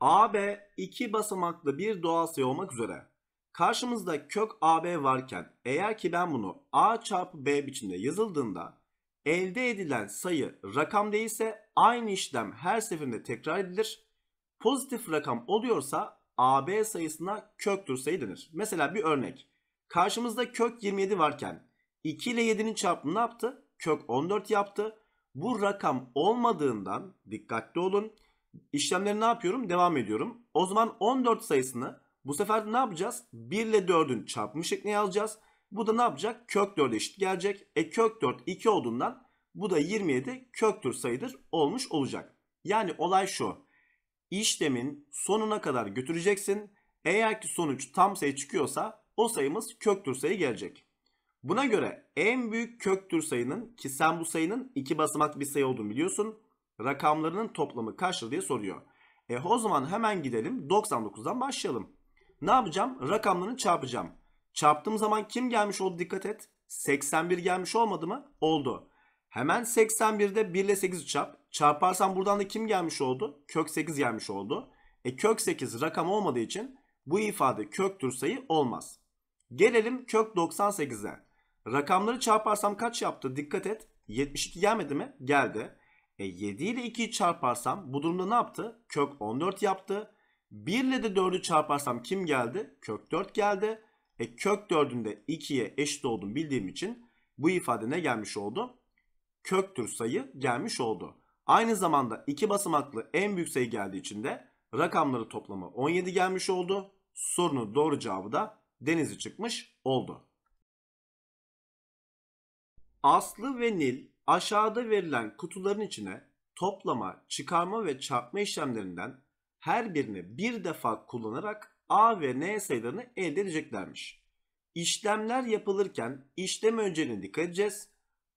AB iki basamaklı bir doğal sayı olmak üzere karşımızda kök AB varken eğer ki ben bunu A çarpı B biçimde yazıldığında elde edilen sayı rakam değilse aynı işlem her seferinde tekrar edilir. Pozitif rakam oluyorsa AB sayısına köktür sayı denir. Mesela bir örnek. Karşımızda kök 27 varken 2 ile 7'nin çarpımı ne yaptı? Kök 14 yaptı. Bu rakam olmadığından dikkatli olun. İşlemleri ne yapıyorum? Devam ediyorum. O zaman 14 sayısını bu sefer ne yapacağız? 1 ile 4'ün çarpımı şeklinde alacağız. Bu da ne yapacak? Kök 4'e eşit gelecek. E kök 4 2 olduğundan bu da 27 köktür sayıdır olmuş olacak. Yani olay şu. İşlemin sonuna kadar götüreceksin. Eğer ki sonuç tam sayı çıkıyorsa o sayımız köktür sayı gelecek. Buna göre en büyük köktür sayının ki sen bu sayının iki basamaklı bir sayı olduğunu biliyorsun rakamlarının toplamı kaçtır diye soruyor. E o zaman hemen gidelim 99'dan başlayalım. Ne yapacağım? Rakamlarını çarpacağım. Çarptığım zaman kim gelmiş oldu dikkat et. 81 gelmiş olmadı mı? Oldu. Hemen 81'de 1 ile 8 çarp. Çarparsam buradan da kim gelmiş oldu? Kök 8 gelmiş oldu. E kök 8 rakam olmadığı için bu ifade köktür sayı olmaz. Gelelim kök 98'e. Rakamları çarparsam kaç yaptı? Dikkat et. 72 gelmedi mi? Geldi. E 7 ile 2'yi çarparsam bu durumda ne yaptı? Kök 14 yaptı. 1 ile de 4'ü çarparsam kim geldi? Kök 4 geldi. E kök 4'ün de 2'ye eşit olduğunu bildiğim için bu ifade ne gelmiş oldu? Köktür sayı gelmiş oldu. Aynı zamanda 2 basamaklı en büyük sayı geldiği için de rakamları toplamı 17 gelmiş oldu. Sorunun doğru cevabı da denizi çıkmış oldu. Aslı ve Nil Aşağıda verilen kutuların içine toplama, çıkarma ve çarpma işlemlerinden her birini bir defa kullanarak A ve N sayılarını elde edeceklermiş. İşlemler yapılırken işlem önceliğine dikkat edeceğiz.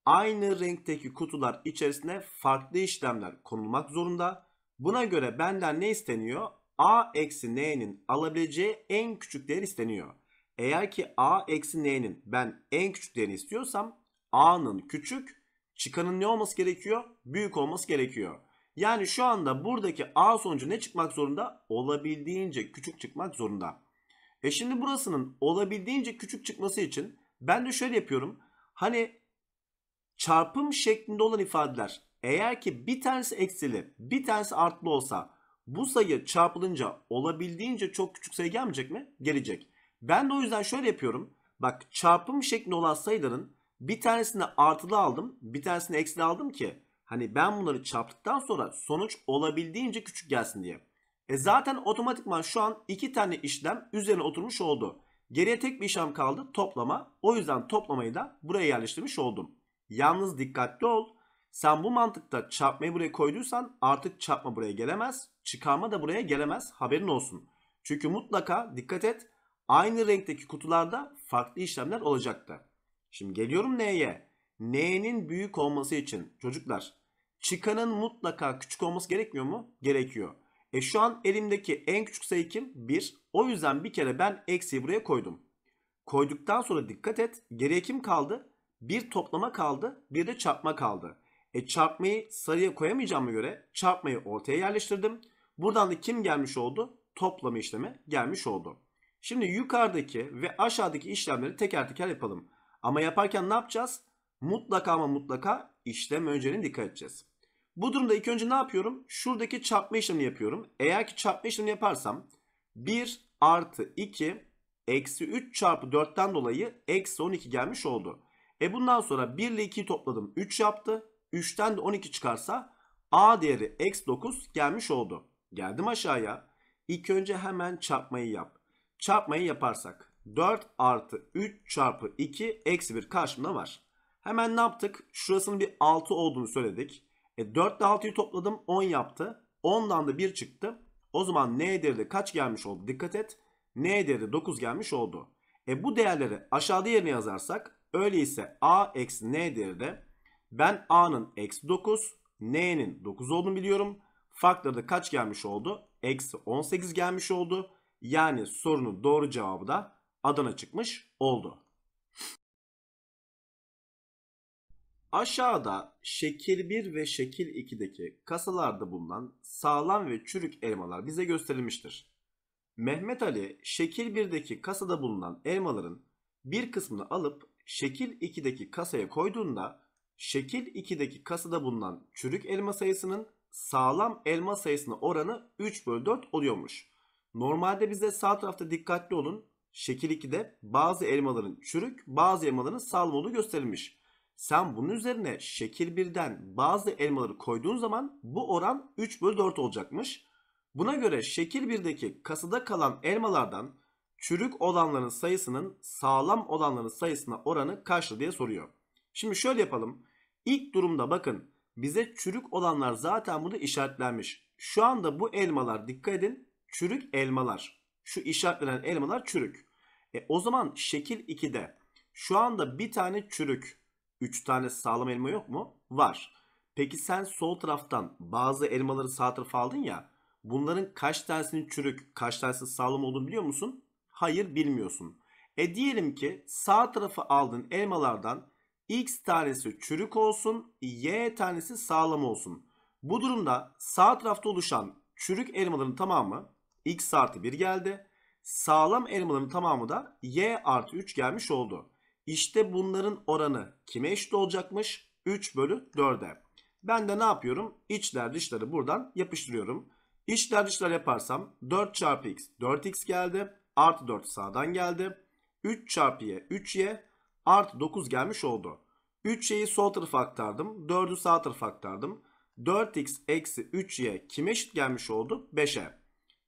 Aynı renkteki kutular içerisine farklı işlemler konulmak zorunda. Buna göre benden ne isteniyor? A eksi N'nin alabileceği en küçük değer isteniyor. Eğer ki A eksi N'nin ben en küçük değerini istiyorsam A'nın küçük Çıkanın ne olması gerekiyor? Büyük olması gerekiyor. Yani şu anda buradaki A sonucu ne çıkmak zorunda? Olabildiğince küçük çıkmak zorunda. E şimdi burasının olabildiğince küçük çıkması için ben de şöyle yapıyorum. Hani çarpım şeklinde olan ifadeler eğer ki bir tanesi eksili bir tanesi artlı olsa bu sayı çarpılınca olabildiğince çok küçük sayı gelmeyecek mi? Gelecek. Ben de o yüzden şöyle yapıyorum. Bak çarpım şeklinde olan sayıların bir tanesini artılı aldım. Bir tanesini eksili aldım ki hani ben bunları çarptıktan sonra sonuç olabildiğince küçük gelsin diye. E zaten otomatikman şu an iki tane işlem üzerine oturmuş oldu. Geriye tek bir işlem kaldı toplama. O yüzden toplamayı da buraya yerleştirmiş oldum. Yalnız dikkatli ol. Sen bu mantıkta çarpmayı buraya koyduysan artık çarpma buraya gelemez. Çıkarma da buraya gelemez. Haberin olsun. Çünkü mutlaka dikkat et aynı renkteki kutularda farklı işlemler olacaktı. Şimdi geliyorum n'ye. N'nin büyük olması için çocuklar çıkanın mutlaka küçük olması gerekmiyor mu? Gerekiyor. E şu an elimdeki en küçük sayı kim? 1. O yüzden bir kere ben eksi buraya koydum. Koyduktan sonra dikkat et. Geriye kim kaldı? Bir toplama kaldı. Bir de çarpma kaldı. E çarpmayı sarıya koyamayacağıma göre çarpmayı ortaya yerleştirdim. Buradan da kim gelmiş oldu? Toplama işlemi gelmiş oldu. Şimdi yukarıdaki ve aşağıdaki işlemleri teker teker yapalım. Ama yaparken ne yapacağız? Mutlaka ama mutlaka işlem önceliğine dikkat edeceğiz. Bu durumda ilk önce ne yapıyorum? Şuradaki çarpma işlemini yapıyorum. Eğer ki çarpma işlemini yaparsam 1 artı 2 eksi 3 çarpı 4'ten dolayı eksi 12 gelmiş oldu. E bundan sonra 1 ile 2'yi topladım 3 yaptı. 3'ten de 12 çıkarsa a değeri eksi 9 gelmiş oldu. Geldim aşağıya. İlk önce hemen çarpmayı yap. Çarpmayı yaparsak 4 artı 3 çarpı 2 eksi 1 karşımda var. Hemen ne yaptık? Şurasının bir 6 olduğunu söyledik. E 4 ile 6'yı topladım 10 yaptı. 10'dan da 1 çıktı. O zaman n değeri de kaç gelmiş oldu? Dikkat et. n değeri de 9 gelmiş oldu. E bu değerleri aşağıda yerine yazarsak öyleyse a eksi n değeri de ben a'nın eksi 9 n'nin 9 olduğunu biliyorum. Farkları de kaç gelmiş oldu? Eksi 18 gelmiş oldu. Yani sorunun doğru cevabı da Adana çıkmış oldu. Aşağıda şekil 1 ve şekil 2'deki kasalarda bulunan sağlam ve çürük elmalar bize gösterilmiştir. Mehmet Ali şekil 1'deki kasada bulunan elmaların bir kısmını alıp şekil 2'deki kasaya koyduğunda şekil 2'deki kasada bulunan çürük elma sayısının sağlam elma sayısına oranı 3 bölü 4 oluyormuş. Normalde bize sağ tarafta dikkatli olun Şekil 2'de bazı elmaların çürük, bazı elmaların sağlam olduğu gösterilmiş. Sen bunun üzerine şekil 1'den bazı elmaları koyduğun zaman bu oran 3 bölü 4 olacakmış. Buna göre şekil 1'deki kasada kalan elmalardan çürük olanların sayısının sağlam olanların sayısına oranı kaçtır diye soruyor. Şimdi şöyle yapalım. İlk durumda bakın bize çürük olanlar zaten burada işaretlenmiş. Şu anda bu elmalar dikkat edin çürük elmalar şu işaretlenen elmalar çürük. E, o zaman şekil 2'de şu anda bir tane çürük 3 tane sağlam elma yok mu? Var. Peki sen sol taraftan bazı elmaları sağ tarafa aldın ya. Bunların kaç tanesinin çürük, kaç tanesinin sağlam olduğunu biliyor musun? Hayır bilmiyorsun. E diyelim ki sağ tarafa aldığın elmalardan x tanesi çürük olsun, y tanesi sağlam olsun. Bu durumda sağ tarafta oluşan çürük elmaların tamamı x artı 1 geldi. Sağlam elmaların tamamı da y artı 3 gelmiş oldu. İşte bunların oranı kime eşit olacakmış? 3 bölü 4'e. Ben de ne yapıyorum? İçler dışları buradan yapıştırıyorum. İçler dışlar yaparsam 4 çarpı x 4x geldi. Artı 4 sağdan geldi. 3 çarpı y 3y artı 9 gelmiş oldu. 3y'yi sol tarafa aktardım. 4'ü sağ tarafa aktardım. 4x eksi 3y kime eşit gelmiş oldu? 5'e.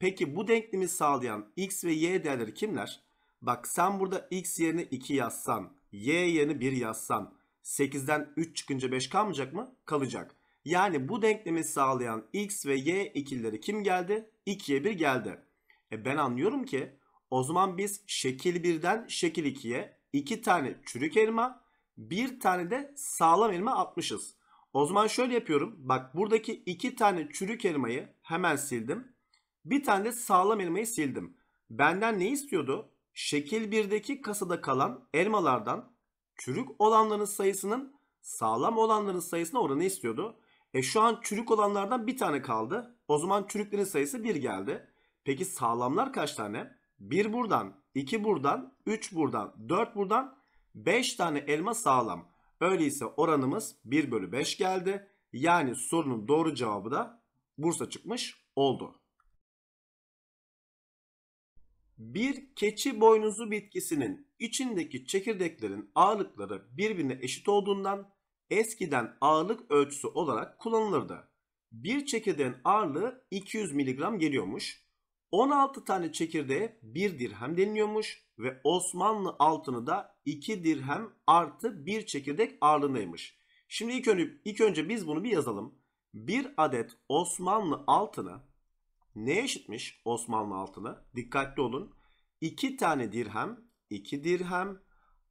Peki bu denklemi sağlayan x ve y değerleri kimler? Bak sen burada x yerine 2 yazsan, y yerine 1 yazsan 8'den 3 çıkınca 5 kalmayacak mı? Kalacak. Yani bu denklemi sağlayan x ve y ikilileri kim geldi? 2'ye 1 geldi. E ben anlıyorum ki o zaman biz şekil 1'den şekil 2'ye 2 tane çürük elma, 1 tane de sağlam elma atmışız. O zaman şöyle yapıyorum. Bak buradaki 2 tane çürük elmayı hemen sildim. Bir tane de sağlam elmayı sildim. Benden ne istiyordu? Şekil 1'deki kasada kalan elmalardan çürük olanların sayısının sağlam olanların sayısına oranı istiyordu. E şu an çürük olanlardan bir tane kaldı. O zaman çürüklerin sayısı 1 geldi. Peki sağlamlar kaç tane? 1 buradan, 2 buradan, 3 buradan, 4 buradan 5 tane elma sağlam. Öyleyse oranımız 1 bölü 5 geldi. Yani sorunun doğru cevabı da Bursa çıkmış oldu. Bir keçi boynuzu bitkisinin içindeki çekirdeklerin ağırlıkları birbirine eşit olduğundan eskiden ağırlık ölçüsü olarak kullanılırdı. Bir çekirdeğin ağırlığı 200 mg geliyormuş. 16 tane çekirdeğe 1 dirhem deniliyormuş ve Osmanlı altını da 2 dirhem artı 1 çekirdek ağırlığındaymış. Şimdi ilk önce, ilk önce biz bunu bir yazalım. 1 adet Osmanlı altını ne eşitmiş Osmanlı altını? Dikkatli olun. 2 tane dirhem, 2 dirhem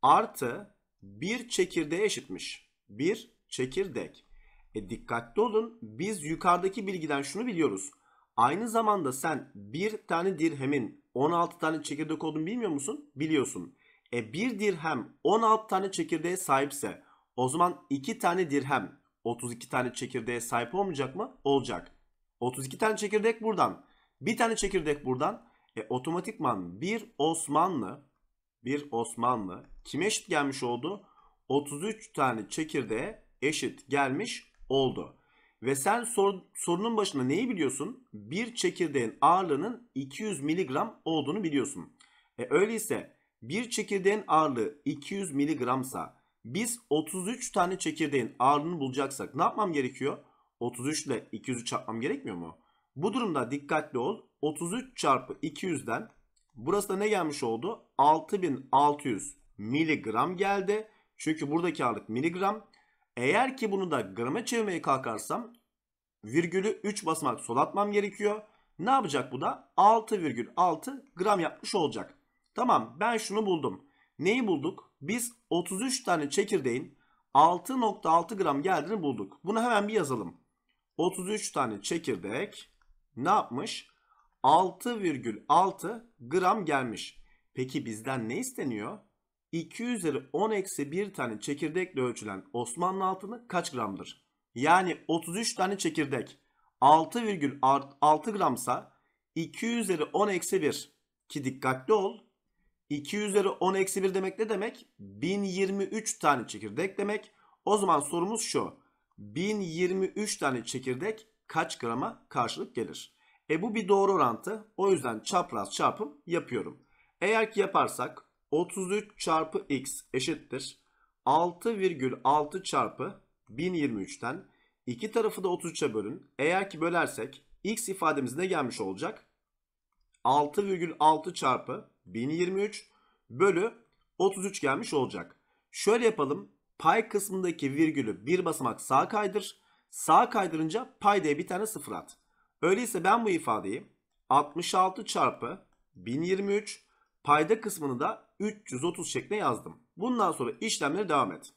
artı 1 çekirdeğe eşitmiş. 1 çekirdek. E dikkatli olun. Biz yukarıdaki bilgiden şunu biliyoruz. Aynı zamanda sen bir tane dirhemin 16 tane çekirdek olduğunu bilmiyor musun? Biliyorsun. E bir dirhem 16 tane çekirdeğe sahipse o zaman 2 tane dirhem 32 tane çekirdeğe sahip olmayacak mı? Olacak. 32 tane çekirdek buradan. Bir tane çekirdek buradan. E, otomatikman bir Osmanlı bir Osmanlı kime eşit gelmiş oldu? 33 tane çekirdeğe eşit gelmiş oldu. Ve sen sor, sorunun başında neyi biliyorsun? Bir çekirdeğin ağırlığının 200 miligram olduğunu biliyorsun. E öyleyse bir çekirdeğin ağırlığı 200 miligramsa biz 33 tane çekirdeğin ağırlığını bulacaksak ne yapmam gerekiyor? 33 ile 200'ü çarpmam gerekmiyor mu? Bu durumda dikkatli ol. 33 çarpı 200'den burası da ne gelmiş oldu? 6600 miligram geldi. Çünkü buradaki ağırlık miligram. Eğer ki bunu da grama çevirmeye kalkarsam virgülü 3 basamak sol atmam gerekiyor. Ne yapacak bu da? 6,6 gram yapmış olacak. Tamam ben şunu buldum. Neyi bulduk? Biz 33 tane çekirdeğin 6.6 gram geldiğini bulduk. Bunu hemen bir yazalım. 33 tane çekirdek ne yapmış? 6,6 gram gelmiş. Peki bizden ne isteniyor? 2 üzeri 10 eksi 1 tane çekirdekle ölçülen Osmanlı altını kaç gramdır? Yani 33 tane çekirdek 6,6 gramsa 2 üzeri 10 eksi 1 ki dikkatli ol 2 üzeri 10 eksi 1 demek ne demek? 1023 tane çekirdek demek. O zaman sorumuz şu. 1023 tane çekirdek kaç grama karşılık gelir? E bu bir doğru orantı. O yüzden çapraz çarpım yapıyorum. Eğer ki yaparsak 33 çarpı x eşittir. 6,6 çarpı 1023'ten iki tarafı da 33'e bölün. Eğer ki bölersek x ifademiz ne gelmiş olacak? 6,6 çarpı 1023 bölü 33 gelmiş olacak. Şöyle yapalım pay kısmındaki virgülü bir basamak sağa kaydır. Sağa kaydırınca pay diye bir tane sıfır at. Öyleyse ben bu ifadeyi 66 çarpı 1023 payda kısmını da 330 şeklinde yazdım. Bundan sonra işlemleri devam et.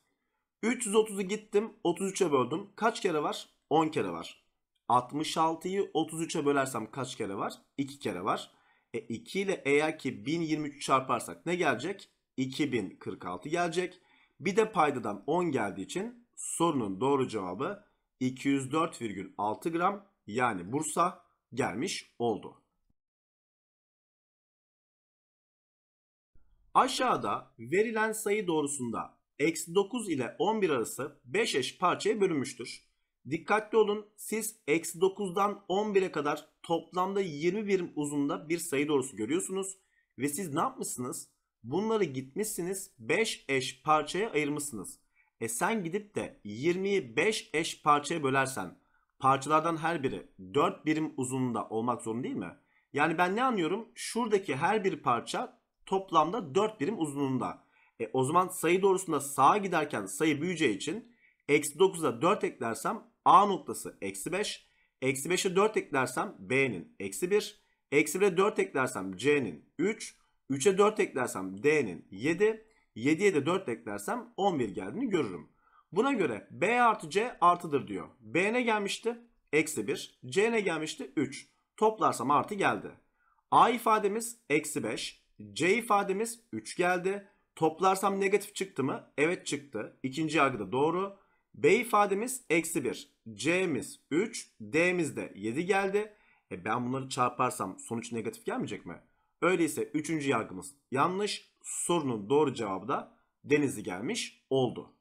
330'u gittim 33'e böldüm. Kaç kere var? 10 kere var. 66'yı 33'e bölersem kaç kere var? 2 kere var. E 2 ile eğer ki 1023 çarparsak ne gelecek? 2046 gelecek. Bir de paydadan 10 geldiği için sorunun doğru cevabı 204,6 gram yani Bursa gelmiş oldu. Aşağıda verilen sayı doğrusunda eksi 9 ile 11 arası 5 eş parçaya bölünmüştür. Dikkatli olun siz eksi 9'dan 11'e kadar toplamda 20 birim uzunluğunda bir sayı doğrusu görüyorsunuz. Ve siz ne yapmışsınız? Bunları gitmişsiniz 5 eş parçaya ayırmışsınız. E sen gidip de 20'yi 5 eş parçaya bölersen parçalardan her biri 4 birim uzunluğunda olmak zorunda değil mi? Yani ben ne anlıyorum? Şuradaki her bir parça toplamda 4 birim uzunluğunda. E o zaman sayı doğrusunda sağa giderken sayı büyüyeceği için eksi 9'a 4 eklersem A noktası eksi 5. Eksi 5'e 4 eklersem B'nin eksi 1. Eksi 1'e 4 eklersem C'nin 3. 3'e 4 eklersem D'nin 7, 7'ye de 4 eklersem 11 geldiğini görürüm. Buna göre B artı C artıdır diyor. B ne gelmişti? Eksi 1. C ne gelmişti? 3. Toplarsam artı geldi. A ifademiz eksi 5. C ifademiz 3 geldi. Toplarsam negatif çıktı mı? Evet çıktı. İkinci yargı da doğru. B ifademiz eksi 1. C'miz 3. D'miz de 7 geldi. E ben bunları çarparsam sonuç negatif gelmeyecek mi? Öyleyse üçüncü yargımız yanlış. Sorunun doğru cevabı da Denizli gelmiş oldu.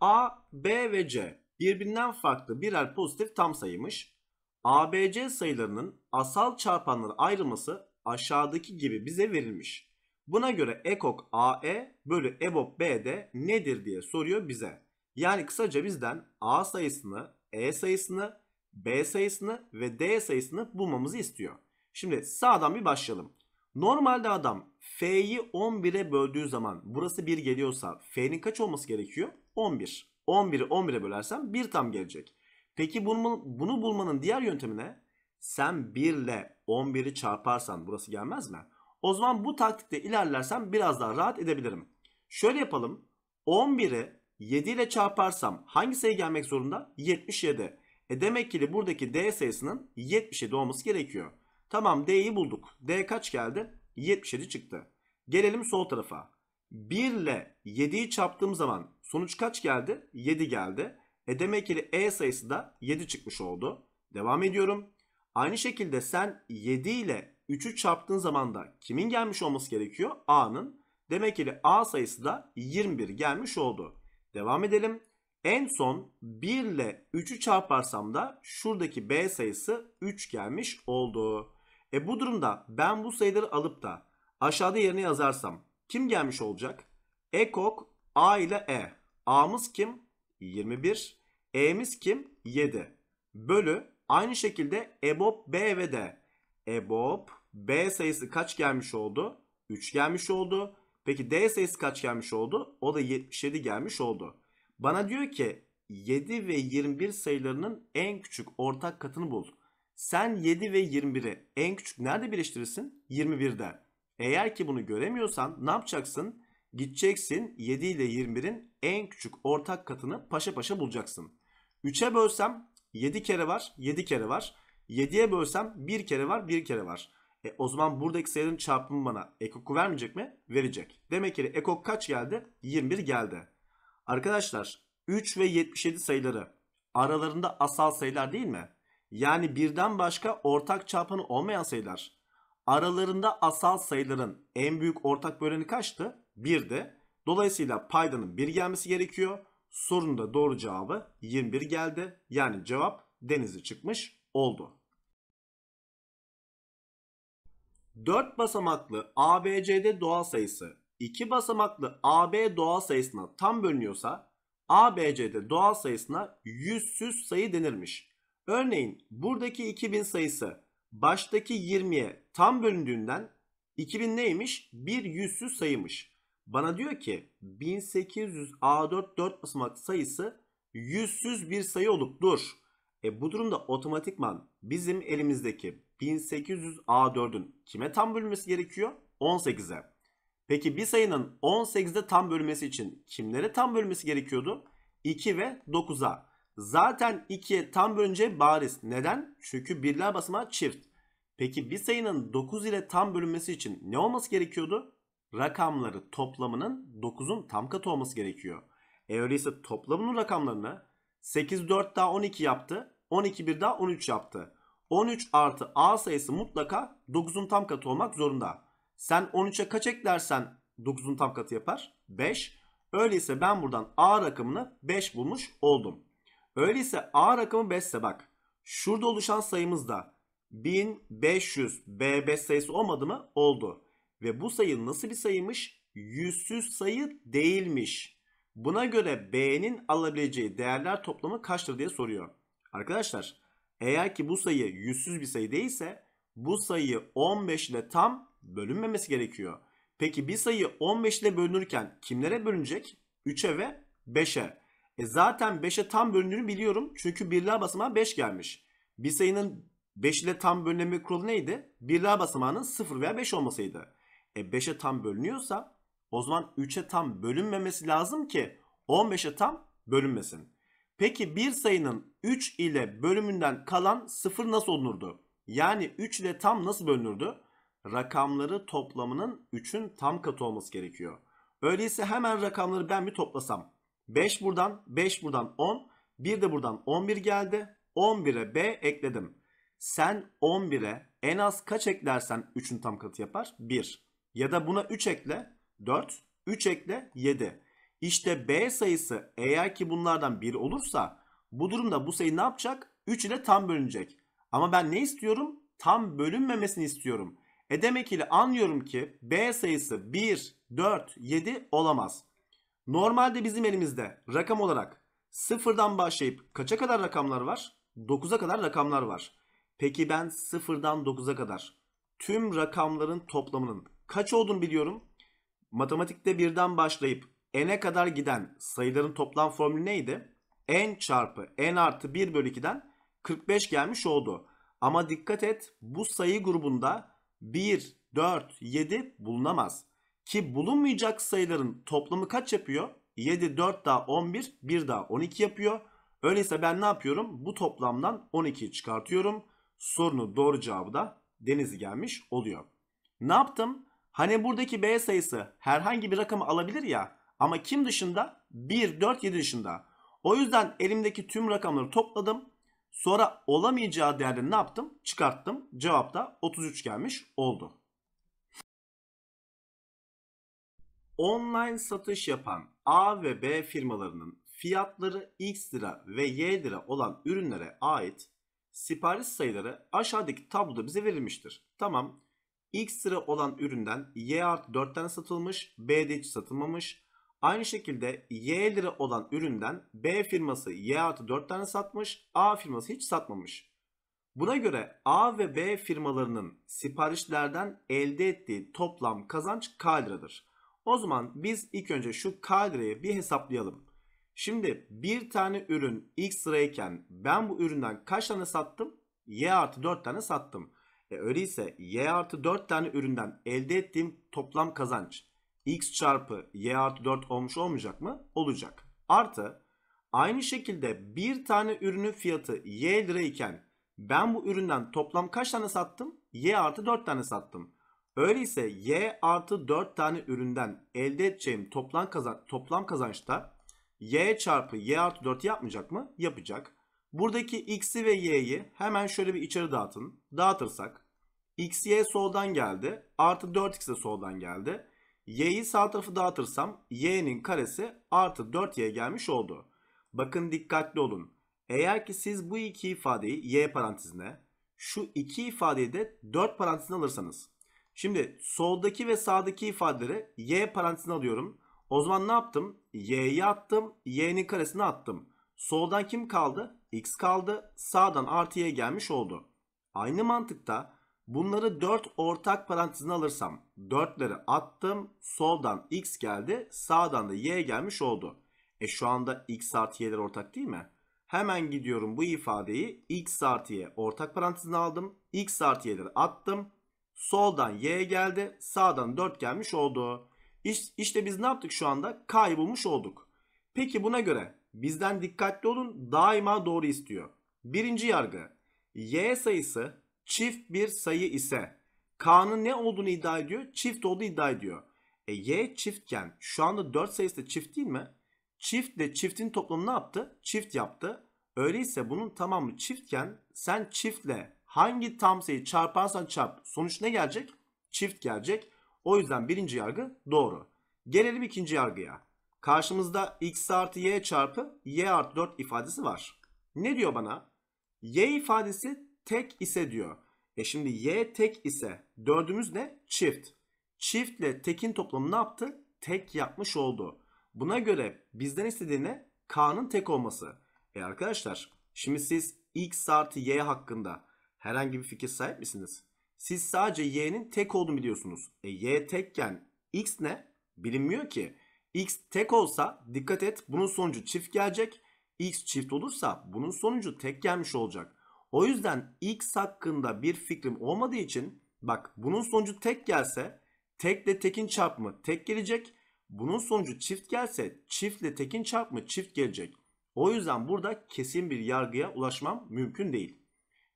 A, B ve C birbirinden farklı birer pozitif tam sayıymış. ABC sayılarının asal çarpanları ayrılması aşağıdaki gibi bize verilmiş. Buna göre ekok A E bölü B de nedir diye soruyor bize. Yani kısaca bizden A sayısını, E sayısını B sayısını ve D sayısını bulmamızı istiyor. Şimdi sağdan bir başlayalım. Normalde adam F'yi 11'e böldüğü zaman burası 1 geliyorsa F'nin kaç olması gerekiyor? 11. 11'i 11'e bölersem 1 tam gelecek. Peki bunu, bunu bulmanın diğer yöntemi ne? Sen 1 ile 11'i çarparsan burası gelmez mi? O zaman bu taktikte ilerlersem biraz daha rahat edebilirim. Şöyle yapalım. 11'i 7 ile çarparsam hangi sayı gelmek zorunda? 77. E demek ki de buradaki D sayısının 77 olması gerekiyor. Tamam D'yi bulduk. D kaç geldi? 77 çıktı. Gelelim sol tarafa. 1 ile 7'yi çarptığım zaman sonuç kaç geldi? 7 geldi. E demek ki E sayısı da 7 çıkmış oldu. Devam ediyorum. Aynı şekilde sen 7 ile 3'ü çarptığın zaman da kimin gelmiş olması gerekiyor? A'nın. Demek ki A sayısı da 21 gelmiş oldu. Devam edelim. En son 1 ile 3'ü çarparsam da şuradaki B sayısı 3 gelmiş oldu. E bu durumda ben bu sayıları alıp da aşağıda yerine yazarsam kim gelmiş olacak? Ekok A ile E. A'mız kim? 21. E'miz kim? 7. Bölü aynı şekilde EBOB B ve D. EBOB B sayısı kaç gelmiş oldu? 3 gelmiş oldu. Peki D sayısı kaç gelmiş oldu? O da 77 gelmiş oldu. Bana diyor ki 7 ve 21 sayılarının en küçük ortak katını bul. Sen 7 ve 21'i en küçük nerede birleştirirsin? 21'de. Eğer ki bunu göremiyorsan ne yapacaksın? Gideceksin 7 ile 21'in en küçük ortak katını paşa paşa bulacaksın. 3'e bölsem 7 kere var, 7 kere var. 7'ye bölsem 1 kere var, 1 kere var. E, o zaman buradaki sayıların çarpımı bana ekoku vermeyecek mi? Verecek. Demek ki ekok kaç geldi? 21 geldi. Arkadaşlar 3 ve 77 sayıları aralarında asal sayılar değil mi? Yani birden başka ortak çarpanı olmayan sayılar. Aralarında asal sayıların en büyük ortak böleni kaçtı? 1'di. Dolayısıyla paydanın 1 gelmesi gerekiyor. Sorunun da doğru cevabı 21 geldi. Yani cevap denizi çıkmış oldu. 4 basamaklı ABCD doğal sayısı 2 basamaklı AB doğal sayısına tam bölünüyorsa ABC'de doğal sayısına yüzsüz sayı denirmiş. Örneğin buradaki 2000 sayısı baştaki 20'ye tam bölündüğünden 2000 neymiş? Bir yüzsüz sayımış. Bana diyor ki 1800 A4 4 basamak sayısı yüzsüz bir sayı olup dur. E bu durumda otomatikman bizim elimizdeki 1800 A4'ün kime tam bölünmesi gerekiyor? 18'e. Peki bir sayının 18'de tam bölmesi için kimlere tam bölmesi gerekiyordu? 2 ve 9'a. Zaten 2'ye tam bölünce bariz. Neden? Çünkü birler basamağı çift. Peki bir sayının 9 ile tam bölünmesi için ne olması gerekiyordu? Rakamları toplamının 9'un tam katı olması gerekiyor. E öyleyse toplamının rakamlarını 8 4 daha 12 yaptı. 12 1 daha 13 yaptı. 13 artı A sayısı mutlaka 9'un tam katı olmak zorunda. Sen 13'e kaç eklersen 9'un tam katı yapar? 5. Öyleyse ben buradan A rakamını 5 bulmuş oldum. Öyleyse A rakamı 5 ise bak. Şurada oluşan sayımız da 1500 B5 sayısı olmadı mı? Oldu. Ve bu sayı nasıl bir sayıymış? Yüzsüz sayı değilmiş. Buna göre B'nin alabileceği değerler toplamı kaçtır diye soruyor. Arkadaşlar eğer ki bu sayı yüzsüz bir sayı değilse bu sayıyı 15 ile tam bölünmemesi gerekiyor. Peki bir sayı 15 ile bölünürken kimlere bölünecek? 3'e ve 5'e. E zaten 5'e tam bölündüğünü biliyorum. Çünkü birler basamağı 5 gelmiş. Bir sayının 5 ile tam bölünme kuralı neydi? Birler basamağının 0 veya 5 olmasıydı. E 5'e tam bölünüyorsa o zaman 3'e tam bölünmemesi lazım ki 15'e tam bölünmesin. Peki bir sayının 3 ile bölümünden kalan 0 nasıl olunurdu? Yani 3 ile tam nasıl bölünürdü? rakamları toplamının 3'ün tam katı olması gerekiyor. Öyleyse hemen rakamları ben bir toplasam. 5 buradan, 5 buradan 10, 1 de buradan 11 geldi. 11'e B ekledim. Sen 11'e en az kaç eklersen 3'ün tam katı yapar? 1. Ya da buna 3 ekle 4, 3 ekle 7. İşte B sayısı eğer ki bunlardan 1 olursa bu durumda bu sayı ne yapacak? 3 ile tam bölünecek. Ama ben ne istiyorum? Tam bölünmemesini istiyorum. E demek ki anlıyorum ki B sayısı 1, 4, 7 olamaz. Normalde bizim elimizde rakam olarak sıfırdan başlayıp kaça kadar rakamlar var? 9'a kadar rakamlar var. Peki ben sıfırdan 9'a kadar tüm rakamların toplamının kaç olduğunu biliyorum. Matematikte birden başlayıp n'e kadar giden sayıların toplam formülü neydi? n çarpı n artı 1 bölü 2'den 45 gelmiş oldu. Ama dikkat et bu sayı grubunda 1, 4, 7 bulunamaz. Ki bulunmayacak sayıların toplamı kaç yapıyor? 7, 4 daha 11, 1 daha 12 yapıyor. Öyleyse ben ne yapıyorum? Bu toplamdan 12'yi çıkartıyorum. Sorunu doğru cevabı da Deniz gelmiş oluyor. Ne yaptım? Hani buradaki B sayısı herhangi bir rakamı alabilir ya. Ama kim dışında? 1, 4, 7 dışında. O yüzden elimdeki tüm rakamları topladım. Sonra olamayacağı değerleri ne yaptım? Çıkarttım. Cevapta 33 gelmiş oldu. Online satış yapan A ve B firmalarının fiyatları X lira ve Y lira olan ürünlere ait sipariş sayıları aşağıdaki tabloda bize verilmiştir. Tamam. X lira olan üründen Y artı 4 tane satılmış, B'de hiç satılmamış. Aynı şekilde Y lira olan üründen B firması Y artı 4 tane satmış, A firması hiç satmamış. Buna göre A ve B firmalarının siparişlerden elde ettiği toplam kazanç K liradır. O zaman biz ilk önce şu K lirayı bir hesaplayalım. Şimdi bir tane ürün X sırayken ben bu üründen kaç tane sattım? Y artı 4 tane sattım. E öyleyse Y artı 4 tane üründen elde ettiğim toplam kazanç x çarpı y artı 4 olmuş olmayacak mı? Olacak. Artı aynı şekilde bir tane ürünün fiyatı y lira iken ben bu üründen toplam kaç tane sattım? y artı 4 tane sattım. Öyleyse y artı 4 tane üründen elde edeceğim toplam, kazan toplam kazançta y çarpı y artı 4 yapmayacak mı? Yapacak. Buradaki x'i ve y'yi hemen şöyle bir içeri dağıtın. Dağıtırsak x y soldan geldi. Artı 4x de soldan geldi y'yi sağ tarafı dağıtırsam y'nin karesi artı 4y gelmiş oldu. Bakın dikkatli olun. Eğer ki siz bu iki ifadeyi y parantezine şu iki ifadeyi de 4 parantezine alırsanız. Şimdi soldaki ve sağdaki ifadeleri y parantezine alıyorum. O zaman ne yaptım? y'yi attım. y'nin karesini attım. Soldan kim kaldı? x kaldı. Sağdan artı y gelmiş oldu. Aynı mantıkta Bunları 4 ortak parantezine alırsam 4'leri attım. Soldan x geldi. Sağdan da y gelmiş oldu. E şu anda x artı y'ler ortak değil mi? Hemen gidiyorum bu ifadeyi x artı y ortak parantezine aldım. x artı y'leri attım. Soldan y geldi. Sağdan 4 gelmiş oldu. İşte biz ne yaptık şu anda? K'yı olduk. Peki buna göre bizden dikkatli olun daima doğru istiyor. Birinci yargı. Y sayısı çift bir sayı ise K'nın ne olduğunu iddia ediyor? Çift olduğu iddia ediyor. E Y çiftken şu anda 4 sayısı da çift değil mi? Çiftle çiftin toplamı ne yaptı? Çift yaptı. Öyleyse bunun tamamı çiftken sen çiftle hangi tam sayı çarparsan çarp sonuç ne gelecek? Çift gelecek. O yüzden birinci yargı doğru. Gelelim ikinci yargıya. Karşımızda x artı y çarpı y artı 4 ifadesi var. Ne diyor bana? Y ifadesi tek ise diyor. E şimdi y tek ise dördümüz ne? Çift. Çiftle tekin toplamı ne yaptı? Tek yapmış oldu. Buna göre bizden istediğine k'nın tek olması. E arkadaşlar şimdi siz x artı y hakkında herhangi bir fikir sahip misiniz? Siz sadece y'nin tek olduğunu biliyorsunuz. E y tekken x ne? Bilinmiyor ki. x tek olsa dikkat et bunun sonucu çift gelecek. x çift olursa bunun sonucu tek gelmiş olacak. O yüzden x hakkında bir fikrim olmadığı için bak bunun sonucu tek gelse tekle tekin çarpımı tek gelecek. Bunun sonucu çift gelse çiftle tekin çarpımı çift gelecek. O yüzden burada kesin bir yargıya ulaşmam mümkün değil.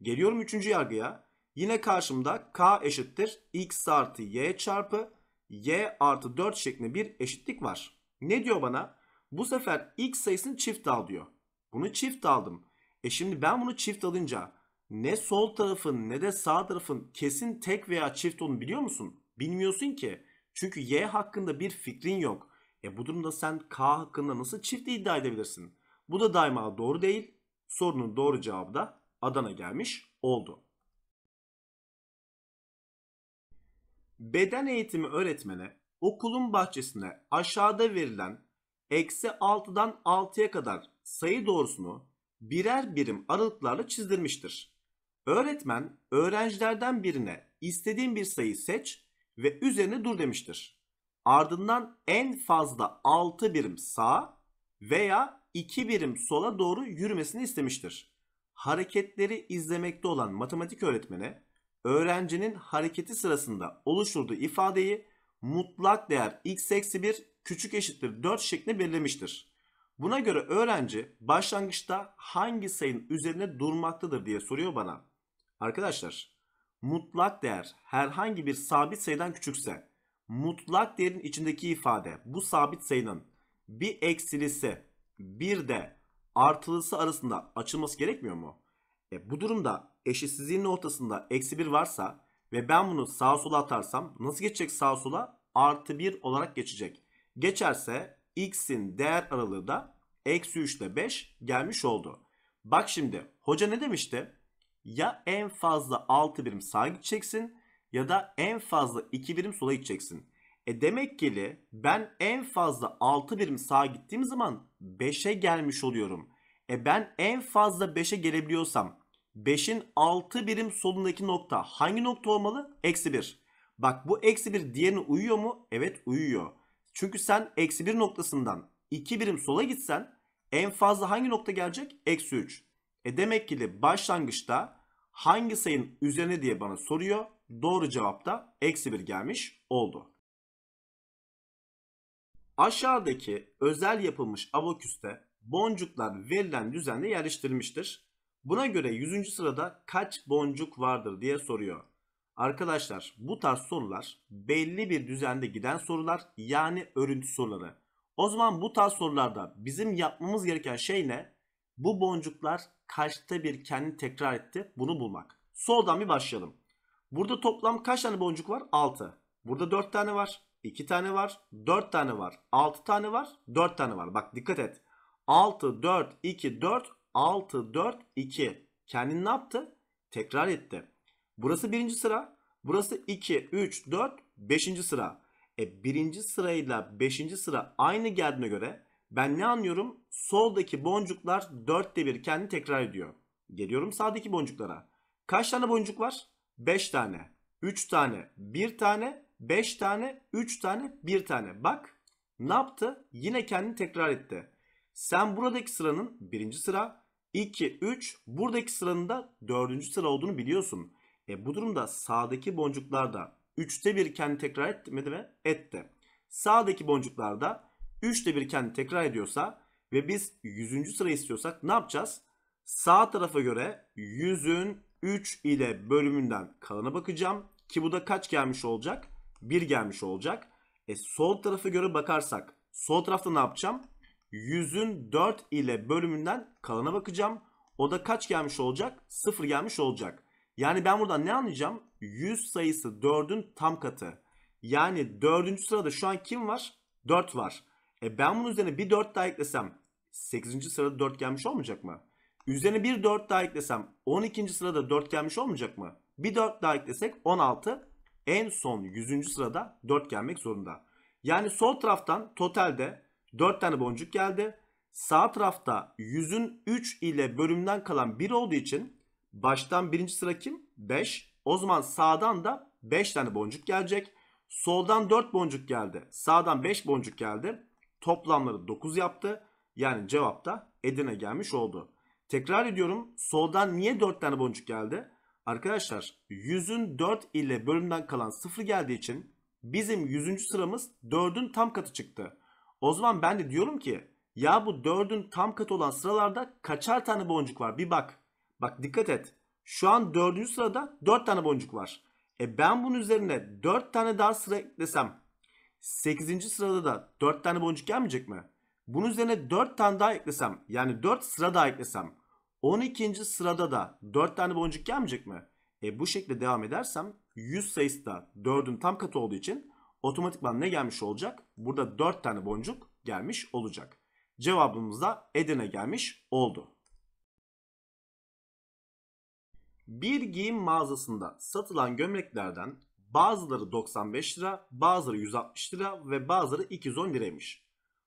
Geliyorum üçüncü yargıya. Yine karşımda k eşittir x artı y çarpı y artı 4 şeklinde bir eşitlik var. Ne diyor bana? Bu sefer x sayısını çift al diyor. Bunu çift aldım. E şimdi ben bunu çift alınca ne sol tarafın ne de sağ tarafın kesin tek veya çift onu biliyor musun? Bilmiyorsun ki. Çünkü Y hakkında bir fikrin yok. E bu durumda sen K hakkında nasıl çift iddia edebilirsin? Bu da daima doğru değil. Sorunun doğru cevabı da Adana gelmiş oldu. Beden eğitimi öğretmeni okulun bahçesine aşağıda verilen eksi 6'dan 6'ya kadar sayı doğrusunu birer birim aralıklarla çizdirmiştir. Öğretmen öğrencilerden birine istediğin bir sayı seç ve üzerine dur demiştir. Ardından en fazla 6 birim sağa veya 2 birim sola doğru yürümesini istemiştir. Hareketleri izlemekte olan matematik öğretmeni öğrencinin hareketi sırasında oluşturduğu ifadeyi mutlak değer x eksi 1 küçük eşittir 4 şeklinde belirlemiştir. Buna göre öğrenci başlangıçta hangi sayının üzerine durmaktadır diye soruyor bana. Arkadaşlar mutlak değer herhangi bir sabit sayıdan küçükse mutlak değerin içindeki ifade bu sabit sayının bir eksilisi bir de artılısı arasında açılması gerekmiyor mu? E, bu durumda eşitsizliğin ortasında eksi bir varsa ve ben bunu sağa sola atarsam nasıl geçecek sağa sola? Artı bir olarak geçecek. Geçerse x'in değer aralığı da eksi 3 ile 5 gelmiş oldu. Bak şimdi hoca ne demişti? Ya en fazla 6 birim sağa gideceksin ya da en fazla 2 birim sola gideceksin. E demek ki ben en fazla 6 birim sağa gittiğim zaman 5'e gelmiş oluyorum. E ben en fazla 5'e gelebiliyorsam 5'in 6 birim solundaki nokta hangi nokta olmalı? Eksi 1. Bak bu eksi 1 diğerine uyuyor mu? Evet uyuyor. Çünkü sen eksi 1 noktasından 2 birim sola gitsen en fazla hangi nokta gelecek? Eksi 3. E demek ki de başlangıçta hangi sayının üzerine diye bana soruyor. Doğru cevap da eksi 1 gelmiş oldu. Aşağıdaki özel yapılmış abaküste boncuklar verilen düzende yerleştirilmiştir. Buna göre 100. sırada kaç boncuk vardır diye soruyor. Arkadaşlar bu tarz sorular belli bir düzende giden sorular yani örüntü soruları. O zaman bu tarz sorularda bizim yapmamız gereken şey ne? Bu boncuklar kaçta bir kendi tekrar etti bunu bulmak. Soldan bir başlayalım. Burada toplam kaç tane boncuk var? 6. Burada 4 tane var. 2 tane var. 4 tane var. 6 tane var. 4 tane var. Bak dikkat et. 6, 4, 2, 4, 6, 4, 2. Kendini ne yaptı? Tekrar etti. Burası birinci sıra. Burası 2, 3, 4, 5. sıra. E birinci sırayla 5. sıra aynı geldiğine göre ben ne anlıyorum? Soldaki boncuklar 4'te bir kendi tekrar ediyor. Geliyorum sağdaki boncuklara. Kaç tane boncuk var? 5 tane. 3 tane, 1 tane, 5 tane, 3 tane, 1 tane. Bak ne yaptı? Yine kendini tekrar etti. Sen buradaki sıranın birinci sıra, 2, 3, buradaki sıranın da dördüncü sıra olduğunu biliyorsun. E, bu durumda sağdaki boncuklarda 3'te bir kendi tekrar etmedi mi? Etti. Sağdaki boncuklarda 3'te bir kendi tekrar ediyorsa ve biz 100. sıra istiyorsak ne yapacağız? Sağ tarafa göre 100'ün 3 ile bölümünden kalana bakacağım. Ki bu da kaç gelmiş olacak? 1 gelmiş olacak. E sol tarafa göre bakarsak sol tarafta ne yapacağım? 100'ün 4 ile bölümünden kalana bakacağım. O da kaç gelmiş olacak? 0 gelmiş olacak. Yani ben buradan ne anlayacağım? 100 sayısı 4'ün tam katı. Yani 4. sırada şu an kim var? 4 var. E ben bunun üzerine bir 4 daha eklesem 8. sırada 4 gelmiş olmayacak mı? Üzerine bir 4 daha eklesem 12. sırada 4 gelmiş olmayacak mı? Bir 4 daha eklesek 16 en son 100. sırada 4 gelmek zorunda. Yani sol taraftan totalde 4 tane boncuk geldi. Sağ tarafta 100'ün 3 ile bölümden kalan 1 olduğu için Baştan birinci sıra kim? 5. O zaman sağdan da 5 tane boncuk gelecek. Soldan 4 boncuk geldi. Sağdan 5 boncuk geldi. Toplamları 9 yaptı. Yani cevap da Edirne gelmiş oldu. Tekrar ediyorum. Soldan niye 4 tane boncuk geldi? Arkadaşlar 100'ün 4 ile bölümden kalan 0 geldiği için bizim 100. sıramız 4'ün tam katı çıktı. O zaman ben de diyorum ki ya bu 4'ün tam katı olan sıralarda kaçar tane boncuk var bir bak. Bak dikkat et. Şu an dördüncü sırada dört tane boncuk var. E ben bunun üzerine dört tane daha sıra eklesem sekizinci sırada da dört tane boncuk gelmeyecek mi? Bunun üzerine dört tane daha eklesem yani dört sıra daha eklesem on ikinci sırada da dört tane boncuk gelmeyecek mi? E bu şekilde devam edersem 100 sayısı da dördün tam katı olduğu için otomatikman ne gelmiş olacak? Burada dört tane boncuk gelmiş olacak. Cevabımız da Edirne gelmiş oldu. Bir giyim mağazasında satılan gömleklerden bazıları 95 lira, bazıları 160 lira ve bazıları 210 liraymış.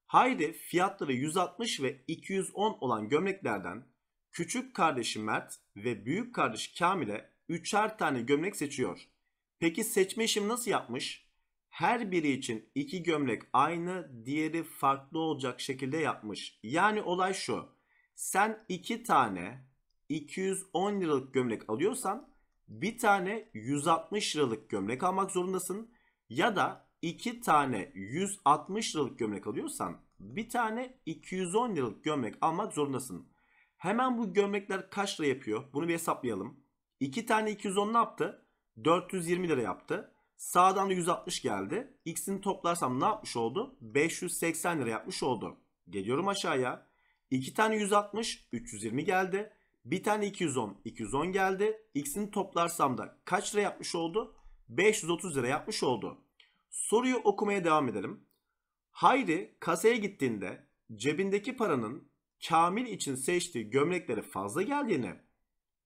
Haydi fiyatları 160 ve 210 olan gömleklerden küçük kardeşi Mert ve büyük kardeş Kamil'e üçer tane gömlek seçiyor. Peki seçme işimi nasıl yapmış? Her biri için iki gömlek aynı, diğeri farklı olacak şekilde yapmış. Yani olay şu. Sen iki tane 210 liralık gömlek alıyorsan bir tane 160 liralık gömlek almak zorundasın. Ya da iki tane 160 liralık gömlek alıyorsan bir tane 210 liralık gömlek almak zorundasın. Hemen bu gömlekler kaç lira yapıyor? Bunu bir hesaplayalım. 2 tane 210 ne yaptı? 420 lira yaptı. Sağdan da 160 geldi. X'ini toplarsam ne yapmış oldu? 580 lira yapmış oldu. Geliyorum aşağıya. 2 tane 160, 320 geldi. Bir tane 210, 210 geldi. X'ini toplarsam da kaç lira yapmış oldu? 530 lira yapmış oldu. Soruyu okumaya devam edelim. Hayri kasaya gittiğinde cebindeki paranın Kamil için seçtiği gömleklere fazla geldiğini,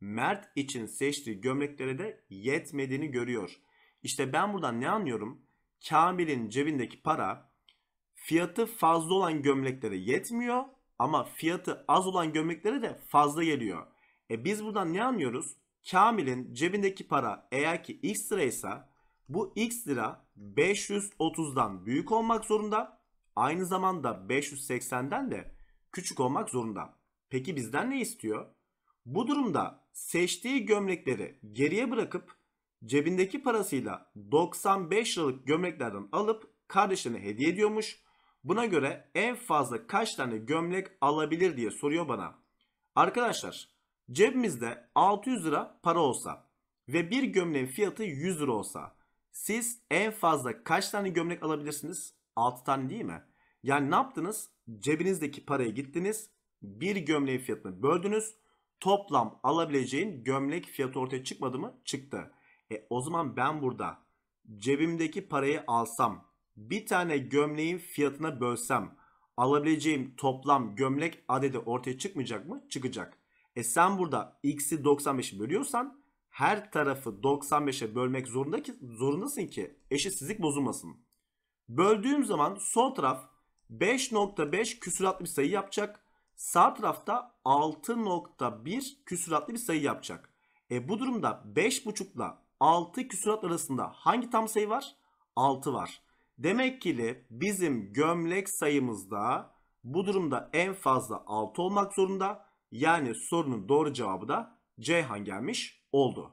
Mert için seçtiği gömleklere de yetmediğini görüyor. İşte ben buradan ne anlıyorum? Kamil'in cebindeki para fiyatı fazla olan gömleklere yetmiyor ama fiyatı az olan gömleklere de fazla geliyor. E biz buradan ne anlıyoruz? Kamil'in cebindeki para eğer ki x liraysa bu x lira 530'dan büyük olmak zorunda. Aynı zamanda 580'den de küçük olmak zorunda. Peki bizden ne istiyor? Bu durumda seçtiği gömlekleri geriye bırakıp cebindeki parasıyla 95 liralık gömleklerden alıp kardeşine hediye ediyormuş. Buna göre en fazla kaç tane gömlek alabilir diye soruyor bana. Arkadaşlar cebimizde 600 lira para olsa ve bir gömleğin fiyatı 100 lira olsa siz en fazla kaç tane gömlek alabilirsiniz? 6 tane değil mi? Yani ne yaptınız? Cebinizdeki paraya gittiniz. Bir gömleğin fiyatını böldünüz. Toplam alabileceğin gömlek fiyatı ortaya çıkmadı mı? Çıktı. E o zaman ben burada cebimdeki parayı alsam bir tane gömleğin fiyatına bölsem alabileceğim toplam gömlek adedi ortaya çıkmayacak mı? Çıkacak. E sen burada x'i 95'i bölüyorsan her tarafı 95'e bölmek zorunda ki, zorundasın ki eşitsizlik bozulmasın. Böldüğüm zaman sol taraf 5.5 küsuratlı bir sayı yapacak. Sağ tarafta 6.1 küsuratlı bir sayı yapacak. E bu durumda 5.5 ile 6 küsurat arasında hangi tam sayı var? 6 var. Demek ki bizim gömlek sayımızda bu durumda en fazla 6 olmak zorunda. Yani sorunun doğru cevabı da Ceyhan gelmiş oldu.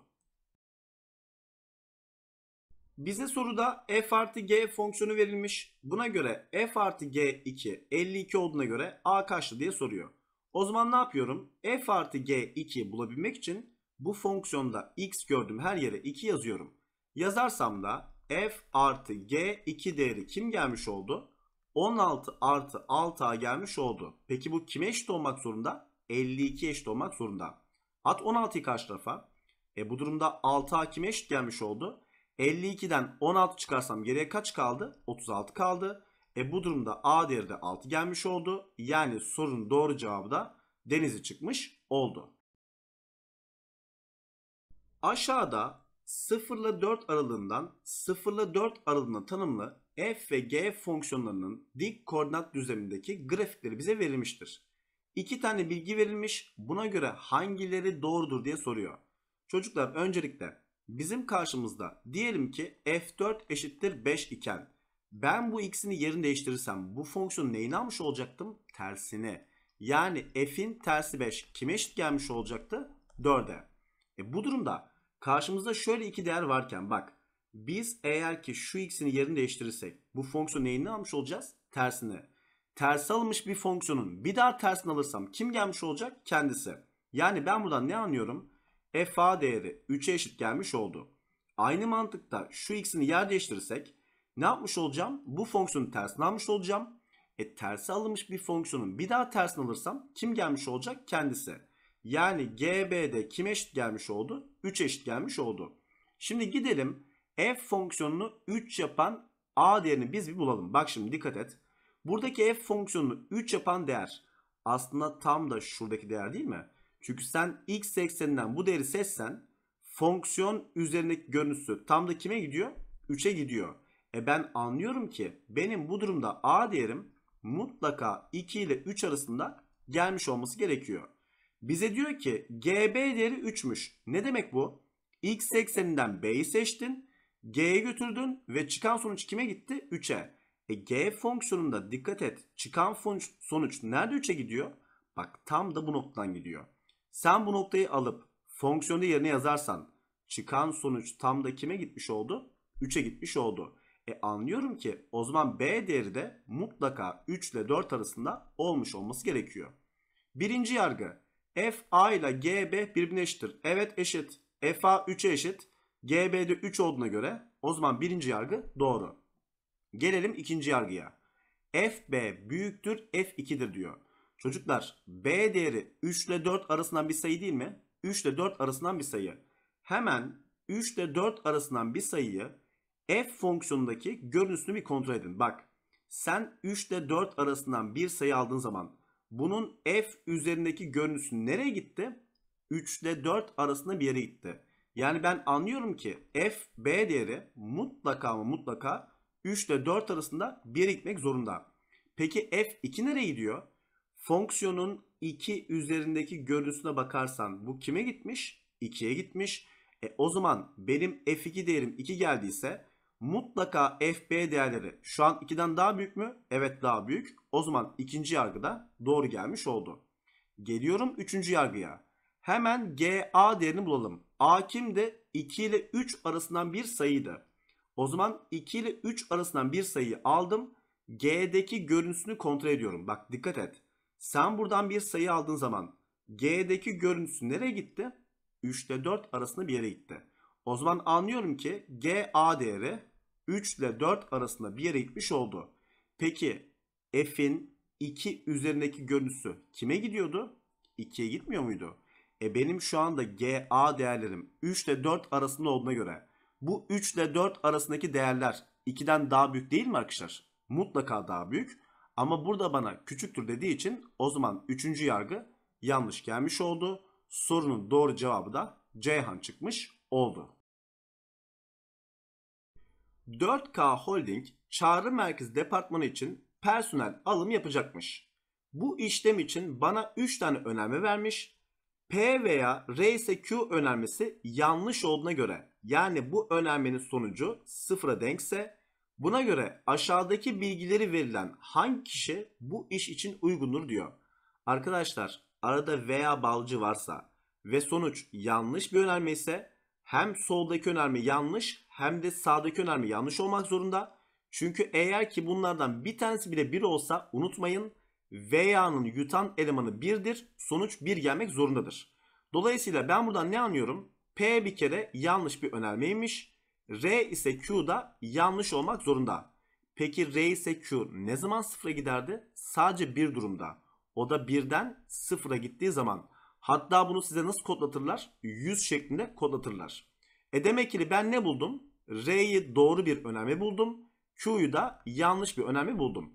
Bize soruda f artı g fonksiyonu verilmiş. Buna göre f artı g2 52 olduğuna göre a kaçtı diye soruyor. O zaman ne yapıyorum? f artı g2 bulabilmek için bu fonksiyonda x gördüğüm her yere 2 yazıyorum. Yazarsam da f artı g 2 değeri kim gelmiş oldu? 16 artı 6 gelmiş oldu. Peki bu kime eşit olmak zorunda? 52 eşit olmak zorunda. At 16'yı karşı tarafa. E bu durumda 6 kime eşit gelmiş oldu? 52'den 16 çıkarsam geriye kaç kaldı? 36 kaldı. E bu durumda A değeri de 6 gelmiş oldu. Yani sorunun doğru cevabı da denizi çıkmış oldu. Aşağıda 0 ile 4 aralığından 0 ile 4 aralığına tanımlı f ve g fonksiyonlarının dik koordinat düzlemindeki grafikleri bize verilmiştir. İki tane bilgi verilmiş buna göre hangileri doğrudur diye soruyor. Çocuklar öncelikle bizim karşımızda diyelim ki f4 eşittir 5 iken ben bu xini yerini değiştirirsem bu fonksiyonun neyin almış olacaktım? Tersini. Yani f'in tersi 5 kime eşit gelmiş olacaktı? 4'e. E bu durumda Karşımızda şöyle iki değer varken bak biz eğer ki şu x'ini yerini değiştirirsek bu fonksiyon neyini almış olacağız? Tersini. Ters alınmış bir fonksiyonun bir daha tersini alırsam kim gelmiş olacak? Kendisi. Yani ben buradan ne anlıyorum? f a değeri 3'e eşit gelmiş oldu. Aynı mantıkta şu x'ini yer değiştirirsek ne yapmış olacağım? Bu fonksiyonun tersini almış olacağım. E tersi alınmış bir fonksiyonun bir daha tersini alırsam kim gelmiş olacak? Kendisi. Yani GB'de kim eşit gelmiş oldu? 3 eşit gelmiş oldu. Şimdi gidelim f fonksiyonunu 3 yapan a değerini biz bir bulalım. Bak şimdi dikkat et. Buradaki f fonksiyonunu 3 yapan değer aslında tam da şuradaki değer değil mi? Çünkü sen x ekseninden bu değeri seçsen fonksiyon üzerindeki görüntüsü tam da kime gidiyor? 3'e gidiyor. E ben anlıyorum ki benim bu durumda a değerim mutlaka 2 ile 3 arasında gelmiş olması gerekiyor. Bize diyor ki GB değeri 3'müş. Ne demek bu? X ekseninden B'yi seçtin. G'ye götürdün ve çıkan sonuç kime gitti? 3'e. E G fonksiyonunda dikkat et. Çıkan sonuç nerede 3'e gidiyor? Bak tam da bu noktadan gidiyor. Sen bu noktayı alıp fonksiyonu yerine yazarsan çıkan sonuç tam da kime gitmiş oldu? 3'e gitmiş oldu. E anlıyorum ki o zaman B değeri de mutlaka 3 ile 4 arasında olmuş olması gerekiyor. Birinci yargı F A ile G B birbirine eşittir. Evet eşit. F A 3'e eşit. G B de 3 olduğuna göre o zaman birinci yargı doğru. Gelelim ikinci yargıya. F B büyüktür F 2'dir diyor. Çocuklar B değeri 3 ile 4 arasından bir sayı değil mi? 3 ile 4 arasından bir sayı. Hemen 3 ile 4 arasından bir sayıyı f fonksiyonundaki görüntüsünü bir kontrol edin. Bak sen 3 ile 4 arasından bir sayı aldığın zaman bunun f üzerindeki görüntüsü nereye gitti? 3 ile 4 arasında bir yere gitti. Yani ben anlıyorum ki f b değeri mutlaka mı mutlaka 3 ile 4 arasında bir yere gitmek zorunda. Peki f2 nereye gidiyor? Fonksiyonun 2 üzerindeki görüntüsüne bakarsan bu kime gitmiş? 2'ye gitmiş. E, o zaman benim f2 değerim 2 geldiyse mutlaka FB değerleri şu an 2'den daha büyük mü? Evet daha büyük. O zaman ikinci yargıda doğru gelmiş oldu. Geliyorum üçüncü yargıya. Hemen GA değerini bulalım. A kimdi? 2 ile 3 arasından bir sayıydı. O zaman 2 ile 3 arasından bir sayıyı aldım. G'deki görüntüsünü kontrol ediyorum. Bak dikkat et. Sen buradan bir sayı aldığın zaman G'deki görüntüsü nereye gitti? 3 ile 4 arasında bir yere gitti. O zaman anlıyorum ki GA değeri 3 ile 4 arasında bir yere gitmiş oldu. Peki f'in 2 üzerindeki görüntüsü kime gidiyordu? 2'ye gitmiyor muydu? E benim şu anda GA değerlerim 3 ile 4 arasında olduğuna göre bu 3 ile 4 arasındaki değerler 2'den daha büyük değil mi arkadaşlar? Mutlaka daha büyük. Ama burada bana küçüktür dediği için o zaman 3. yargı yanlış gelmiş oldu. Sorunun doğru cevabı da Ceyhan çıkmış oldu. 4K Holding çağrı merkez departmanı için personel alım yapacakmış. Bu işlem için bana 3 tane önerme vermiş. P veya R ise Q önermesi yanlış olduğuna göre yani bu önermenin sonucu sıfıra denkse buna göre aşağıdaki bilgileri verilen hangi kişi bu iş için uygundur diyor. Arkadaşlar arada veya balcı varsa ve sonuç yanlış bir önerme ise hem soldaki önerme yanlış hem de sağdaki önerme yanlış olmak zorunda. Çünkü eğer ki bunlardan bir tanesi bile bir olsa unutmayın veya'nın yutan elemanı 1'dir. Sonuç 1 gelmek zorundadır. Dolayısıyla ben buradan ne anlıyorum? P bir kere yanlış bir önermeymiş. R ise Q'da yanlış olmak zorunda. Peki R ise Q ne zaman sıfıra giderdi? Sadece bir durumda. O da birden sıfıra gittiği zaman. Hatta bunu size nasıl kodlatırlar? 100 şeklinde kodlatırlar. E demek ki ben ne buldum? R'yi doğru bir önemi buldum. Q'yu da yanlış bir önemi buldum.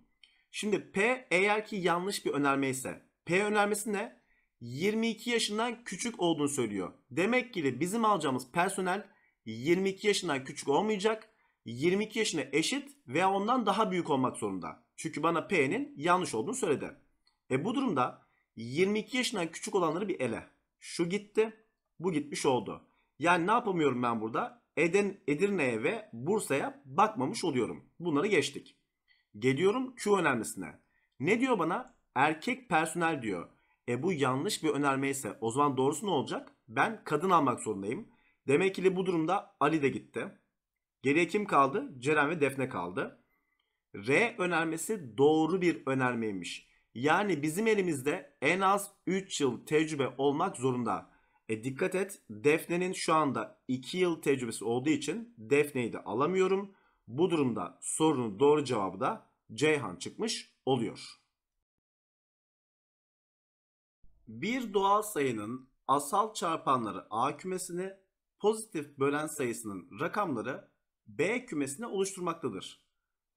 Şimdi P eğer ki yanlış bir önerme ise P önermesi ne? 22 yaşından küçük olduğunu söylüyor. Demek ki bizim alacağımız personel 22 yaşından küçük olmayacak. 22 yaşına eşit veya ondan daha büyük olmak zorunda. Çünkü bana P'nin yanlış olduğunu söyledi. E bu durumda 22 yaşından küçük olanları bir ele. Şu gitti, bu gitmiş oldu. Yani ne yapamıyorum ben burada? Eden, Edirne'ye ve Bursa'ya bakmamış oluyorum. Bunları geçtik. Geliyorum Q önermesine. Ne diyor bana? Erkek personel diyor. E bu yanlış bir önermeyse, o zaman doğrusu ne olacak? Ben kadın almak zorundayım. Demek ki bu durumda Ali de gitti. Geriye kim kaldı? Ceren ve Defne kaldı. R önermesi doğru bir önermeymiş. Yani bizim elimizde en az 3 yıl tecrübe olmak zorunda. E dikkat et Defne'nin şu anda 2 yıl tecrübesi olduğu için Defne'yi de alamıyorum. Bu durumda sorunun doğru cevabı da Ceyhan çıkmış oluyor. Bir doğal sayının asal çarpanları A kümesini, pozitif bölen sayısının rakamları B kümesini oluşturmaktadır.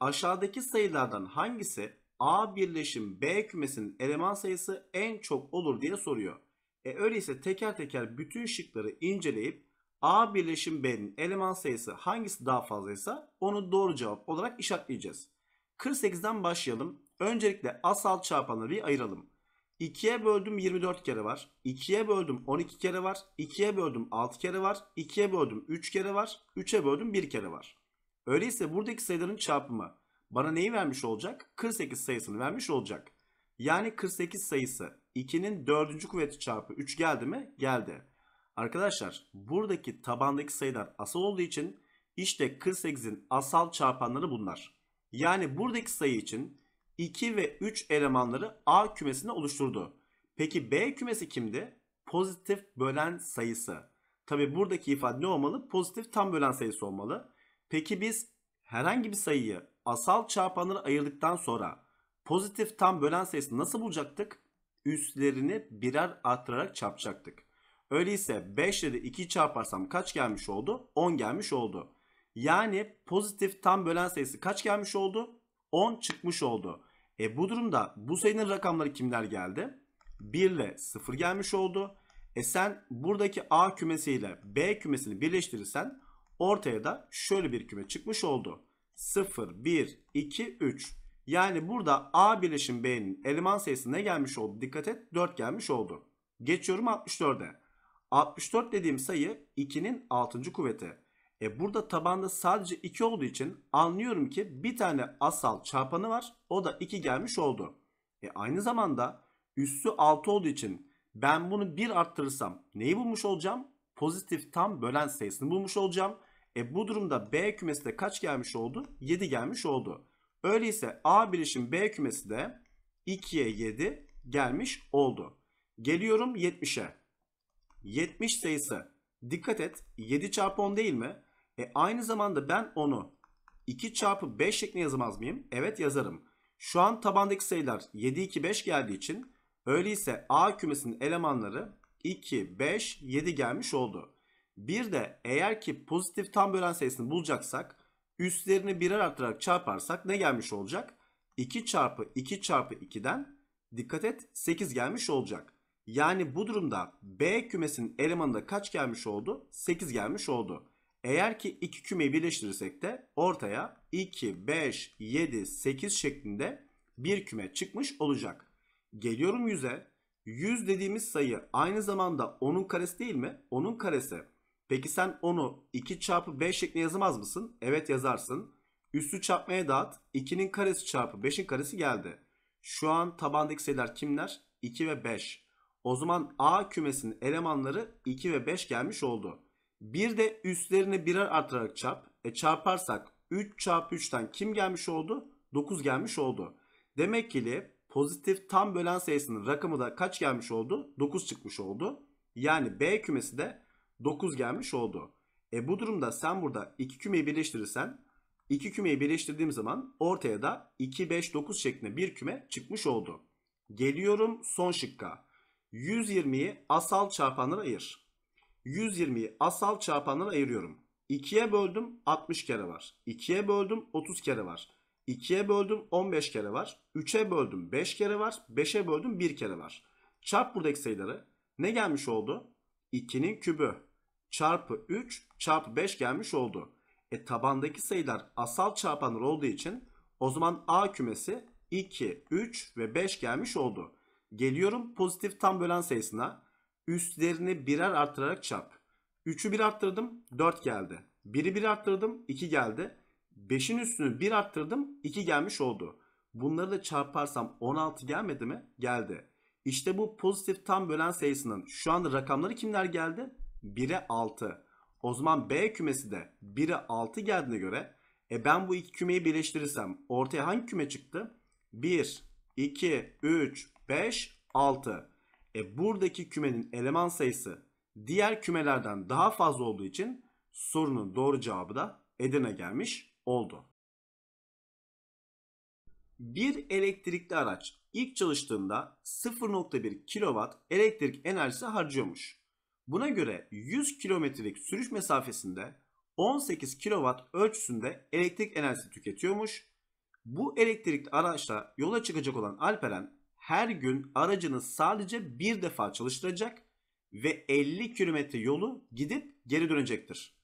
Aşağıdaki sayılardan hangisi A birleşim B kümesinin eleman sayısı en çok olur diye soruyor. E öyleyse teker teker bütün şıkları inceleyip A birleşim B'nin eleman sayısı hangisi daha fazlaysa onu doğru cevap olarak işaretleyeceğiz. 48'den başlayalım. Öncelikle asal çarpanları bir ayıralım. 2'ye böldüm 24 kere var. 2'ye böldüm 12 kere var. 2'ye böldüm 6 kere var. 2'ye böldüm 3 kere var. 3'e böldüm 1 kere var. Öyleyse buradaki sayıların çarpımı bana neyi vermiş olacak? 48 sayısını vermiş olacak. Yani 48 sayısı 2'nin 4. kuvveti çarpı 3 geldi mi? Geldi. Arkadaşlar buradaki tabandaki sayılar asal olduğu için işte 48'in asal çarpanları bunlar. Yani buradaki sayı için 2 ve 3 elemanları A kümesini oluşturdu. Peki B kümesi kimdi? Pozitif bölen sayısı. Tabi buradaki ifade ne olmalı? Pozitif tam bölen sayısı olmalı. Peki biz herhangi bir sayıyı asal çarpanları ayırdıktan sonra pozitif tam bölen sayısını nasıl bulacaktık? Üstlerini birer arttırarak çarpacaktık. Öyleyse 5 ile 2 çarparsam kaç gelmiş oldu? 10 gelmiş oldu. Yani pozitif tam bölen sayısı kaç gelmiş oldu? 10 çıkmış oldu. E bu durumda bu sayının rakamları kimler geldi? 1 ile 0 gelmiş oldu. E sen buradaki A kümesiyle B kümesini birleştirirsen ortaya da şöyle bir küme çıkmış oldu. 0, 1, 2, 3. Yani burada A birleşim B'nin eleman sayısı ne gelmiş oldu? Dikkat et 4 gelmiş oldu. Geçiyorum 64'e. 64 dediğim sayı 2'nin 6. kuvveti. E burada tabanda sadece 2 olduğu için anlıyorum ki bir tane asal çarpanı var. O da 2 gelmiş oldu. E aynı zamanda üssü 6 olduğu için ben bunu 1 arttırırsam neyi bulmuş olacağım? Pozitif tam bölen sayısını bulmuş olacağım. E bu durumda B kümesi de kaç gelmiş oldu? 7 gelmiş oldu. Öyleyse A birleşim B kümesi de 2'ye 7 gelmiş oldu. Geliyorum 70'e. 70 sayısı dikkat et 7 çarpı 10 değil mi? E aynı zamanda ben onu 2 çarpı 5 şeklinde yazamaz mıyım? Evet yazarım. Şu an tabandaki sayılar 7, 2, 5 geldiği için öyleyse A kümesinin elemanları 2, 5, 7 gelmiş oldu. Bir de eğer ki pozitif tam bölen sayısını bulacaksak üstlerini birer arttırarak çarparsak ne gelmiş olacak? 2 çarpı 2 çarpı 2'den dikkat et 8 gelmiş olacak. Yani bu durumda B kümesinin elemanında kaç gelmiş oldu? 8 gelmiş oldu. Eğer ki iki kümeyi birleştirirsek de ortaya 2, 5, 7, 8 şeklinde bir küme çıkmış olacak. Geliyorum 100'e. 100 dediğimiz sayı aynı zamanda onun karesi değil mi? Onun karesi. Peki sen onu 2 çarpı 5 şeklinde yazamaz mısın? Evet yazarsın. Üstü çarpmaya dağıt. 2'nin karesi çarpı 5'in karesi geldi. Şu an tabandaki sayılar kimler? 2 ve 5. O zaman A kümesinin elemanları 2 ve 5 gelmiş oldu. Bir de üstlerini birer artırarak çarp. E çarparsak 3 çarpı 3'ten kim gelmiş oldu? 9 gelmiş oldu. Demek ki pozitif tam bölen sayısının rakamı da kaç gelmiş oldu? 9 çıkmış oldu. Yani B kümesi de 9 gelmiş oldu. E bu durumda sen burada iki kümeyi birleştirirsen iki kümeyi birleştirdiğim zaman ortaya da 2, 5, 9 şeklinde bir küme çıkmış oldu. Geliyorum son şıkka. 120'yi asal çarpanlara ayır. 120'yi asal çarpanlara ayırıyorum. 2'ye böldüm 60 kere var. 2'ye böldüm 30 kere var. 2'ye böldüm 15 kere var. 3'e böldüm 5 kere var. 5'e böldüm 1 kere var. Çarp buradaki sayıları. Ne gelmiş oldu? 2'nin kübü çarpı 3 çarpı 5 gelmiş oldu. E tabandaki sayılar asal çarpanlar olduğu için o zaman A kümesi 2, 3 ve 5 gelmiş oldu. Geliyorum pozitif tam bölen sayısına. Üstlerini birer arttırarak çarp. 3'ü 1 arttırdım 4 geldi. 1'i 1 arttırdım 2 geldi. 5'in üstünü 1 arttırdım 2 gelmiş oldu. Bunları da çarparsam 16 gelmedi mi? Geldi. İşte bu pozitif tam bölen sayısının şu anda rakamları kimler geldi? 1'e 6. O zaman B kümesi de 1'e 6 geldiğine göre e ben bu iki kümeyi birleştirirsem ortaya hangi küme çıktı? 1, 2, 3, 5, 6. E buradaki kümenin eleman sayısı diğer kümelerden daha fazla olduğu için sorunun doğru cevabı da Edirne gelmiş oldu. Bir elektrikli araç ilk çalıştığında 0.1 kW elektrik enerjisi harcıyormuş. Buna göre 100 kilometrelik sürüş mesafesinde 18 kilowatt ölçüsünde elektrik enerjisi tüketiyormuş. Bu elektrikli araçla yola çıkacak olan Alperen her gün aracını sadece bir defa çalıştıracak ve 50 kilometre yolu gidip geri dönecektir.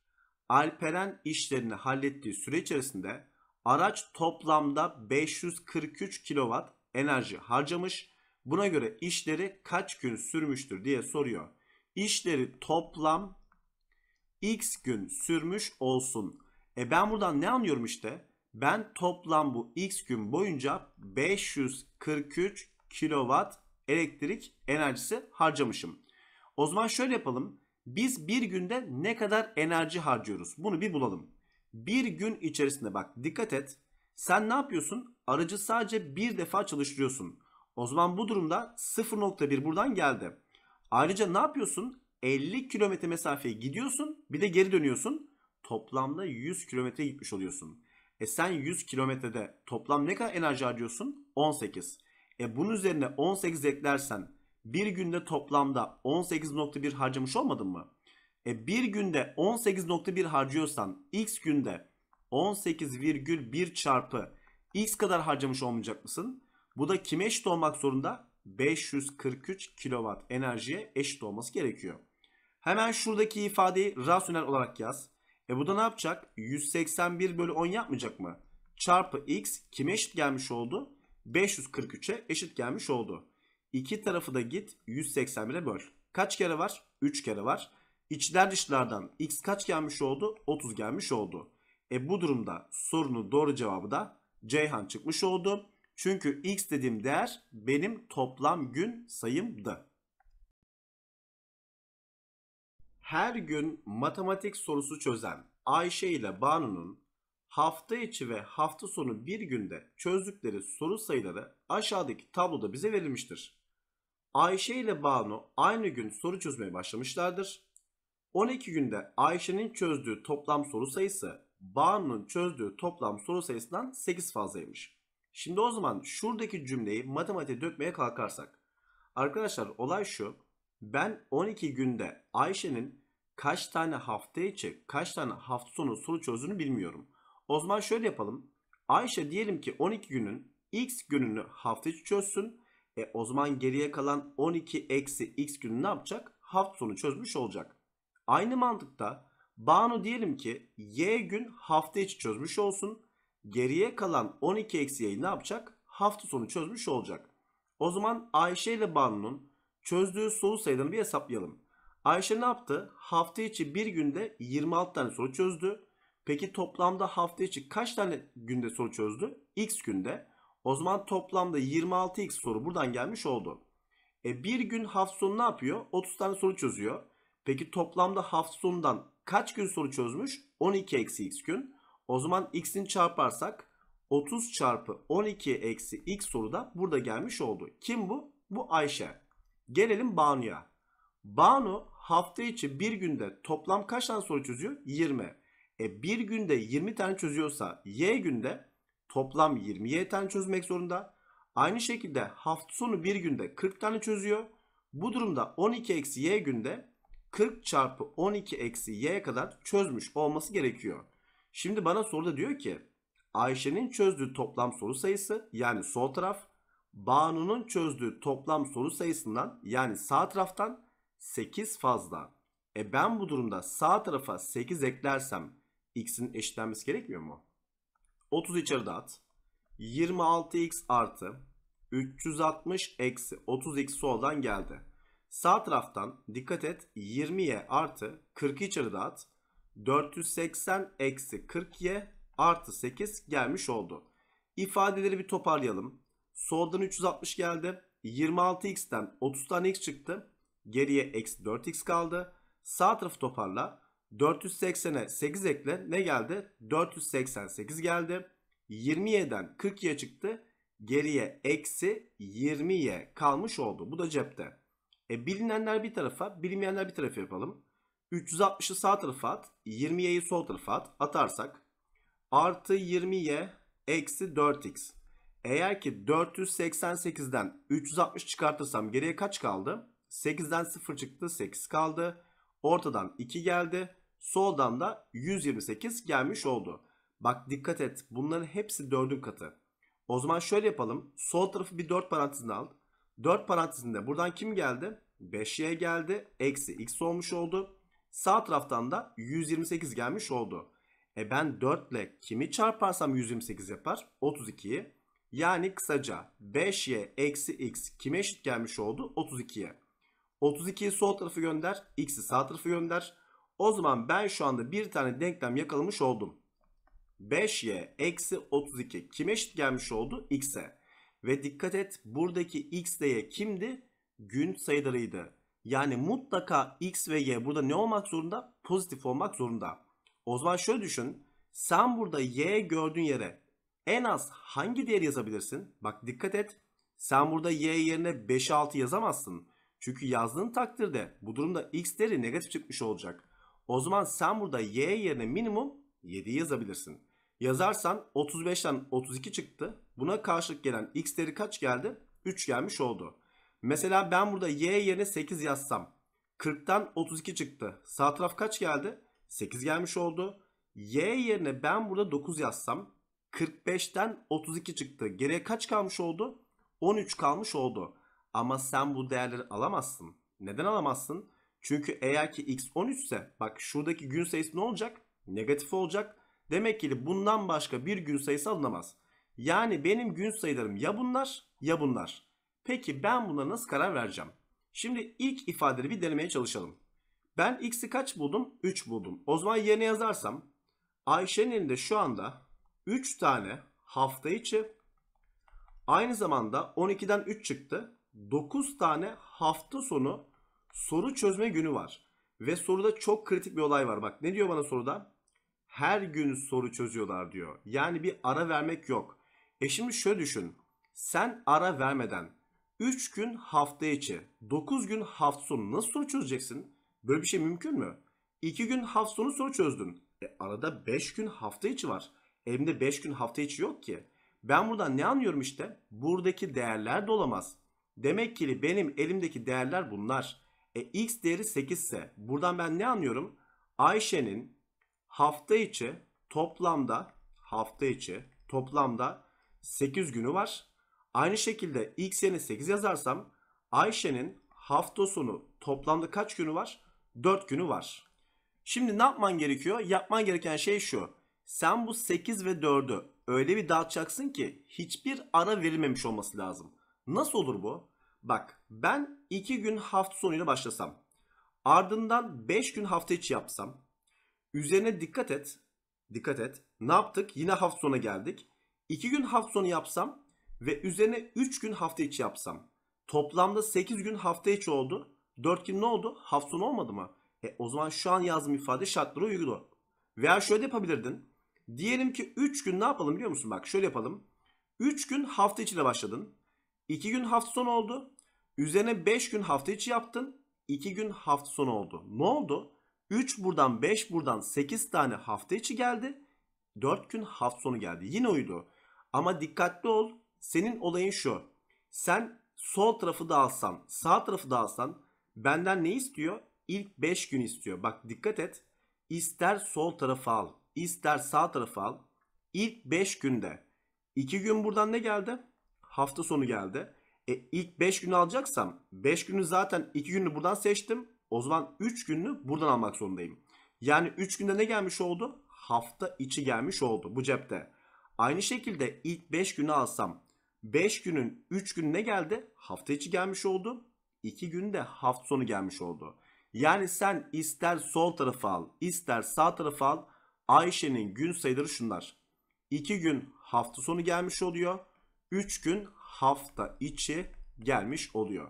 Alperen işlerini hallettiği süre içerisinde araç toplamda 543 kW enerji harcamış. Buna göre işleri kaç gün sürmüştür diye soruyor işleri toplam x gün sürmüş olsun. E ben buradan ne anlıyorum işte? Ben toplam bu x gün boyunca 543 kilowatt elektrik enerjisi harcamışım. O zaman şöyle yapalım. Biz bir günde ne kadar enerji harcıyoruz? Bunu bir bulalım. Bir gün içerisinde bak dikkat et. Sen ne yapıyorsun? Aracı sadece bir defa çalıştırıyorsun. O zaman bu durumda 0.1 buradan geldi. Ayrıca ne yapıyorsun? 50 kilometre mesafeye gidiyorsun bir de geri dönüyorsun. Toplamda 100 kilometre gitmiş oluyorsun. E sen 100 kilometrede toplam ne kadar enerji harcıyorsun? 18. E bunun üzerine 18 eklersen bir günde toplamda 18.1 harcamış olmadın mı? E bir günde 18.1 harcıyorsan x günde 18,1 çarpı x kadar harcamış olmayacak mısın? Bu da kime eşit olmak zorunda? 543 kilowatt enerjiye eşit olması gerekiyor. Hemen şuradaki ifadeyi rasyonel olarak yaz. E bu da ne yapacak? 181 bölü 10 yapmayacak mı? Çarpı x kime eşit gelmiş oldu? 543'e eşit gelmiş oldu. İki tarafı da git 181'e böl. Kaç kere var? 3 kere var. İçler dışlardan x kaç gelmiş oldu? 30 gelmiş oldu. E bu durumda sorunun doğru cevabı da Ceyhan çıkmış oldu. Çünkü x dediğim değer benim toplam gün sayımdı. Her gün matematik sorusu çözen Ayşe ile Banu'nun hafta içi ve hafta sonu bir günde çözdükleri soru sayıları aşağıdaki tabloda bize verilmiştir. Ayşe ile Banu aynı gün soru çözmeye başlamışlardır. 12 günde Ayşe'nin çözdüğü toplam soru sayısı Banu'nun çözdüğü toplam soru sayısından 8 fazlaymış. Şimdi o zaman şuradaki cümleyi matematiğe dökmeye kalkarsak. Arkadaşlar olay şu. Ben 12 günde Ayşe'nin kaç tane hafta içi, kaç tane hafta sonu soru çözünü bilmiyorum. O zaman şöyle yapalım. Ayşe diyelim ki 12 günün x gününü hafta içi çözsün. E, o zaman geriye kalan 12 eksi x günü ne yapacak? Hafta sonu çözmüş olacak. Aynı mantıkta Banu diyelim ki y gün hafta içi çözmüş olsun geriye kalan 12 eksiği ne yapacak? Hafta sonu çözmüş olacak. O zaman Ayşe ile Banu'nun çözdüğü soru sayılarını bir hesaplayalım. Ayşe ne yaptı? Hafta içi bir günde 26 tane soru çözdü. Peki toplamda hafta içi kaç tane günde soru çözdü? X günde. O zaman toplamda 26x soru buradan gelmiş oldu. E bir gün hafta sonu ne yapıyor? 30 tane soru çözüyor. Peki toplamda hafta sonundan kaç gün soru çözmüş? 12 eksi x gün. O zaman x'in çarparsak 30 çarpı 12 eksi x soruda burada gelmiş oldu. Kim bu? Bu Ayşe. Gelelim Banu'ya. Banu hafta içi bir günde toplam kaç tane soru çözüyor? 20. E bir günde 20 tane çözüyorsa y günde toplam 20 y tane çözmek zorunda. Aynı şekilde hafta sonu bir günde 40 tane çözüyor. Bu durumda 12 eksi y günde 40 çarpı 12 eksi y kadar çözmüş olması gerekiyor. Şimdi bana soruda diyor ki Ayşe'nin çözdüğü toplam soru sayısı yani sol taraf Banu'nun çözdüğü toplam soru sayısından yani sağ taraftan 8 fazla. E ben bu durumda sağ tarafa 8 eklersem x'in eşitlenmesi gerekmiyor mu? 30 içeri dağıt. 26x artı 360 eksi 30x soldan geldi. Sağ taraftan dikkat et 20'ye artı 40 içeri dağıt. 480 eksi 40y artı 8 gelmiş oldu. İfadeleri bir toparlayalım. Soldan 360 geldi. 26x'ten 30 tane x çıktı. Geriye eksi 4x kaldı. Sağ tarafı toparla. 480'e 8 ekle. Ne geldi? 488 geldi. 20y'den 40y çıktı. Geriye eksi 20y kalmış oldu. Bu da cepte. E, bilinenler bir tarafa, bilinmeyenler bir tarafa yapalım. 360'ı sağ tarafa at. 20y'yi sol tarafa at. Atarsak artı 20y eksi 4x. Eğer ki 488'den 360 çıkartırsam geriye kaç kaldı? 8'den 0 çıktı 8 kaldı. Ortadan 2 geldi. Soldan da 128 gelmiş oldu. Bak dikkat et bunların hepsi 4'ün katı. O zaman şöyle yapalım. Sol tarafı bir 4 parantezine al. 4 parantezinde buradan kim geldi? 5y geldi. Eksi x olmuş oldu. Sağ taraftan da 128 gelmiş oldu. E ben 4 ile kimi çarparsam 128 yapar? 32'yi. Yani kısaca 5y eksi x kime eşit gelmiş oldu? 32'ye. 32'yi sol tarafı gönder. X'i sağ tarafı gönder. O zaman ben şu anda bir tane denklem yakalamış oldum. 5y eksi 32 kime eşit gelmiş oldu? X'e. Ve dikkat et buradaki x ile kimdi? Gün sayılarıydı. Yani mutlaka x ve y burada ne olmak zorunda? Pozitif olmak zorunda. O zaman şöyle düşün. Sen burada y gördüğün yere en az hangi değer yazabilirsin? Bak dikkat et. Sen burada y yerine 5 6 yazamazsın. Çünkü yazdığın takdirde bu durumda x değeri negatif çıkmış olacak. O zaman sen burada y yerine minimum 7 yazabilirsin. Yazarsan 35'ten 32 çıktı. Buna karşılık gelen x değeri kaç geldi? 3 gelmiş oldu. Mesela ben burada y yerine 8 yazsam 40'tan 32 çıktı. Sağ taraf kaç geldi? 8 gelmiş oldu. Y yerine ben burada 9 yazsam 45'ten 32 çıktı. Geriye kaç kalmış oldu? 13 kalmış oldu. Ama sen bu değerleri alamazsın. Neden alamazsın? Çünkü eğer ki x 13 ise bak şuradaki gün sayısı ne olacak? Negatif olacak. Demek ki bundan başka bir gün sayısı alınamaz. Yani benim gün sayılarım ya bunlar ya bunlar. Peki ben buna nasıl karar vereceğim? Şimdi ilk ifadeleri bir denemeye çalışalım. Ben x'i kaç buldum? 3 buldum. O zaman yerine yazarsam Ayşe'nin elinde şu anda 3 tane hafta içi aynı zamanda 12'den 3 çıktı. 9 tane hafta sonu soru çözme günü var. Ve soruda çok kritik bir olay var. Bak ne diyor bana soruda? Her gün soru çözüyorlar diyor. Yani bir ara vermek yok. E şimdi şöyle düşün. Sen ara vermeden 3 gün hafta içi, 9 gün hafta sonu nasıl soru çözeceksin? Böyle bir şey mümkün mü? 2 gün hafta sonu soru çözdün. E arada 5 gün hafta içi var. Elimde 5 gün hafta içi yok ki. Ben buradan ne anlıyorum işte? Buradaki değerler de olamaz. Demek ki benim elimdeki değerler bunlar. E x değeri 8 ise buradan ben ne anlıyorum? Ayşe'nin hafta içi toplamda hafta içi toplamda 8 günü var Aynı şekilde x yerine 8 yazarsam Ayşe'nin hafta sonu toplamda kaç günü var? 4 günü var. Şimdi ne yapman gerekiyor? Yapman gereken şey şu. Sen bu 8 ve 4'ü öyle bir dağıtacaksın ki hiçbir ara verilmemiş olması lazım. Nasıl olur bu? Bak ben 2 gün hafta sonuyla başlasam. Ardından 5 gün hafta içi yapsam. Üzerine dikkat et. Dikkat et. Ne yaptık? Yine hafta sonu geldik. 2 gün hafta sonu yapsam ve üzerine 3 gün hafta içi yapsam toplamda 8 gün hafta içi oldu. 4 gün ne oldu? Hafta sonu olmadı mı? E o zaman şu an yazdığım ifade şartları uygulu. Veya şöyle yapabilirdin. Diyelim ki 3 gün ne yapalım biliyor musun? Bak şöyle yapalım. 3 gün hafta içiyle başladın. 2 gün hafta sonu oldu. Üzerine 5 gün hafta içi yaptın. 2 gün hafta sonu oldu. Ne oldu? 3 buradan 5 buradan 8 tane hafta içi geldi. 4 gün hafta sonu geldi. Yine uydu. Ama dikkatli ol. Senin olayın şu. Sen sol tarafı da alsan, sağ tarafı da alsan benden ne istiyor? İlk 5 gün istiyor. Bak dikkat et. İster sol tarafı al, ister sağ tarafı al. İlk 5 günde. 2 gün buradan ne geldi? Hafta sonu geldi. E ilk 5 günü alacaksam 5 günü zaten 2 günü buradan seçtim. O zaman 3 gününü buradan almak zorundayım. Yani 3 günde ne gelmiş oldu? Hafta içi gelmiş oldu bu cepte. Aynı şekilde ilk 5 günü alsam 5 günün 3 gününe geldi. Hafta içi gelmiş oldu. 2 günde hafta sonu gelmiş oldu. Yani sen ister sol tarafa al ister sağ tarafa al. Ayşe'nin gün sayıları şunlar. 2 gün hafta sonu gelmiş oluyor. 3 gün hafta içi gelmiş oluyor.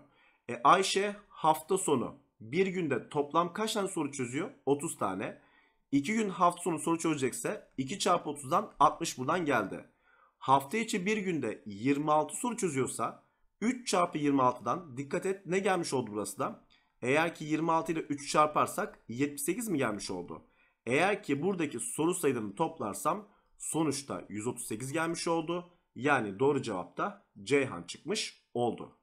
E Ayşe hafta sonu bir günde toplam kaç tane soru çözüyor? 30 tane. 2 gün hafta sonu soru çözecekse 2 çarpı 30'dan 60 buradan geldi hafta içi bir günde 26 soru çözüyorsa 3 çarpı 26'dan dikkat et ne gelmiş oldu burası da? Eğer ki 26 ile 3 çarparsak 78 mi gelmiş oldu? Eğer ki buradaki soru sayılarını toplarsam sonuçta 138 gelmiş oldu. Yani doğru cevap da Ceyhan çıkmış oldu.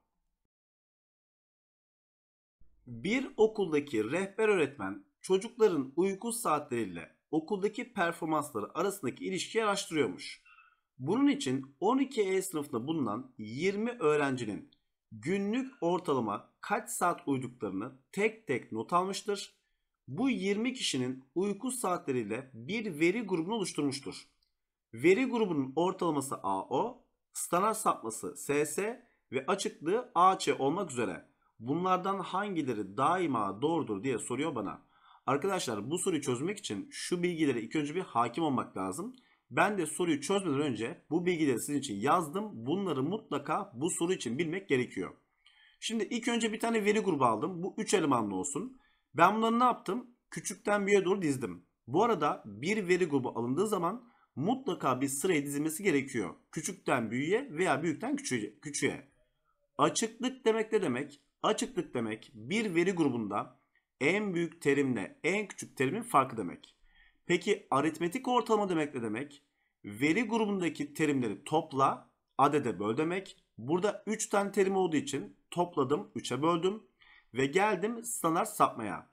Bir okuldaki rehber öğretmen çocukların uyku saatleriyle okuldaki performansları arasındaki ilişkiyi araştırıyormuş. Bunun için 12E sınıfında bulunan 20 öğrencinin günlük ortalama kaç saat uyduklarını tek tek not almıştır. Bu 20 kişinin uyku saatleriyle bir veri grubunu oluşturmuştur. Veri grubunun ortalaması AO, standart sapması SS ve açıklığı AC olmak üzere bunlardan hangileri daima doğrudur diye soruyor bana. Arkadaşlar bu soruyu çözmek için şu bilgilere ilk önce bir hakim olmak lazım. Ben de soruyu çözmeden önce bu bilgileri sizin için yazdım. Bunları mutlaka bu soru için bilmek gerekiyor. Şimdi ilk önce bir tane veri grubu aldım. Bu 3 elemanlı olsun. Ben bunları ne yaptım? Küçükten büyüğe doğru dizdim. Bu arada bir veri grubu alındığı zaman mutlaka bir sıraya dizilmesi gerekiyor. Küçükten büyüğe veya büyükten küçüğe. küçüğe. Açıklık demek ne demek? Açıklık demek bir veri grubunda en büyük terimle en küçük terimin farkı demek. Peki aritmetik ortalama demek ne demek? Veri grubundaki terimleri topla, adede böl demek. Burada 3 tane terim olduğu için topladım, 3'e böldüm ve geldim standart sapmaya.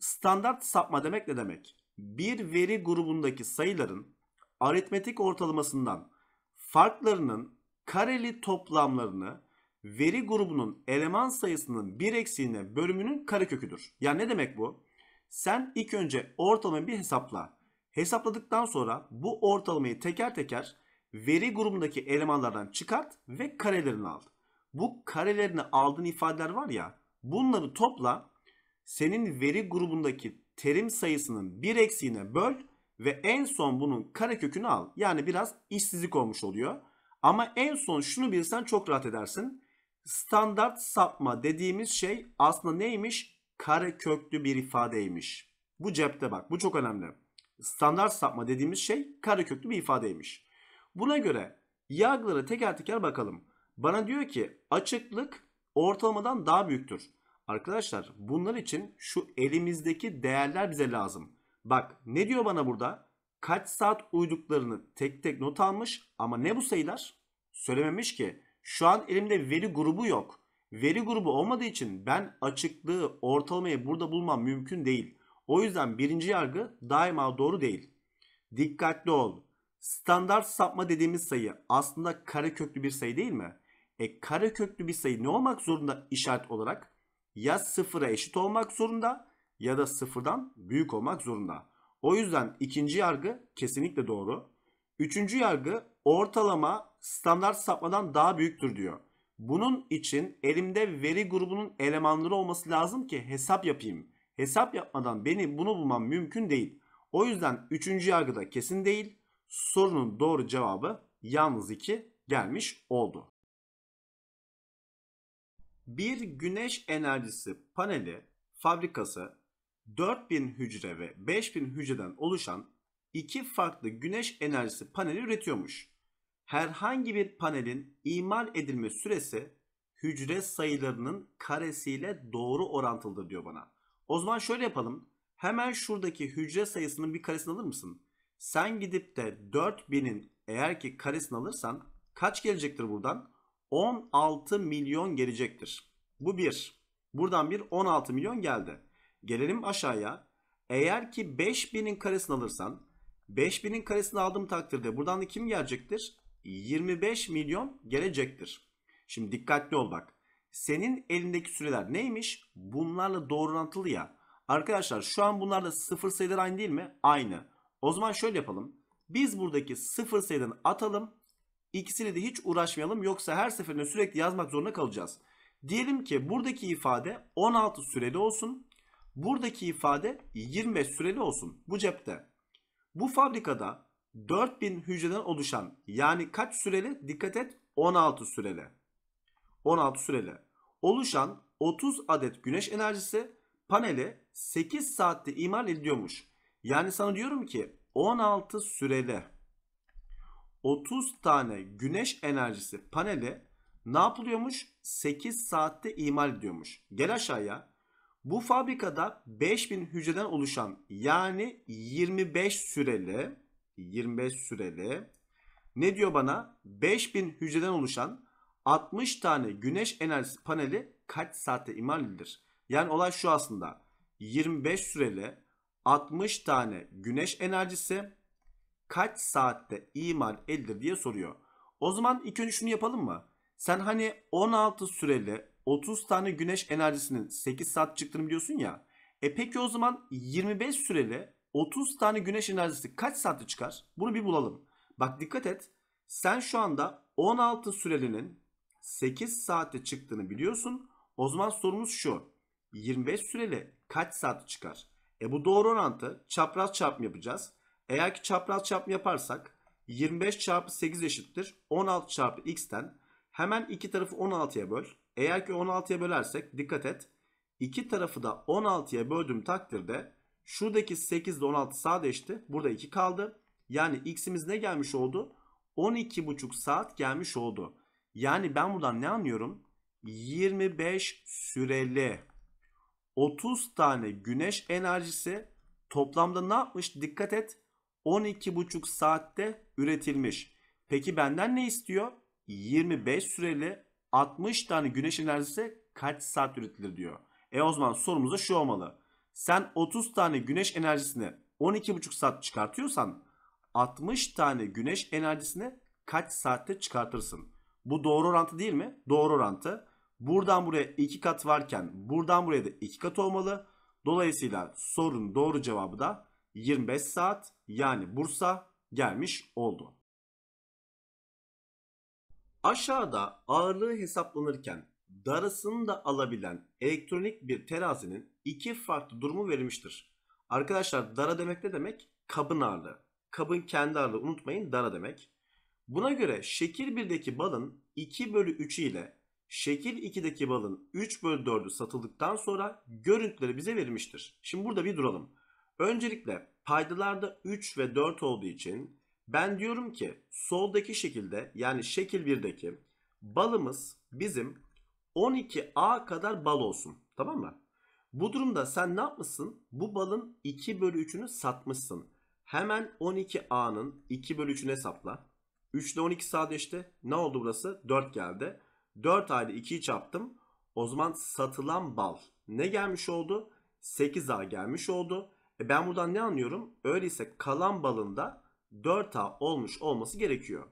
Standart sapma demek ne demek? Bir veri grubundaki sayıların aritmetik ortalamasından farklarının kareli toplamlarını veri grubunun eleman sayısının bir eksiğine bölümünün kareköküdür. Yani ne demek bu? Sen ilk önce ortalamayı bir hesapla. Hesapladıktan sonra bu ortalamayı teker teker veri grubundaki elemanlardan çıkart ve karelerini al. Bu karelerini aldığın ifadeler var ya bunları topla senin veri grubundaki terim sayısının bir eksiğine böl ve en son bunun karekökünü al. Yani biraz işsizlik olmuş oluyor. Ama en son şunu bilirsen çok rahat edersin. Standart sapma dediğimiz şey aslında neymiş? kare köklü bir ifadeymiş. Bu cepte bak bu çok önemli. Standart sapma dediğimiz şey kare köklü bir ifadeymiş. Buna göre yağlara teker teker bakalım. Bana diyor ki açıklık ortalamadan daha büyüktür. Arkadaşlar bunlar için şu elimizdeki değerler bize lazım. Bak ne diyor bana burada? Kaç saat uyduklarını tek tek not almış ama ne bu sayılar? Söylememiş ki. Şu an elimde veri grubu yok. Veri grubu olmadığı için ben açıklığı ortalamayı burada bulmam mümkün değil. O yüzden birinci yargı daima doğru değil. Dikkatli ol. Standart sapma dediğimiz sayı aslında kareköklü bir sayı değil mi? E kareköklü bir sayı ne olmak zorunda işaret olarak? Ya sıfıra eşit olmak zorunda ya da sıfırdan büyük olmak zorunda. O yüzden ikinci yargı kesinlikle doğru. Üçüncü yargı ortalama standart sapmadan daha büyüktür diyor. Bunun için elimde veri grubunun elemanları olması lazım ki hesap yapayım. Hesap yapmadan beni bunu bulmam mümkün değil. O yüzden 3. yargıda kesin değil. Sorunun doğru cevabı yalnız 2 gelmiş oldu. Bir güneş enerjisi paneli fabrikası 4000 hücre ve 5000 hücreden oluşan iki farklı güneş enerjisi paneli üretiyormuş herhangi bir panelin imal edilme süresi hücre sayılarının karesiyle doğru orantılıdır diyor bana. O zaman şöyle yapalım. Hemen şuradaki hücre sayısının bir karesini alır mısın? Sen gidip de 4000'in eğer ki karesini alırsan kaç gelecektir buradan? 16 milyon gelecektir. Bu bir. Buradan bir 16 milyon geldi. Gelelim aşağıya. Eğer ki 5000'in karesini alırsan 5000'in karesini aldığım takdirde buradan da kim gelecektir? 25 milyon gelecektir. Şimdi dikkatli ol bak. Senin elindeki süreler neymiş? Bunlarla doğru ya. Arkadaşlar şu an bunlarla sıfır sayılar aynı değil mi? Aynı. O zaman şöyle yapalım. Biz buradaki sıfır sayıdan atalım. İkisini de hiç uğraşmayalım. Yoksa her seferinde sürekli yazmak zorunda kalacağız. Diyelim ki buradaki ifade 16 süreli olsun. Buradaki ifade 25 süreli olsun. Bu cepte. Bu fabrikada 4000 hücreden oluşan yani kaç süreli? Dikkat et 16 süreli. 16 süreli. Oluşan 30 adet güneş enerjisi paneli 8 saatte imal ediyormuş Yani sana diyorum ki 16 süreli 30 tane güneş enerjisi paneli ne yapılıyormuş? 8 saatte imal ediyormuş. Gel aşağıya. Bu fabrikada 5000 hücreden oluşan yani 25 süreli 25 süreli. Ne diyor bana? 5000 hücreden oluşan 60 tane güneş enerjisi paneli kaç saatte imal edilir? Yani olay şu aslında. 25 süreli 60 tane güneş enerjisi kaç saatte imal edilir diye soruyor. O zaman ilk önce şunu yapalım mı? Sen hani 16 süreli 30 tane güneş enerjisinin 8 saat çıktığını biliyorsun ya. E peki o zaman 25 süreli 30 tane güneş enerjisi kaç saatte çıkar? Bunu bir bulalım. Bak dikkat et. Sen şu anda 16 sürelinin 8 saatte çıktığını biliyorsun. O zaman sorumuz şu. 25 süreli kaç saat çıkar? E bu doğru orantı. Çapraz çarpım yapacağız. Eğer ki çapraz çarpım yaparsak 25 çarpı 8 eşittir. 16 çarpı x'ten hemen iki tarafı 16'ya böl. Eğer ki 16'ya bölersek dikkat et. İki tarafı da 16'ya böldüğüm takdirde Şuradaki 8 ile 16 sadeleşti. Burada 2 kaldı. Yani x'imiz ne gelmiş oldu? 12,5 saat gelmiş oldu. Yani ben buradan ne anlıyorum? 25 süreli 30 tane güneş enerjisi toplamda ne yapmış? Dikkat et 12,5 saatte üretilmiş. Peki benden ne istiyor? 25 süreli 60 tane güneş enerjisi kaç saat üretilir diyor. E o zaman sorumuz da şu olmalı sen 30 tane güneş enerjisini 12,5 saat çıkartıyorsan 60 tane güneş enerjisine kaç saatte çıkartırsın? Bu doğru orantı değil mi? Doğru orantı. Buradan buraya 2 kat varken buradan buraya da 2 kat olmalı. Dolayısıyla sorunun doğru cevabı da 25 saat yani Bursa gelmiş oldu. Aşağıda ağırlığı hesaplanırken darısını da alabilen elektronik bir terazinin iki farklı durumu verilmiştir. Arkadaşlar dara demek ne demek? Kabın ağırlığı. Kabın kendi ağırlığı unutmayın dara demek. Buna göre şekil 1'deki balın 2 bölü 3'ü ile şekil 2'deki balın 3 bölü 4'ü satıldıktan sonra görüntüleri bize verilmiştir. Şimdi burada bir duralım. Öncelikle paydalarda 3 ve 4 olduğu için ben diyorum ki soldaki şekilde yani şekil 1'deki balımız bizim 12A kadar bal olsun. Tamam mı? Bu durumda sen ne yapmışsın? Bu balın 2 bölü 3'ünü satmışsın. Hemen 12A'nın 2 bölü 3'ünü hesapla. 3 ile 12 sadeleşti. Ne oldu burası? 4 geldi. 4 aile 2'yi çarptım. O zaman satılan bal ne gelmiş oldu? 8A gelmiş oldu. E ben buradan ne anlıyorum? Öyleyse kalan balında 4A olmuş olması gerekiyor.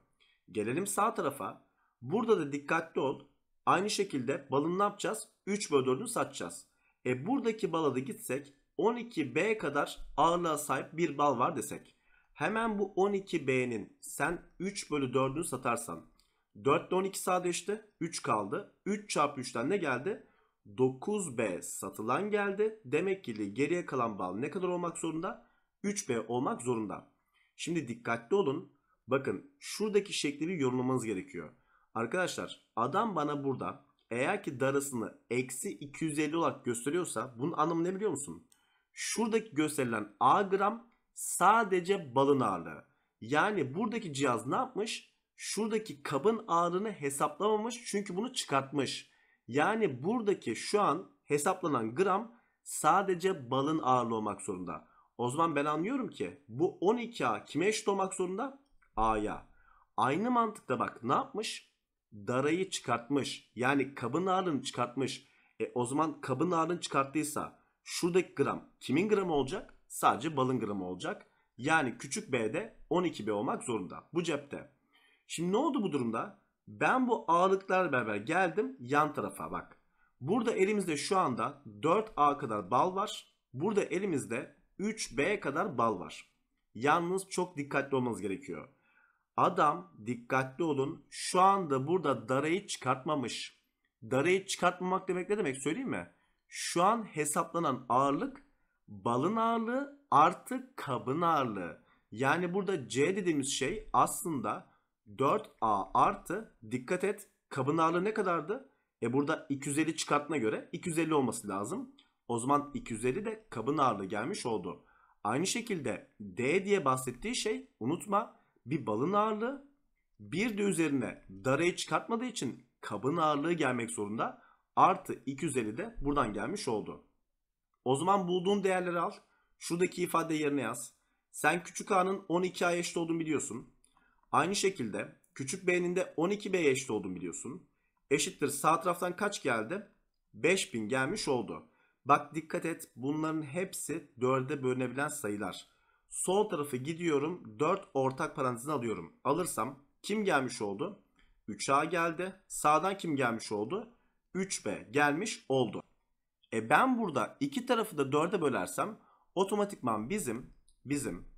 Gelelim sağ tarafa. Burada da dikkatli ol. Aynı şekilde balın ne yapacağız? 3 bölü 4'ünü satacağız. E buradaki bala da gitsek 12B kadar ağırlığa sahip bir bal var desek. Hemen bu 12B'nin sen 3 bölü 4'ünü satarsan 4 ile 12 sadeleşti 3 kaldı. 3 çarpı 3'ten ne geldi? 9B satılan geldi. Demek ki geriye kalan bal ne kadar olmak zorunda? 3B olmak zorunda. Şimdi dikkatli olun. Bakın şuradaki şekli bir yorumlamanız gerekiyor. Arkadaşlar adam bana burada eğer ki darısını eksi 250 olarak gösteriyorsa bunun anlamı ne biliyor musun? Şuradaki gösterilen A gram sadece balın ağırlığı. Yani buradaki cihaz ne yapmış? Şuradaki kabın ağırlığını hesaplamamış çünkü bunu çıkartmış. Yani buradaki şu an hesaplanan gram sadece balın ağırlığı olmak zorunda. O zaman ben anlıyorum ki bu 12A kime eşit olmak zorunda? A'ya. Aynı mantıkta bak ne yapmış? darayı çıkartmış. Yani kabın ağırlığını çıkartmış. E, o zaman kabın ağırlığını çıkarttıysa şuradaki gram kimin gramı olacak? Sadece balın gramı olacak. Yani küçük B'de 12B olmak zorunda. Bu cepte. Şimdi ne oldu bu durumda? Ben bu ağırlıklar beraber geldim yan tarafa bak. Burada elimizde şu anda 4A kadar bal var. Burada elimizde 3B kadar bal var. Yalnız çok dikkatli olmanız gerekiyor. Adam dikkatli olun şu anda burada darayı çıkartmamış. Darayı çıkartmamak demek ne demek söyleyeyim mi? Şu an hesaplanan ağırlık balın ağırlığı artı kabın ağırlığı. Yani burada C dediğimiz şey aslında 4A artı dikkat et kabın ağırlığı ne kadardı? E burada 250 çıkartına göre 250 olması lazım. O zaman 250 de kabın ağırlığı gelmiş oldu. Aynı şekilde D diye bahsettiği şey unutma bir balın ağırlığı bir de üzerine darayı çıkartmadığı için kabın ağırlığı gelmek zorunda. Artı 250 de buradan gelmiş oldu. O zaman bulduğun değerleri al. Şuradaki ifade yerine yaz. Sen küçük A'nın 12 A'ya eşit olduğunu biliyorsun. Aynı şekilde küçük B'nin de 12 B'ye eşit olduğunu biliyorsun. Eşittir sağ taraftan kaç geldi? 5000 gelmiş oldu. Bak dikkat et bunların hepsi 4'e bölünebilen sayılar. Sol tarafı gidiyorum. 4 ortak parantezine alıyorum. Alırsam kim gelmiş oldu? 3A geldi. Sağdan kim gelmiş oldu? 3B gelmiş oldu. E ben burada iki tarafı da 4'e bölersem otomatikman bizim bizim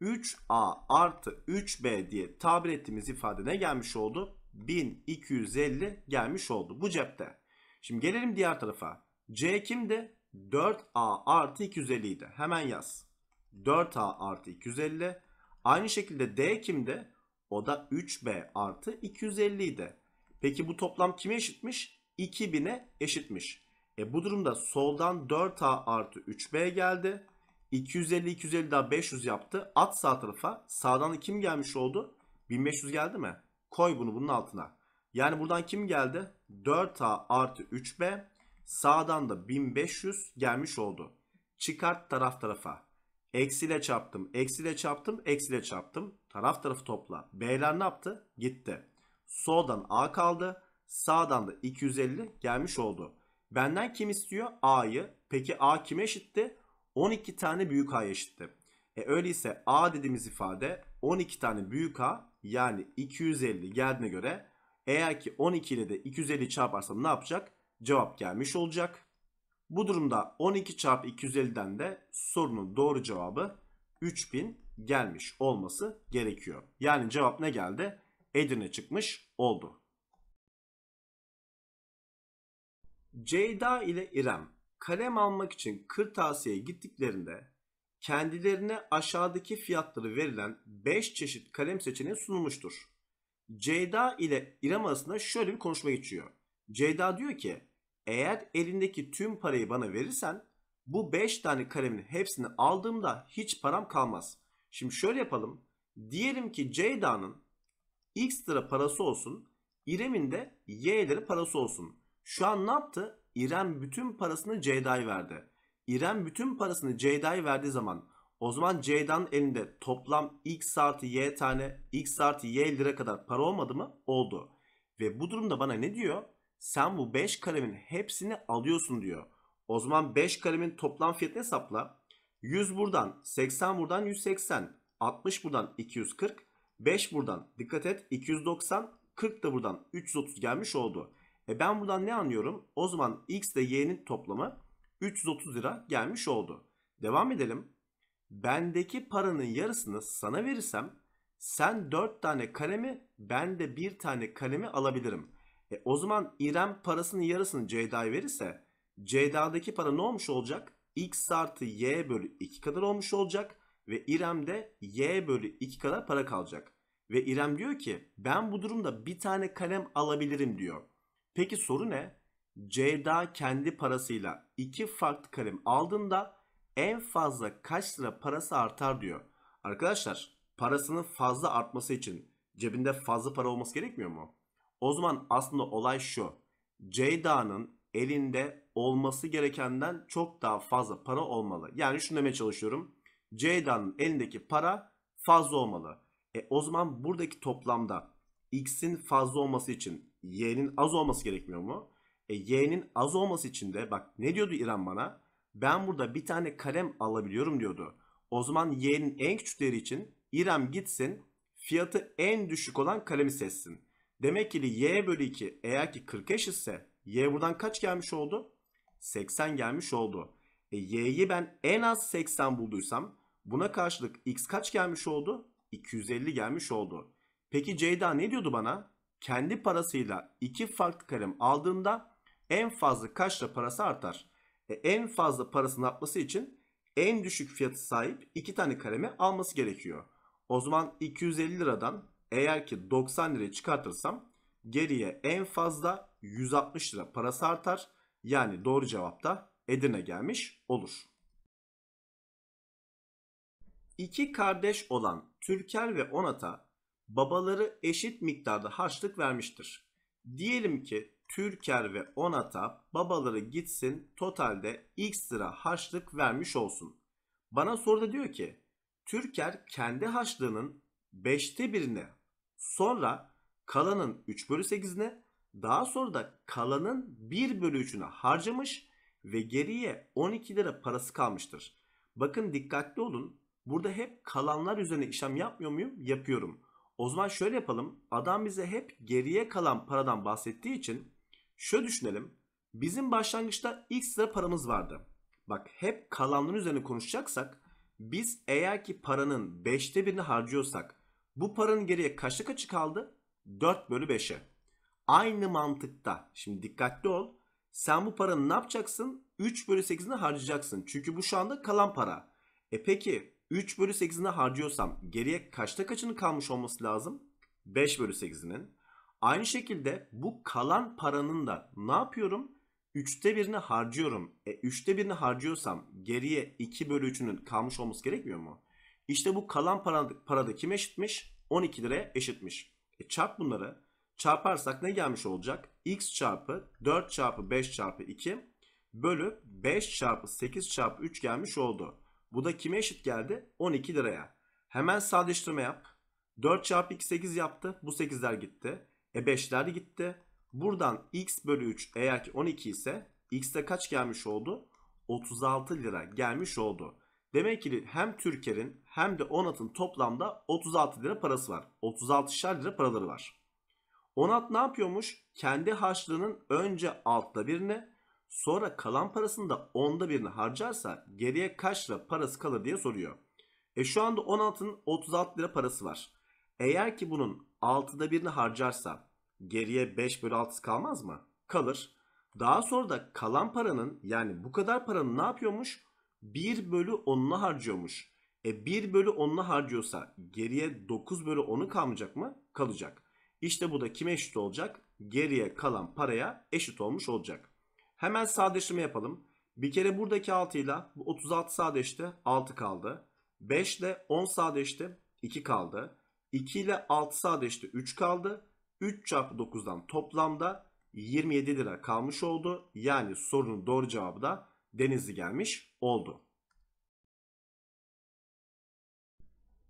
3A artı 3B diye tabir ettiğimiz ifade ne gelmiş oldu? 1250 gelmiş oldu bu cepte. Şimdi gelelim diğer tarafa. C kimdi? 4A artı 250 idi. Hemen yaz. 4A artı 250. Aynı şekilde D kimde? O da 3B artı 250 idi. Peki bu toplam kime eşitmiş? 2000'e eşitmiş. E bu durumda soldan 4A artı 3B geldi. 250 250 daha 500 yaptı. At sağ tarafa. Sağdan kim gelmiş oldu? 1500 geldi mi? Koy bunu bunun altına. Yani buradan kim geldi? 4A artı 3B. Sağdan da 1500 gelmiş oldu. Çıkart taraf tarafa. Eksiyle çarptım. Eksiyle çarptım. Eksiyle çarptım. Taraf tarafı topla. B'ler ne yaptı? Gitti. Soldan A kaldı. Sağdan da 250 gelmiş oldu. Benden kim istiyor? A'yı. Peki A kime eşitti? 12 tane büyük A eşitti. E öyleyse A dediğimiz ifade 12 tane büyük A yani 250 geldiğine göre eğer ki 12 ile de 250 çarparsam ne yapacak? Cevap gelmiş olacak. Bu durumda 12 çarpı 250'den de sorunun doğru cevabı 3000 gelmiş olması gerekiyor. Yani cevap ne geldi? Edirne çıkmış oldu. Ceyda ile İrem kalem almak için kırtasiyeye gittiklerinde kendilerine aşağıdaki fiyatları verilen 5 çeşit kalem seçeneği sunulmuştur. Ceyda ile İrem arasında şöyle bir konuşma geçiyor. Ceyda diyor ki eğer elindeki tüm parayı bana verirsen bu 5 tane kalemin hepsini aldığımda hiç param kalmaz. Şimdi şöyle yapalım. Diyelim ki Ceyda'nın X lira parası olsun. İrem'in de Y lira parası olsun. Şu an ne yaptı? İrem bütün parasını Ceyda'ya verdi. İrem bütün parasını Ceyda'ya verdiği zaman o zaman Ceyda'nın elinde toplam X artı Y tane X artı Y lira kadar para olmadı mı? Oldu. Ve bu durumda bana ne diyor? sen bu 5 kalemin hepsini alıyorsun diyor. O zaman 5 kalemin toplam fiyatını hesapla. 100 buradan, 80 buradan 180, 60 buradan 240, 5 buradan dikkat et 290, 40 da buradan 330 gelmiş oldu. E ben buradan ne anlıyorum? O zaman x ile y'nin toplamı 330 lira gelmiş oldu. Devam edelim. Bendeki paranın yarısını sana verirsem sen 4 tane kalemi ben de 1 tane kalemi alabilirim. E, o zaman İrem parasının yarısını Ceyda'ya verirse Ceyda'daki para ne olmuş olacak? X artı Y bölü 2 kadar olmuş olacak. Ve İrem'de Y bölü 2 kadar para kalacak. Ve İrem diyor ki ben bu durumda bir tane kalem alabilirim diyor. Peki soru ne? Ceyda kendi parasıyla iki farklı kalem aldığında en fazla kaç lira parası artar diyor. Arkadaşlar parasının fazla artması için cebinde fazla para olması gerekmiyor mu? O zaman aslında olay şu. Ceyda'nın elinde olması gerekenden çok daha fazla para olmalı. Yani şunu demeye çalışıyorum. Ceyda'nın elindeki para fazla olmalı. E o zaman buradaki toplamda x'in fazla olması için y'nin az olması gerekmiyor mu? E y'nin az olması için de bak ne diyordu İran bana? Ben burada bir tane kalem alabiliyorum diyordu. O zaman y'nin en küçükleri için İrem gitsin fiyatı en düşük olan kalemi seçsin. Demek ki y bölü 2 eğer ki 40 eşitse y buradan kaç gelmiş oldu? 80 gelmiş oldu. E, y'yi ben en az 80 bulduysam buna karşılık x kaç gelmiş oldu? 250 gelmiş oldu. Peki Ceyda ne diyordu bana? Kendi parasıyla iki farklı kalem aldığında en fazla kaçla parası artar? E, en fazla parasını atması için en düşük fiyatı sahip iki tane kalemi alması gerekiyor. O zaman 250 liradan eğer ki 90 lira çıkartırsam geriye en fazla 160 lira parası artar. Yani doğru cevap da Edirne gelmiş olur. İki kardeş olan Türker ve Onat'a babaları eşit miktarda harçlık vermiştir. Diyelim ki Türker ve Onat'a babaları gitsin totalde x lira harçlık vermiş olsun. Bana soruda diyor ki Türker kendi harçlığının 5'te birini Sonra kalanın 3 bölü 8'ine daha sonra da kalanın 1 bölü 3'üne harcamış ve geriye 12 lira parası kalmıştır. Bakın dikkatli olun. Burada hep kalanlar üzerine işlem yapmıyor muyum? Yapıyorum. O zaman şöyle yapalım. Adam bize hep geriye kalan paradan bahsettiği için şöyle düşünelim. Bizim başlangıçta x lira paramız vardı. Bak hep kalanların üzerine konuşacaksak biz eğer ki paranın 5'te birini harcıyorsak bu paranın geriye kaçta kaçı kaldı? 4 bölü 5'e. Aynı mantıkta. Şimdi dikkatli ol. Sen bu paranı ne yapacaksın? 3 bölü 8'ini harcayacaksın. Çünkü bu şu anda kalan para. E peki 3 bölü 8'ini harcıyorsam geriye kaçta kaçının kalmış olması lazım? 5 bölü 8'inin. Aynı şekilde bu kalan paranın da ne yapıyorum? 3'te birini harcıyorum. E 3'te birini harcıyorsam geriye 2 bölü 3'ünün kalmış olması gerekmiyor mu? İşte bu kalan para, parada kime eşitmiş? 12 liraya eşitmiş. E çarp bunları. Çarparsak ne gelmiş olacak? X çarpı 4 çarpı 5 çarpı 2 bölü 5 çarpı 8 çarpı 3 gelmiş oldu. Bu da kime eşit geldi? 12 liraya. Hemen sadeleştirme yap. 4 çarpı 2 8 yaptı. Bu 8'ler gitti. E 5'ler gitti. Buradan x bölü 3 eğer ki 12 ise x'te kaç gelmiş oldu? 36 lira gelmiş oldu. Demek ki hem Türker'in hem de Onat'ın toplamda 36 lira parası var. 36'şer lira paraları var. Onat ne yapıyormuş? Kendi harçlığının önce altta birini sonra kalan parasını da onda birini harcarsa geriye kaç lira parası kalır diye soruyor. E şu anda Onat'ın 36 lira parası var. Eğer ki bunun 6'da birini harcarsa geriye 5 bölü 6 kalmaz mı? Kalır. Daha sonra da kalan paranın yani bu kadar paranın ne yapıyormuş? 1 bölü 10'una harcıyormuş. E 1 bölü 10'una harcıyorsa geriye 9 bölü 10'u kalmayacak mı? Kalacak. İşte bu da kime eşit olacak? Geriye kalan paraya eşit olmuş olacak. Hemen sadeşimi yapalım. Bir kere buradaki 6 ile 36 sadeşte 6 kaldı. 5 ile 10 sadeşti 2 kaldı. 2 ile 6 sadeşte 3 kaldı. 3 çarpı 9'dan toplamda 27 lira kalmış oldu. Yani sorunun doğru cevabı da Denizli gelmiş oldu.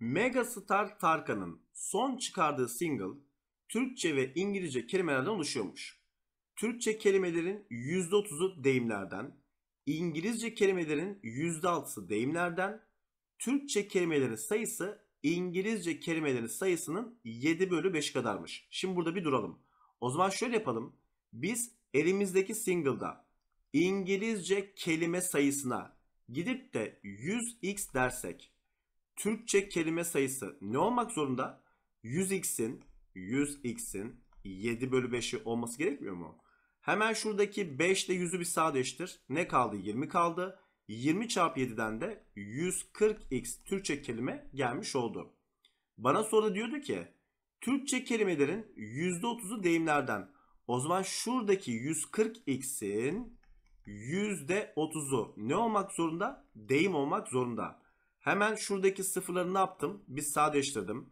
Megastar Tarkan'ın son çıkardığı single Türkçe ve İngilizce kelimelerden oluşuyormuş. Türkçe kelimelerin %30'u deyimlerden, İngilizce kelimelerin %6'sı deyimlerden, Türkçe kelimelerin sayısı İngilizce kelimelerin sayısının 7 bölü 5 kadarmış. Şimdi burada bir duralım. O zaman şöyle yapalım. Biz elimizdeki single'da İngilizce kelime sayısına gidip de 100x dersek Türkçe kelime sayısı ne olmak zorunda? 100x'in 100x'in 7 bölü 5'i olması gerekmiyor mu? Hemen şuradaki 5 ile 100'ü bir sağa Ne kaldı? 20 kaldı. 20 çarpı 7'den de 140x Türkçe kelime gelmiş oldu. Bana sonra diyordu ki Türkçe kelimelerin %30'u deyimlerden. O zaman şuradaki 140x'in %30'u ne olmak zorunda? Deyim olmak zorunda. Hemen şuradaki sıfırları ne yaptım? Bir sadeleştirdim.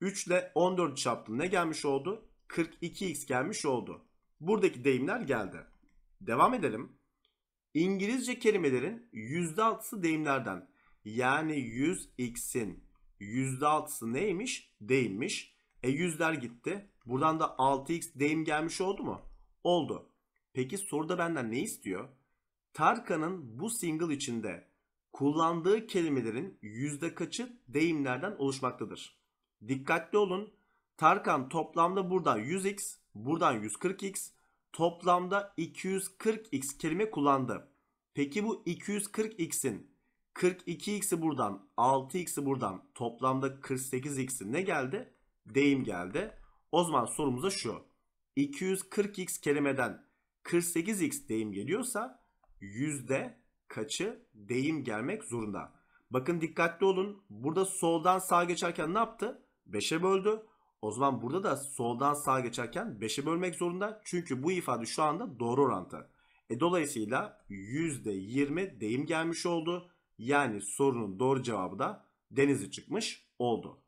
3 ile 14 çarptım. Ne gelmiş oldu? 42x gelmiş oldu. Buradaki deyimler geldi. Devam edelim. İngilizce kelimelerin %6'sı deyimlerden. Yani 100x'in %6'sı neymiş? Deyimmiş. E yüzler gitti. Buradan da 6x deyim gelmiş oldu mu? Oldu. Peki soruda benden ne istiyor? Tarkan'ın bu single içinde kullandığı kelimelerin yüzde kaçı deyimlerden oluşmaktadır? Dikkatli olun. Tarkan toplamda buradan 100x, buradan 140x, toplamda 240x kelime kullandı. Peki bu 240x'in 42x'i buradan, 6x'i buradan, toplamda 48x'i ne geldi? Deyim geldi. O zaman sorumuza şu. 240x kelimeden 48x deyim geliyorsa yüzde kaçı deyim gelmek zorunda. Bakın dikkatli olun. Burada soldan sağa geçerken ne yaptı? 5'e böldü. O zaman burada da soldan sağa geçerken 5'e bölmek zorunda. Çünkü bu ifade şu anda doğru orantı. E dolayısıyla %20 deyim gelmiş oldu. Yani sorunun doğru cevabı da denizi çıkmış oldu.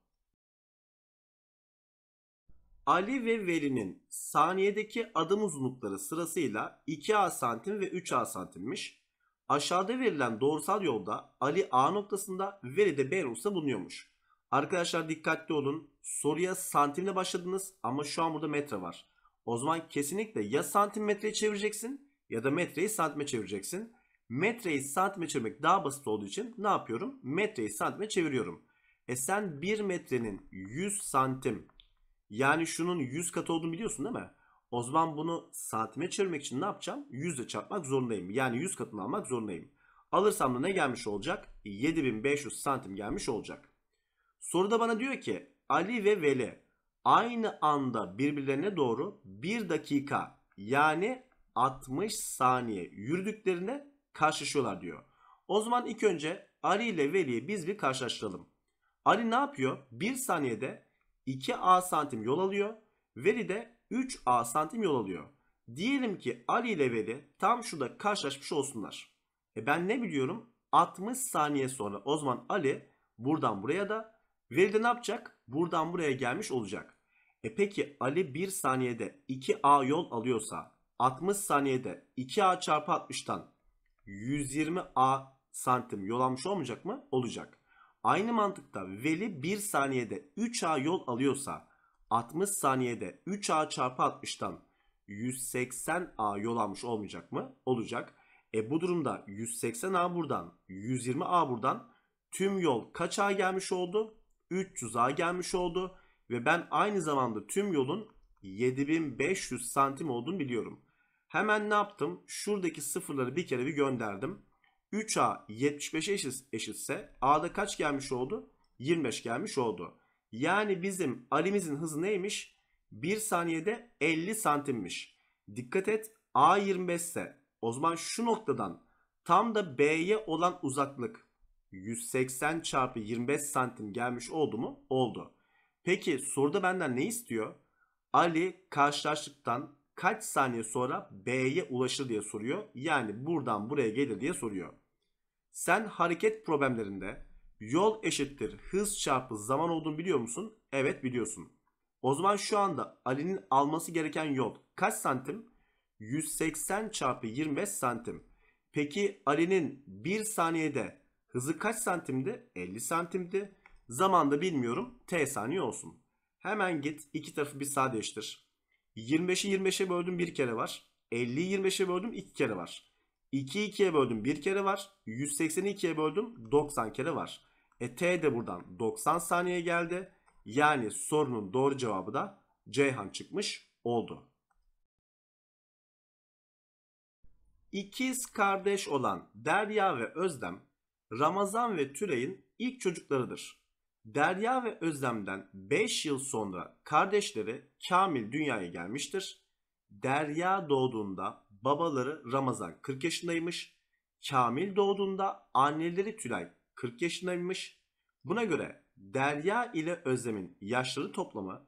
Ali ve Veri'nin saniyedeki adım uzunlukları sırasıyla 2A santim ve 3A santimmiş. Aşağıda verilen doğrusal yolda Ali A noktasında Veri de B noktasında bulunuyormuş. Arkadaşlar dikkatli olun. Soruya santimle başladınız ama şu an burada metre var. O zaman kesinlikle ya santim metreye çevireceksin ya da metreyi santime çevireceksin. Metreyi santime çevirmek daha basit olduğu için ne yapıyorum? Metreyi santime çeviriyorum. E sen 1 metrenin 100 santim yani şunun 100 katı olduğunu biliyorsun değil mi? O zaman bunu santime çevirmek için ne yapacağım? 100 ile çarpmak zorundayım. Yani 100 katını almak zorundayım. Alırsam da ne gelmiş olacak? 7500 santim gelmiş olacak. Soruda bana diyor ki Ali ve Veli aynı anda birbirlerine doğru 1 dakika yani 60 saniye yürüdüklerine karşılaşıyorlar diyor. O zaman ilk önce Ali ile Veli'yi biz bir karşılaştıralım. Ali ne yapıyor? 1 saniyede 2A santim yol alıyor. Veri de 3A santim yol alıyor. Diyelim ki Ali ile Veli tam şurada karşılaşmış olsunlar. E ben ne biliyorum? 60 saniye sonra o zaman Ali buradan buraya da Veli de ne yapacak? Buradan buraya gelmiş olacak. E peki Ali 1 saniyede 2A yol alıyorsa 60 saniyede 2A çarpı 60'tan 120A santim yol almış olmayacak mı? Olacak. Aynı mantıkta veli 1 saniyede 3A yol alıyorsa 60 saniyede 3A çarpı 60'tan 180A yol almış olmayacak mı? Olacak. E bu durumda 180A buradan 120A buradan tüm yol kaç A gelmiş oldu? 300A gelmiş oldu. Ve ben aynı zamanda tüm yolun 7500 santim olduğunu biliyorum. Hemen ne yaptım? Şuradaki sıfırları bir kere bir gönderdim. 3A 75'e eşit, eşitse A'da kaç gelmiş oldu? 25 gelmiş oldu. Yani bizim Ali'mizin hızı neymiş? 1 saniyede 50 santimmiş. Dikkat et A 25 ise o zaman şu noktadan tam da B'ye olan uzaklık 180 çarpı 25 santim gelmiş oldu mu? Oldu. Peki soruda benden ne istiyor? Ali karşılaştıktan kaç saniye sonra B'ye ulaşır diye soruyor. Yani buradan buraya gelir diye soruyor. Sen hareket problemlerinde yol eşittir hız çarpı zaman olduğunu biliyor musun? Evet biliyorsun. O zaman şu anda Ali'nin alması gereken yol kaç santim? 180 çarpı 25 santim. Peki Ali'nin 1 saniyede hızı kaç santimdi? 50 santimdi. Zaman da bilmiyorum. T saniye olsun. Hemen git iki tarafı bir sadeleştir. 25'i 25'e böldüm bir kere var. 50'yi 25'e böldüm iki kere var. 2'yi 2'ye böldüm 1 kere var. 180'i 2'ye böldüm 90 kere var. E T de buradan 90 saniye geldi. Yani sorunun doğru cevabı da Ceyhan çıkmış oldu. İkiz kardeş olan Derya ve Özlem, Ramazan ve Tülay'ın ilk çocuklarıdır. Derya ve Özlem'den 5 yıl sonra kardeşleri Kamil dünyaya gelmiştir. Derya doğduğunda babaları Ramazan 40 yaşındaymış. Kamil doğduğunda anneleri Tülay 40 yaşındaymış. Buna göre Derya ile Özlem'in yaşları toplamı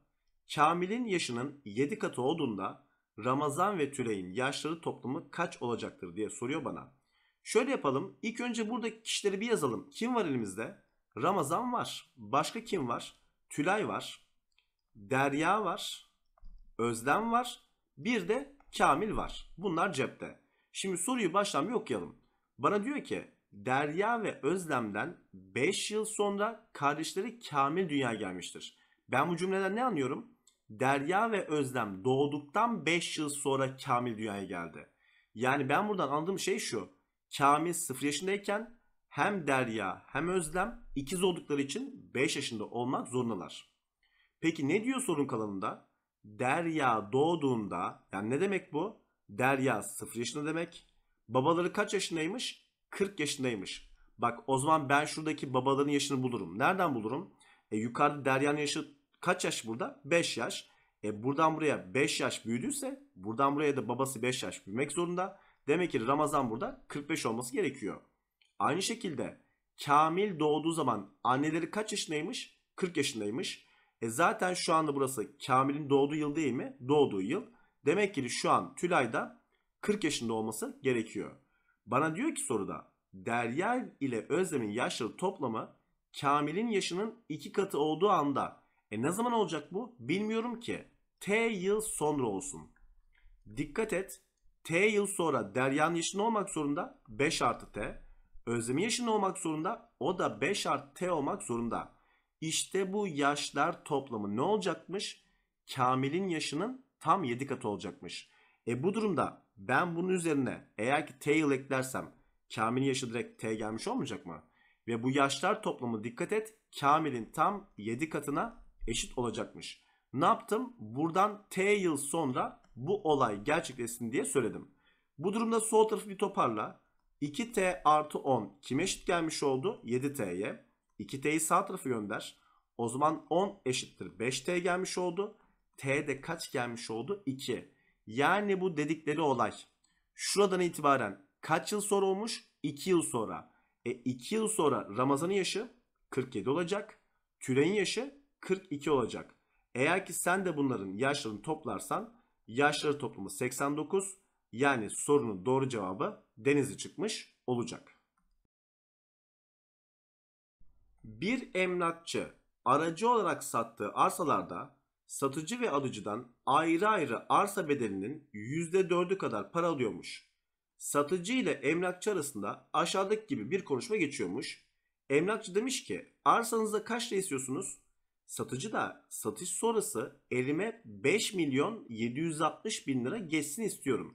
Kamil'in yaşının 7 katı olduğunda Ramazan ve Tülay'ın yaşları toplamı kaç olacaktır diye soruyor bana. Şöyle yapalım. İlk önce buradaki kişileri bir yazalım. Kim var elimizde? Ramazan var. Başka kim var? Tülay var. Derya var. Özlem var. Bir de Kamil var. Bunlar cepte. Şimdi soruyu baştan bir okuyalım. Bana diyor ki Derya ve Özlem'den 5 yıl sonra kardeşleri Kamil dünya gelmiştir. Ben bu cümleden ne anlıyorum? Derya ve Özlem doğduktan 5 yıl sonra Kamil dünyaya geldi. Yani ben buradan anladığım şey şu. Kamil 0 yaşındayken hem Derya hem Özlem ikiz oldukları için 5 yaşında olmak zorundalar. Peki ne diyor sorun kalanında? Derya doğduğunda yani ne demek bu? Derya 0 yaşında demek. Babaları kaç yaşındaymış? 40 yaşındaymış. Bak o zaman ben şuradaki babaların yaşını bulurum. Nereden bulurum? E, yukarıda Derya'nın yaşı kaç yaş burada? 5 yaş. E, buradan buraya 5 yaş büyüdüyse buradan buraya da babası 5 yaş büyümek zorunda. Demek ki Ramazan burada 45 olması gerekiyor. Aynı şekilde Kamil doğduğu zaman anneleri kaç yaşındaymış? 40 yaşındaymış. E zaten şu anda burası Kamil'in doğduğu yıl değil mi? Doğduğu yıl. Demek ki şu an Tülay'da 40 yaşında olması gerekiyor. Bana diyor ki soruda Derya ile Özlem'in yaşları toplamı Kamil'in yaşının iki katı olduğu anda. E ne zaman olacak bu? Bilmiyorum ki. T yıl sonra olsun. Dikkat et. T yıl sonra Derya'nın yaşında olmak zorunda 5 artı T. Özlem'in yaşında olmak zorunda o da 5 artı T olmak zorunda. İşte bu yaşlar toplamı ne olacakmış? Kamil'in yaşının tam 7 katı olacakmış. E bu durumda ben bunun üzerine eğer ki t yıl eklersem Kamil'in yaşı direkt T gelmiş olmayacak mı? Ve bu yaşlar toplamı dikkat et Kamil'in tam 7 katına eşit olacakmış. Ne yaptım? Buradan T yıl sonra bu olay gerçekleşsin diye söyledim. Bu durumda sol tarafı bir toparla. 2T artı 10 kime eşit gelmiş oldu? 7T'ye. 2t'yi sağ tarafa gönder. O zaman 10 eşittir 5t gelmiş oldu. T de kaç gelmiş oldu? 2. Yani bu dedikleri olay. Şuradan itibaren kaç yıl sonra olmuş? 2 yıl sonra. E 2 yıl sonra Ramazan'ın yaşı 47 olacak. Türe'nin yaşı 42 olacak. Eğer ki sen de bunların yaşlarını toplarsan yaşları toplamı 89. Yani sorunun doğru cevabı Denizli çıkmış olacak. bir emlakçı aracı olarak sattığı arsalarda satıcı ve alıcıdan ayrı ayrı arsa bedelinin %4'ü kadar para alıyormuş. Satıcı ile emlakçı arasında aşağıdaki gibi bir konuşma geçiyormuş. Emlakçı demiş ki arsanızda kaç lira istiyorsunuz? Satıcı da satış sonrası elime 5 milyon 760 bin lira geçsin istiyorum.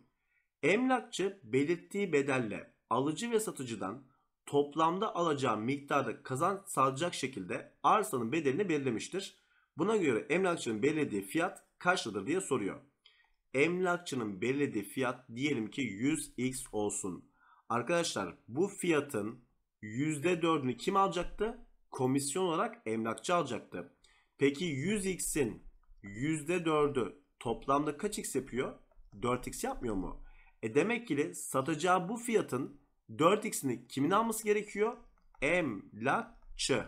Emlakçı belirttiği bedelle alıcı ve satıcıdan toplamda alacağı miktarda kazanç sağlayacak şekilde arsanın bedelini belirlemiştir. Buna göre emlakçının belirlediği fiyat kaçlıdır diye soruyor. Emlakçının belirlediği fiyat diyelim ki 100x olsun. Arkadaşlar bu fiyatın %4'ünü kim alacaktı? Komisyon olarak emlakçı alacaktı. Peki 100x'in %4'ü toplamda kaç x yapıyor? 4x yapmıyor mu? E demek ki satacağı bu fiyatın 4x'ini kimin alması gerekiyor? Emlakçı.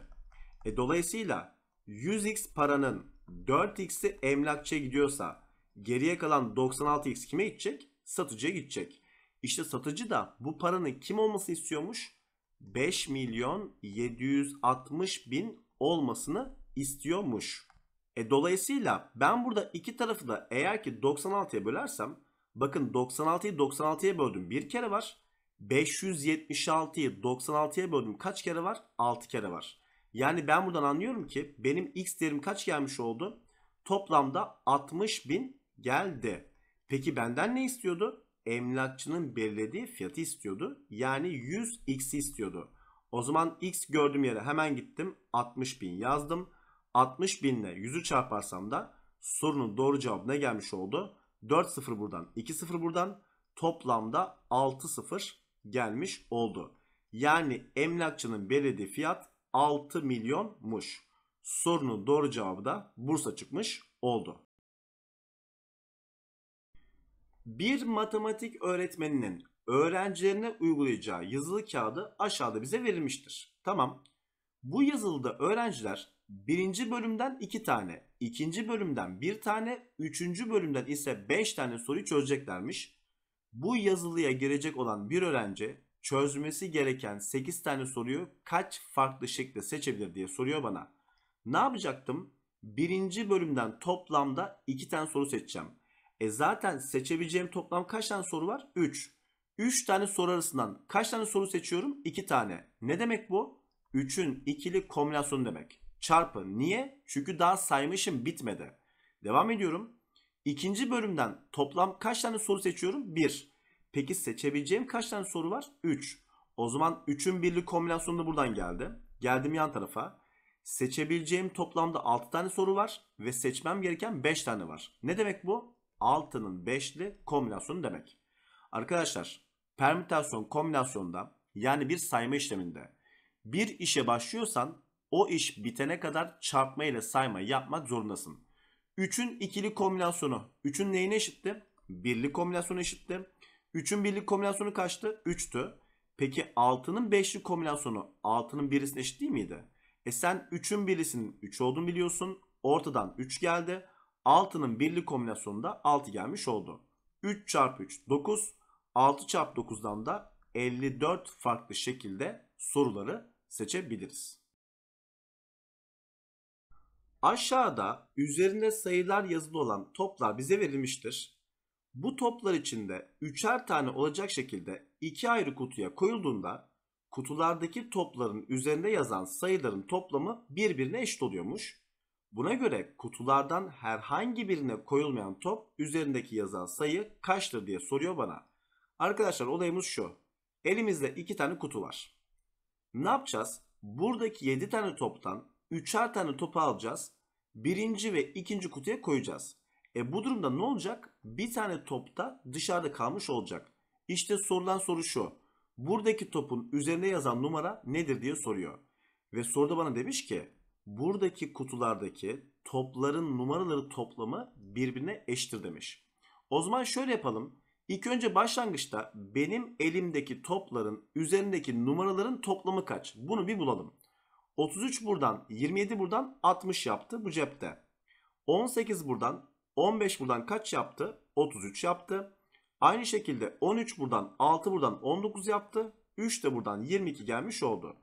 E, dolayısıyla 100x paranın 4x'i emlakçıya gidiyorsa geriye kalan 96x kime gidecek? Satıcıya gidecek. İşte satıcı da bu paranın kim olması istiyormuş? 5 milyon 760 bin olmasını istiyormuş. E dolayısıyla ben burada iki tarafı da eğer ki 96'ya bölersem bakın 96'yı 96'ya böldüm bir kere var. 576'yı 96'ya böldüm. Kaç kere var? 6 kere var. Yani ben buradan anlıyorum ki benim x değerim kaç gelmiş oldu? Toplamda 60 bin geldi. Peki benden ne istiyordu? Emlakçının belirlediği fiyatı istiyordu. Yani 100x istiyordu. O zaman x gördüğüm yere hemen gittim. 60 bin yazdım. 60.000 ile 100'ü çarparsam da sorunun doğru cevabı ne gelmiş oldu? 4 0 buradan, 2 0 buradan toplamda 6 0 gelmiş oldu. Yani emlakçının belirlediği fiyat 6 milyonmuş. Sorunun doğru cevabı da Bursa çıkmış oldu. Bir matematik öğretmeninin öğrencilerine uygulayacağı yazılı kağıdı aşağıda bize verilmiştir. Tamam. Bu yazılıda öğrenciler birinci bölümden iki tane, ikinci bölümden bir tane, üçüncü bölümden ise beş tane soruyu çözeceklermiş. Bu yazılıya girecek olan bir öğrenci çözmesi gereken 8 tane soruyu kaç farklı şekilde seçebilir diye soruyor bana. Ne yapacaktım? Birinci bölümden toplamda 2 tane soru seçeceğim. E zaten seçebileceğim toplam kaç tane soru var? 3. 3 tane soru arasından kaç tane soru seçiyorum? 2 tane. Ne demek bu? 3'ün ikili kombinasyonu demek. Çarpı. Niye? Çünkü daha saymışım bitmedi. Devam ediyorum. İkinci bölümden toplam kaç tane soru seçiyorum? 1. Peki seçebileceğim kaç tane soru var? 3. O zaman 3'ün birlik kombinasyonu da buradan geldi. Geldim yan tarafa. Seçebileceğim toplamda 6 tane soru var ve seçmem gereken 5 tane var. Ne demek bu? 6'nın 5'li kombinasyonu demek. Arkadaşlar permütasyon kombinasyonda yani bir sayma işleminde bir işe başlıyorsan o iş bitene kadar çarpma ile sayma yapmak zorundasın. 3'ün ikili kombinasyonu. 3'ün neyine eşitti? Birlik kombinasyonu eşitti. 3'ün birlik kombinasyonu kaçtı? 3'tü. Peki 6'nın beşli kombinasyonu 6'nın birisine eşit değil miydi? E sen 3'ün birisinin 3 olduğunu biliyorsun. Ortadan 3 geldi. 6'nın birlik kombinasyonunda 6 gelmiş oldu. 3 çarpı 3 9. 6 çarpı 9'dan da 54 farklı şekilde soruları seçebiliriz. Aşağıda üzerinde sayılar yazılı olan toplar bize verilmiştir. Bu toplar içinde üçer tane olacak şekilde iki ayrı kutuya koyulduğunda kutulardaki topların üzerinde yazan sayıların toplamı birbirine eşit oluyormuş. Buna göre kutulardan herhangi birine koyulmayan top üzerindeki yazan sayı kaçtır diye soruyor bana. Arkadaşlar olayımız şu. Elimizde iki tane kutu var. Ne yapacağız? Buradaki 7 tane toptan Üçer tane topu alacağız. Birinci ve ikinci kutuya koyacağız. E bu durumda ne olacak? Bir tane top da dışarıda kalmış olacak. İşte sorulan soru şu. Buradaki topun üzerine yazan numara nedir diye soruyor. Ve soruda bana demiş ki buradaki kutulardaki topların numaraları toplamı birbirine eşittir demiş. O zaman şöyle yapalım. İlk önce başlangıçta benim elimdeki topların üzerindeki numaraların toplamı kaç? Bunu bir bulalım. 33 buradan, 27 buradan 60 yaptı bu cepte. 18 buradan, 15 buradan kaç yaptı? 33 yaptı. Aynı şekilde 13 buradan, 6 buradan 19 yaptı. 3 de buradan 22 gelmiş oldu.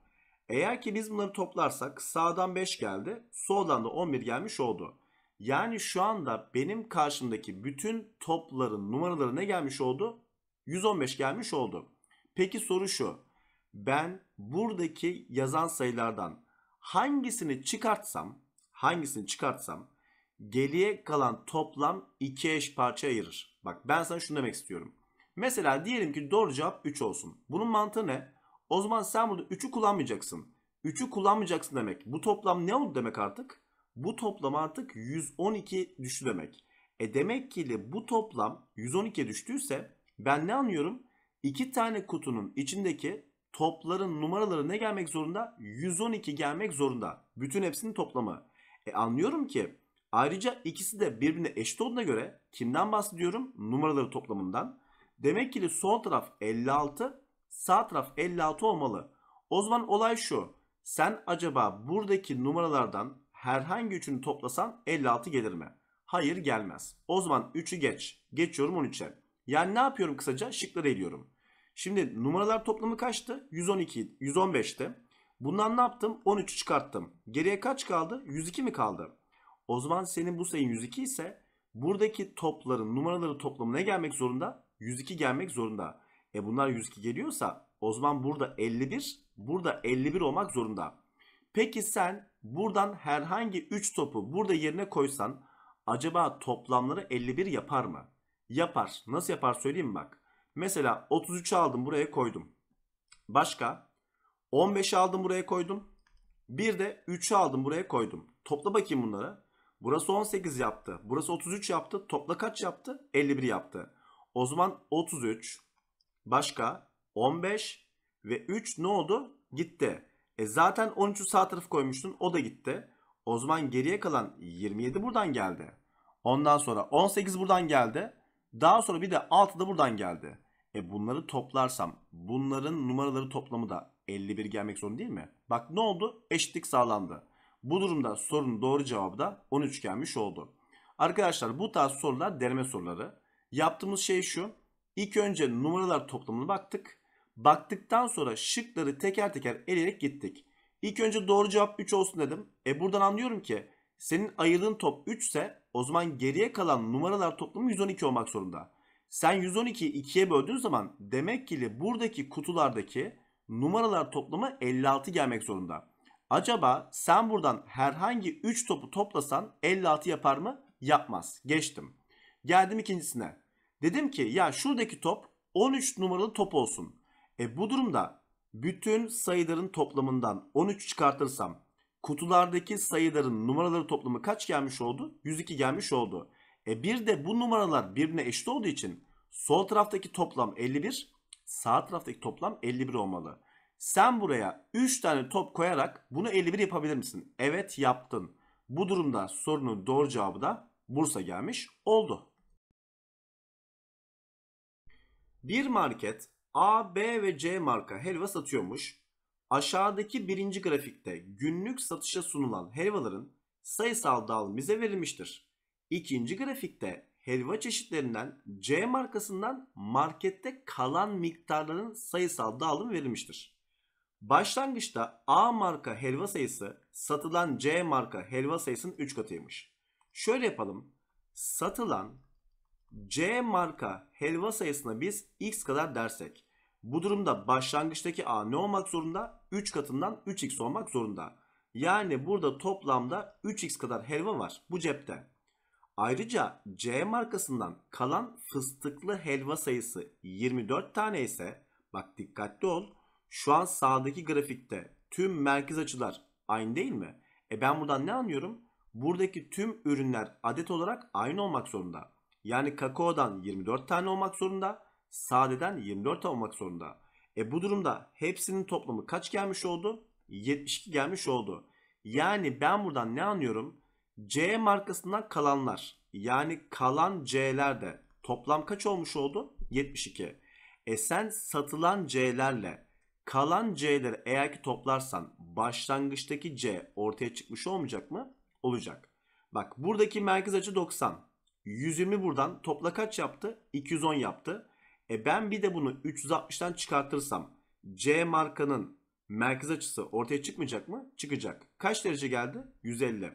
Eğer ki biz bunları toplarsak sağdan 5 geldi, soldan da 11 gelmiş oldu. Yani şu anda benim karşımdaki bütün topların numaraları ne gelmiş oldu? 115 gelmiş oldu. Peki soru şu ben buradaki yazan sayılardan hangisini çıkartsam hangisini çıkartsam geriye kalan toplam 2 eş parça ayırır. Bak ben sana şunu demek istiyorum. Mesela diyelim ki doğru cevap 3 olsun. Bunun mantığı ne? O zaman sen burada 3'ü kullanmayacaksın. 3'ü kullanmayacaksın demek. Bu toplam ne oldu demek artık? Bu toplam artık 112 düştü demek. E demek ki bu toplam 112 düştüyse ben ne anlıyorum? 2 tane kutunun içindeki topların numaraları ne gelmek zorunda? 112 gelmek zorunda. Bütün hepsinin toplamı. E anlıyorum ki ayrıca ikisi de birbirine eşit olduğuna göre kimden bahsediyorum? Numaraları toplamından. Demek ki de sol taraf 56, sağ taraf 56 olmalı. O zaman olay şu. Sen acaba buradaki numaralardan herhangi üçünü toplasan 56 gelir mi? Hayır gelmez. O zaman 3'ü geç. Geçiyorum 13'e. Yani ne yapıyorum kısaca? Şıkları eliyorum. Şimdi numaralar toplamı kaçtı? 112, 115'ti. Bundan ne yaptım? 13'ü çıkarttım. Geriye kaç kaldı? 102 mi kaldı? O zaman senin bu sayın 102 ise buradaki topların numaraları toplamı ne gelmek zorunda? 102 gelmek zorunda. E bunlar 102 geliyorsa o zaman burada 51, burada 51 olmak zorunda. Peki sen buradan herhangi 3 topu burada yerine koysan acaba toplamları 51 yapar mı? Yapar. Nasıl yapar söyleyeyim mi bak. Mesela 33 aldım buraya koydum. Başka 15 aldım buraya koydum. Bir de 3 aldım buraya koydum. Topla bakayım bunları. Burası 18 yaptı. Burası 33 yaptı. Topla kaç yaptı? 51 yaptı. O zaman 33 başka 15 ve 3 ne oldu? Gitti. E zaten 13'ü sağ tarafı koymuştun. O da gitti. O zaman geriye kalan 27 buradan geldi. Ondan sonra 18 buradan geldi. Daha sonra bir de 6 da buradan geldi. E bunları toplarsam bunların numaraları toplamı da 51 gelmek zorunda değil mi? Bak ne oldu? Eşitlik sağlandı. Bu durumda sorunun doğru cevabı da 13 gelmiş oldu. Arkadaşlar bu tarz sorular deneme soruları. Yaptığımız şey şu. İlk önce numaralar toplamına baktık. Baktıktan sonra şıkları teker teker eleyerek gittik. İlk önce doğru cevap 3 olsun dedim. E buradan anlıyorum ki senin ayırdığın top 3 ise o zaman geriye kalan numaralar toplamı 112 olmak zorunda. Sen 112'yi 2'ye böldüğün zaman demek ki buradaki kutulardaki numaralar toplamı 56 gelmek zorunda. Acaba sen buradan herhangi 3 topu toplasan 56 yapar mı? Yapmaz. Geçtim. Geldim ikincisine. Dedim ki ya şuradaki top 13 numaralı top olsun. E bu durumda bütün sayıların toplamından 13 çıkartırsam kutulardaki sayıların numaraları toplamı kaç gelmiş oldu? 102 gelmiş oldu. E bir de bu numaralar birbirine eşit olduğu için sol taraftaki toplam 51, sağ taraftaki toplam 51 olmalı. Sen buraya 3 tane top koyarak bunu 51 yapabilir misin? Evet yaptın. Bu durumda sorunun doğru cevabı da Bursa gelmiş oldu. Bir market A, B ve C marka helva satıyormuş. Aşağıdaki birinci grafikte günlük satışa sunulan helvaların sayısal dağılım bize verilmiştir. İkinci grafikte helva çeşitlerinden C markasından markette kalan miktarların sayısal dağılımı verilmiştir. Başlangıçta A marka helva sayısı satılan C marka helva sayısının 3 katıymış. Şöyle yapalım. Satılan C marka helva sayısına biz x kadar dersek bu durumda başlangıçtaki A ne olmak zorunda? 3 katından 3x olmak zorunda. Yani burada toplamda 3x kadar helva var bu cepte. Ayrıca C markasından kalan fıstıklı helva sayısı 24 tane ise bak dikkatli ol. Şu an sağdaki grafikte tüm merkez açılar aynı değil mi? E ben buradan ne anlıyorum? Buradaki tüm ürünler adet olarak aynı olmak zorunda. Yani kakaodan 24 tane olmak zorunda, sadeden 24 olmak zorunda. E bu durumda hepsinin toplamı kaç gelmiş oldu? 72 gelmiş oldu. Yani ben buradan ne anlıyorum? C markasından kalanlar yani kalan C'ler de toplam kaç olmuş oldu? 72. E sen satılan C'lerle kalan C'leri eğer ki toplarsan başlangıçtaki C ortaya çıkmış olmayacak mı? Olacak. Bak buradaki merkez açı 90. 120 buradan topla kaç yaptı? 210 yaptı. E ben bir de bunu 360'tan çıkartırsam C markanın merkez açısı ortaya çıkmayacak mı? Çıkacak. Kaç derece geldi? 150.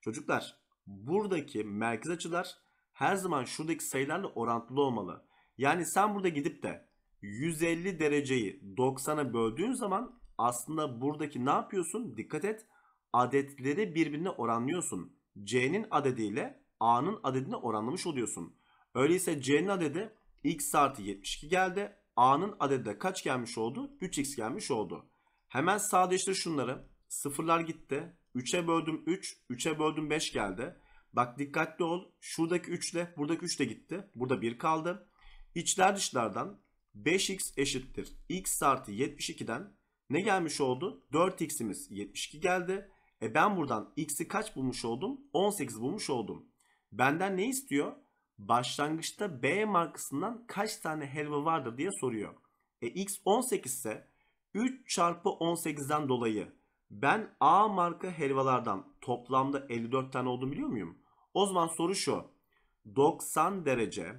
Çocuklar buradaki merkez açılar her zaman şuradaki sayılarla orantılı olmalı. Yani sen burada gidip de 150 dereceyi 90'a böldüğün zaman aslında buradaki ne yapıyorsun? Dikkat et adetleri birbirine oranlıyorsun. C'nin adediyle A'nın adedini oranlamış oluyorsun. Öyleyse C'nin adedi x artı 72 geldi. A'nın adedi de kaç gelmiş oldu? 3x gelmiş oldu. Hemen sadeleştir şunları. Sıfırlar gitti. 3'e böldüm 3. 3'e böldüm 5 geldi. Bak dikkatli ol. Şuradaki 3 ile buradaki 3 de gitti. Burada 1 kaldı. İçler dışlardan 5x eşittir. x artı 72'den ne gelmiş oldu? 4x'imiz 72 geldi. E ben buradan x'i kaç bulmuş oldum? 18 bulmuş oldum. Benden ne istiyor? başlangıçta B markasından kaç tane helva vardır diye soruyor. E, X 18 ise 3 çarpı 18'den dolayı ben A marka helvalardan toplamda 54 tane olduğunu biliyor muyum? O zaman soru şu. 90 derece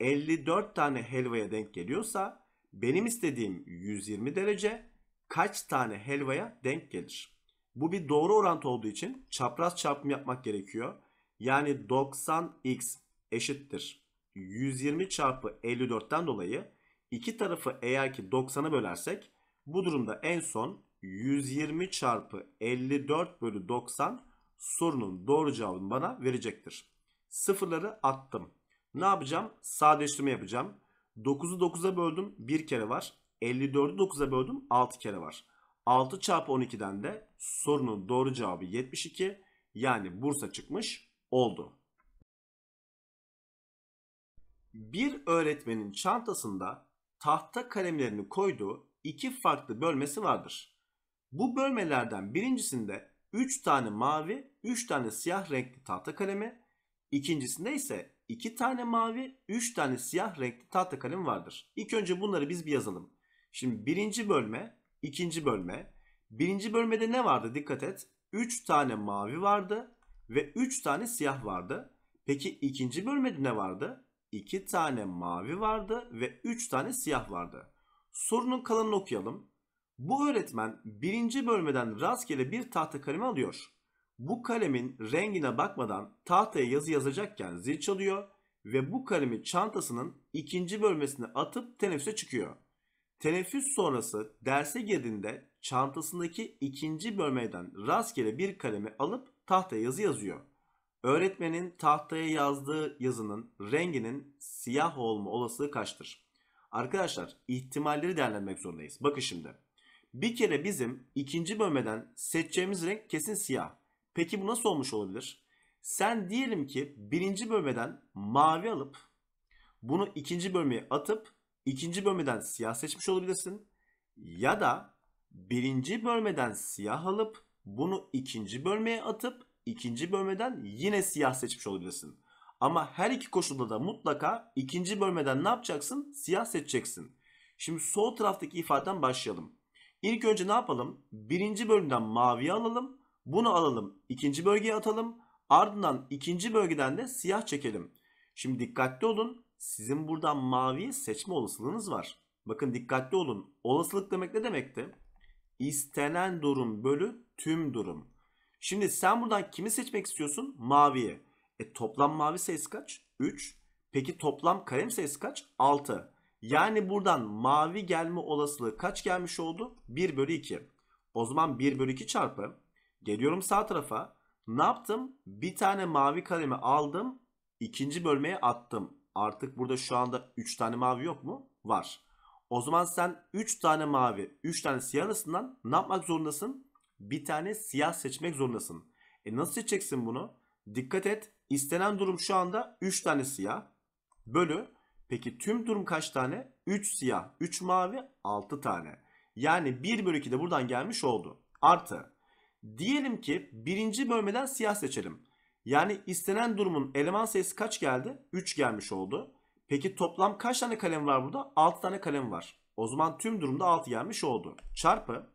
54 tane helvaya denk geliyorsa benim istediğim 120 derece kaç tane helvaya denk gelir? Bu bir doğru orantı olduğu için çapraz çarpım yapmak gerekiyor. Yani 90x eşittir. 120 çarpı 54'ten dolayı iki tarafı eğer ki 90'a bölersek bu durumda en son 120 çarpı 54 bölü 90 sorunun doğru cevabını bana verecektir. Sıfırları attım. Ne yapacağım? Sadeleştirme yapacağım. 9'u 9'a böldüm 1 kere var. 54'ü 9'a böldüm 6 kere var. 6 çarpı 12'den de sorunun doğru cevabı 72. Yani Bursa çıkmış oldu bir öğretmenin çantasında tahta kalemlerini koyduğu iki farklı bölmesi vardır. Bu bölmelerden birincisinde 3 tane mavi, 3 tane siyah renkli tahta kalemi, ikincisinde ise 2 iki tane mavi, 3 tane siyah renkli tahta kalem vardır. İlk önce bunları biz bir yazalım. Şimdi birinci bölme, ikinci bölme. Birinci bölmede ne vardı dikkat et. 3 tane mavi vardı ve 3 tane siyah vardı. Peki ikinci bölmede ne vardı? 2 tane mavi vardı ve 3 tane siyah vardı. Sorunun kalanını okuyalım. Bu öğretmen birinci bölmeden rastgele bir tahta kalemi alıyor. Bu kalemin rengine bakmadan tahtaya yazı yazacakken zil çalıyor ve bu kalemi çantasının ikinci bölmesine atıp teneffüse çıkıyor. Teneffüs sonrası derse girdiğinde çantasındaki ikinci bölmeden rastgele bir kalemi alıp tahtaya yazı yazıyor. Öğretmenin tahtaya yazdığı yazının renginin siyah olma olasılığı kaçtır? Arkadaşlar ihtimalleri değerlendirmek zorundayız. Bakın şimdi. Bir kere bizim ikinci bölmeden seçeceğimiz renk kesin siyah. Peki bu nasıl olmuş olabilir? Sen diyelim ki birinci bölmeden mavi alıp bunu ikinci bölmeye atıp ikinci bölmeden siyah seçmiş olabilirsin. Ya da birinci bölmeden siyah alıp bunu ikinci bölmeye atıp ikinci bölmeden yine siyah seçmiş olabilirsin. Ama her iki koşulda da mutlaka ikinci bölmeden ne yapacaksın? Siyah seçeceksin. Şimdi sol taraftaki ifadeden başlayalım. İlk önce ne yapalım? Birinci bölümden mavi alalım. Bunu alalım ikinci bölgeye atalım. Ardından ikinci bölgeden de siyah çekelim. Şimdi dikkatli olun. Sizin buradan maviyi seçme olasılığınız var. Bakın dikkatli olun. Olasılık demek ne demekti? İstenen durum bölü tüm durum. Şimdi sen buradan kimi seçmek istiyorsun? Maviye. E toplam mavi sayısı kaç? 3. Peki toplam kalem sayısı kaç? 6. Yani buradan mavi gelme olasılığı kaç gelmiş oldu? 1 bölü 2. O zaman 1 bölü 2 çarpı. Geliyorum sağ tarafa. Ne yaptım? Bir tane mavi kalemi aldım. ikinci bölmeye attım. Artık burada şu anda 3 tane mavi yok mu? Var. O zaman sen 3 tane mavi, 3 tane siyah arasından ne yapmak zorundasın? bir tane siyah seçmek zorundasın. E nasıl seçeceksin bunu? Dikkat et. İstenen durum şu anda 3 tane siyah bölü. Peki tüm durum kaç tane? 3 siyah, 3 mavi, 6 tane. Yani 1 bölü 2 de buradan gelmiş oldu. Artı. Diyelim ki birinci bölmeden siyah seçelim. Yani istenen durumun eleman sayısı kaç geldi? 3 gelmiş oldu. Peki toplam kaç tane kalem var burada? 6 tane kalem var. O zaman tüm durumda 6 gelmiş oldu. Çarpı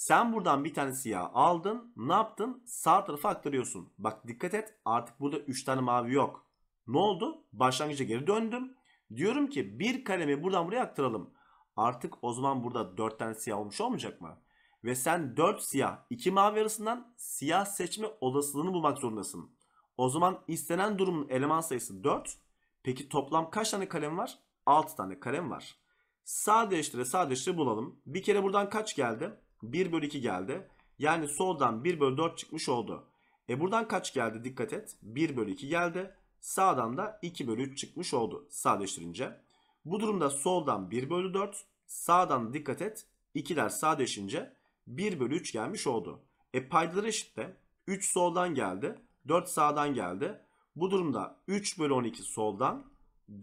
sen buradan bir tane siyah aldın. Ne yaptın? Sağ tarafa aktarıyorsun. Bak dikkat et artık burada 3 tane mavi yok. Ne oldu? Başlangıca geri döndüm. Diyorum ki bir kalemi buradan buraya aktaralım. Artık o zaman burada 4 tane siyah olmuş olmayacak mı? Ve sen 4 siyah 2 mavi arasından siyah seçme olasılığını bulmak zorundasın. O zaman istenen durumun eleman sayısı 4. Peki toplam kaç tane kalem var? 6 tane kalem var. Sağ sağ sadeleştire bulalım. Bir kere buradan kaç geldi? 1 bölü 2 geldi. Yani soldan 1 bölü 4 çıkmış oldu. E buradan kaç geldi dikkat et. 1 bölü 2 geldi. Sağdan da 2 bölü 3 çıkmış oldu sadeleştirince. Bu durumda soldan 1 bölü 4 sağdan dikkat et 2'ler sadeleşince 1 bölü 3 gelmiş oldu. E paydaları eşit de 3 soldan geldi 4 sağdan geldi. Bu durumda 3 bölü 12 soldan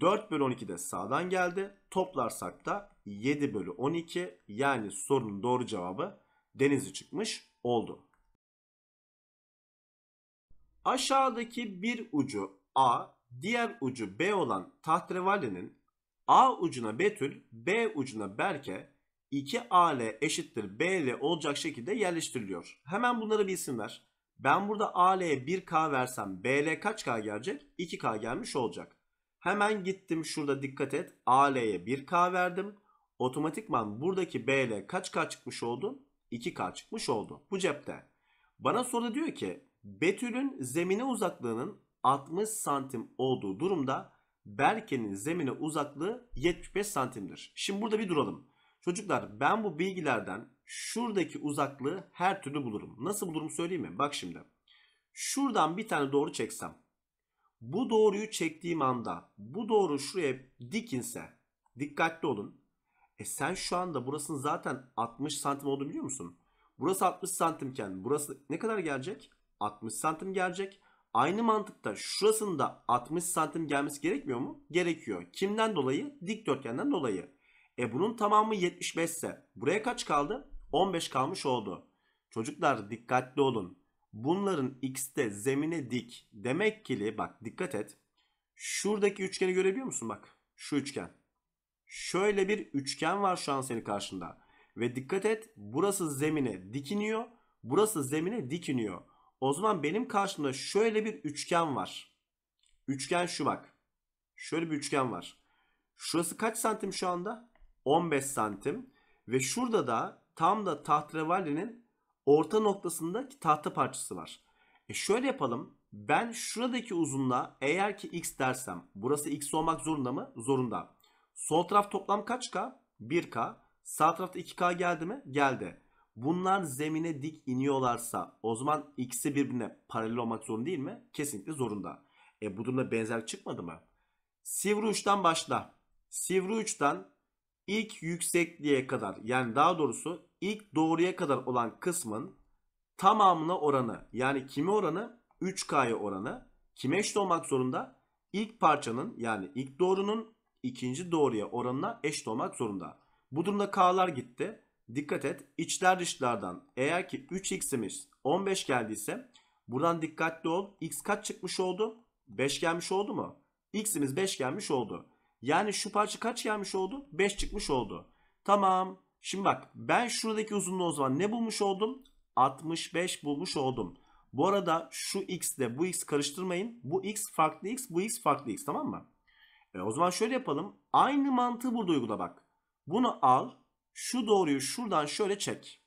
4 bölü 12'de sağdan geldi. Toplarsak da 7 bölü 12 yani sorunun doğru cevabı denizi çıkmış oldu. Aşağıdaki bir ucu A, diğer ucu B olan tahtrevali'nin A ucuna Betül, B ucuna Berke, 2AL eşittir BL olacak şekilde yerleştiriliyor. Hemen bunlara bir isim ver. Ben burada AL'ye 1K versem BL kaç K gelecek? 2K gelmiş olacak. Hemen gittim şurada dikkat et. AL'ye 1K verdim. Otomatikman buradaki B ile kaç K çıkmış oldu? 2K çıkmış oldu. Bu cepte. Bana soru diyor ki Betül'ün zemine uzaklığının 60 santim olduğu durumda Berke'nin zemine uzaklığı 75 santimdir. Şimdi burada bir duralım. Çocuklar ben bu bilgilerden şuradaki uzaklığı her türlü bulurum. Nasıl bulurum söyleyeyim mi? Bak şimdi. Şuradan bir tane doğru çeksem. Bu doğruyu çektiğim anda bu doğru şuraya dikinse dikkatli olun. E sen şu anda burasının zaten 60 santim olduğunu biliyor musun? Burası 60 santimken burası ne kadar gelecek? 60 santim gelecek. Aynı mantıkta şurasında 60 santim gelmesi gerekmiyor mu? Gerekiyor. Kimden dolayı? Dikdörtgenden dolayı. E bunun tamamı 75 ise buraya kaç kaldı? 15 kalmış oldu. Çocuklar dikkatli olun. Bunların x'te zemine dik. Demek ki bak dikkat et. Şuradaki üçgeni görebiliyor musun bak? Şu üçgen. Şöyle bir üçgen var şu an senin karşında. Ve dikkat et burası zemine dikiniyor. Burası zemine dikiniyor. O zaman benim karşımda şöyle bir üçgen var. Üçgen şu bak. Şöyle bir üçgen var. Şurası kaç santim şu anda? 15 santim. Ve şurada da tam da tahtrevalinin orta noktasındaki tahta parçası var. E şöyle yapalım. Ben şuradaki uzunluğa eğer ki x dersem burası x olmak zorunda mı? Zorunda. Sol taraf toplam kaç k? 1k. Sağ tarafta 2k geldi mi? Geldi. Bunlar zemine dik iniyorlarsa o zaman ikisi birbirine paralel olmak zorunda değil mi? Kesinlikle zorunda. E bu durumda benzer çıkmadı mı? Sivri uçtan başla. Sivri uçtan ilk yüksekliğe kadar yani daha doğrusu ilk doğruya kadar olan kısmın tamamına oranı yani kimi oranı? 3K'ya oranı. Kime eşit olmak zorunda? İlk parçanın yani ilk doğrunun ikinci doğruya oranına eşit olmak zorunda. Bu durumda K'lar gitti. Dikkat et içler dışlardan eğer ki 3x'imiz 15 geldiyse buradan dikkatli ol. X kaç çıkmış oldu? 5 gelmiş oldu mu? X'imiz 5 gelmiş oldu. Yani şu parça kaç gelmiş oldu? 5 çıkmış oldu. Tamam Şimdi bak ben şuradaki uzunluğu o zaman ne bulmuş oldum? 65 bulmuş oldum. Bu arada şu x ile bu x karıştırmayın. Bu x farklı x, bu x farklı x tamam mı? E, o zaman şöyle yapalım. Aynı mantığı burada uygula bak. Bunu al. Şu doğruyu şuradan şöyle çek.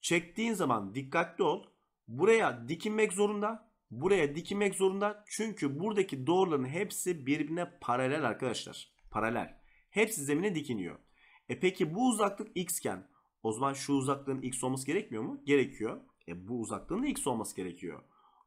Çektiğin zaman dikkatli ol. Buraya dikinmek zorunda. Buraya dikinmek zorunda. Çünkü buradaki doğruların hepsi birbirine paralel arkadaşlar. Paralel. Hepsi zemine dikiniyor. E peki bu uzaklık x'ken o zaman şu uzaklığın x olması gerekmiyor mu? Gerekiyor. E bu uzaklığın da x olması gerekiyor.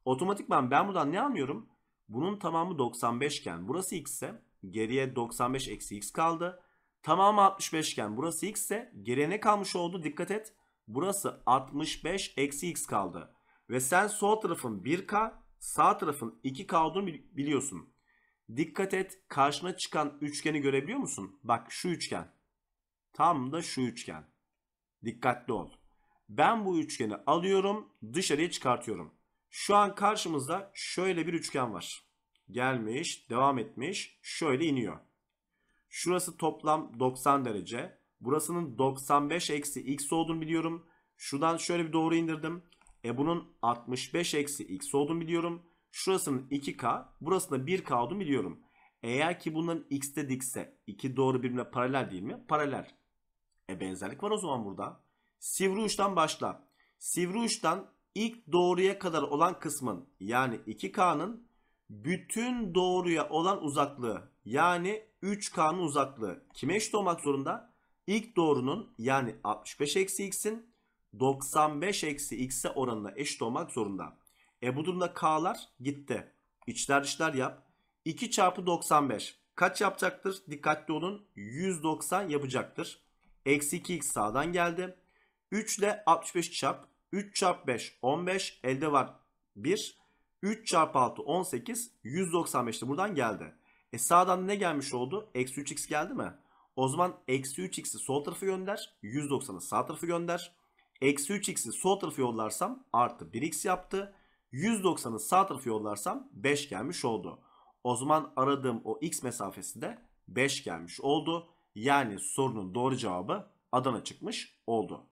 Otomatikman ben buradan ne anlıyorum? Bunun tamamı 95 iken burası x ise geriye 95 eksi x kaldı. Tamamı 65 iken burası x ise geriye ne kalmış oldu? Dikkat et. Burası 65 eksi x kaldı. Ve sen sol tarafın 1k sağ tarafın 2k olduğunu biliyorsun. Dikkat et karşına çıkan üçgeni görebiliyor musun? Bak şu üçgen. Tam da şu üçgen. Dikkatli ol. Ben bu üçgeni alıyorum dışarıya çıkartıyorum. Şu an karşımızda şöyle bir üçgen var. Gelmiş, devam etmiş, şöyle iniyor. Şurası toplam 90 derece. Burasının 95 eksi x olduğunu biliyorum. Şuradan şöyle bir doğru indirdim. E bunun 65 eksi x olduğunu biliyorum. Şurasının 2k, burasında 1k olduğunu biliyorum. Eğer ki bunların x'te dikse iki doğru birbirine paralel değil mi? Paralel. E benzerlik var o zaman burada. Sivri uçtan başla. Sivri uçtan ilk doğruya kadar olan kısmın yani 2K'nın bütün doğruya olan uzaklığı yani 3K'nın uzaklığı kime eşit olmak zorunda? İlk doğrunun yani 65 eksi x'in 95 eksi x'e oranına eşit olmak zorunda. E bu durumda k'lar gitti. İçler dışlar yap. 2 çarpı 95 kaç yapacaktır? Dikkatli olun 190 yapacaktır. Eksi 2x sağdan geldi. 3 ile 65 çarp. 3 çarp 5 15. Elde var 1. 3 çarp 6 18. 195 de buradan geldi. E sağdan ne gelmiş oldu? Eksi 3x geldi mi? O zaman eksi 3x'i sol tarafı gönder. 190'ı sağ tarafı gönder. Eksi 3x'i sol tarafı yollarsam artı 1x yaptı. 190'ı sağ tarafı yollarsam 5 gelmiş oldu. O zaman aradığım o x mesafesi de 5 gelmiş oldu. Yani sorunun doğru cevabı Adana çıkmış oldu.